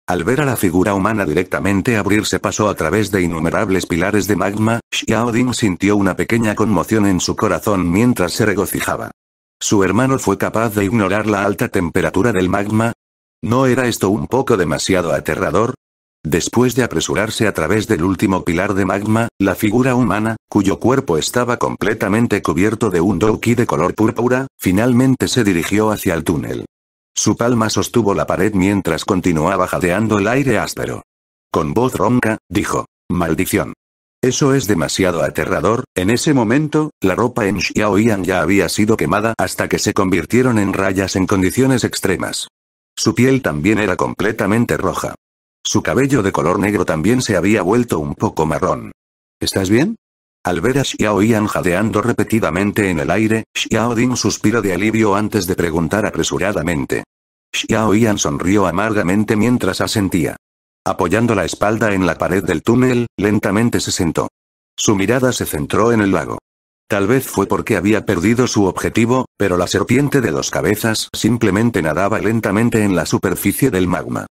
Al ver a la figura humana directamente abrirse paso a través de innumerables pilares de magma, Xiaoding sintió una pequeña conmoción en su corazón mientras se regocijaba. ¿Su hermano fue capaz de ignorar la alta temperatura del magma? ¿No era esto un poco demasiado aterrador? Después de apresurarse a través del último pilar de magma, la figura humana, cuyo cuerpo estaba completamente cubierto de un douki de color púrpura, finalmente se dirigió hacia el túnel. Su palma sostuvo la pared mientras continuaba jadeando el aire áspero. Con voz ronca, dijo. Maldición. Eso es demasiado aterrador, en ese momento, la ropa en Xiao Yan ya había sido quemada hasta que se convirtieron en rayas en condiciones extremas. Su piel también era completamente roja. Su cabello de color negro también se había vuelto un poco marrón. ¿Estás bien? Al ver a Xiao Yan jadeando repetidamente en el aire, Xiao Ding suspiró de alivio antes de preguntar apresuradamente. Xiao Yan sonrió amargamente mientras asentía. Apoyando la espalda en la pared del túnel, lentamente se sentó. Su mirada se centró en el lago. Tal vez fue porque había perdido su objetivo, pero la serpiente de dos cabezas simplemente nadaba lentamente en la superficie del magma.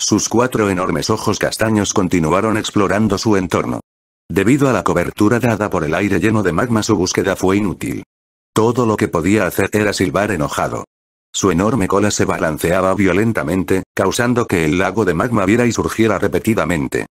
Sus cuatro enormes ojos castaños continuaron explorando su entorno. Debido a la cobertura dada por el aire lleno de magma su búsqueda fue inútil. Todo lo que podía hacer era silbar enojado. Su enorme cola se balanceaba violentamente, causando que el lago de magma viera y surgiera repetidamente.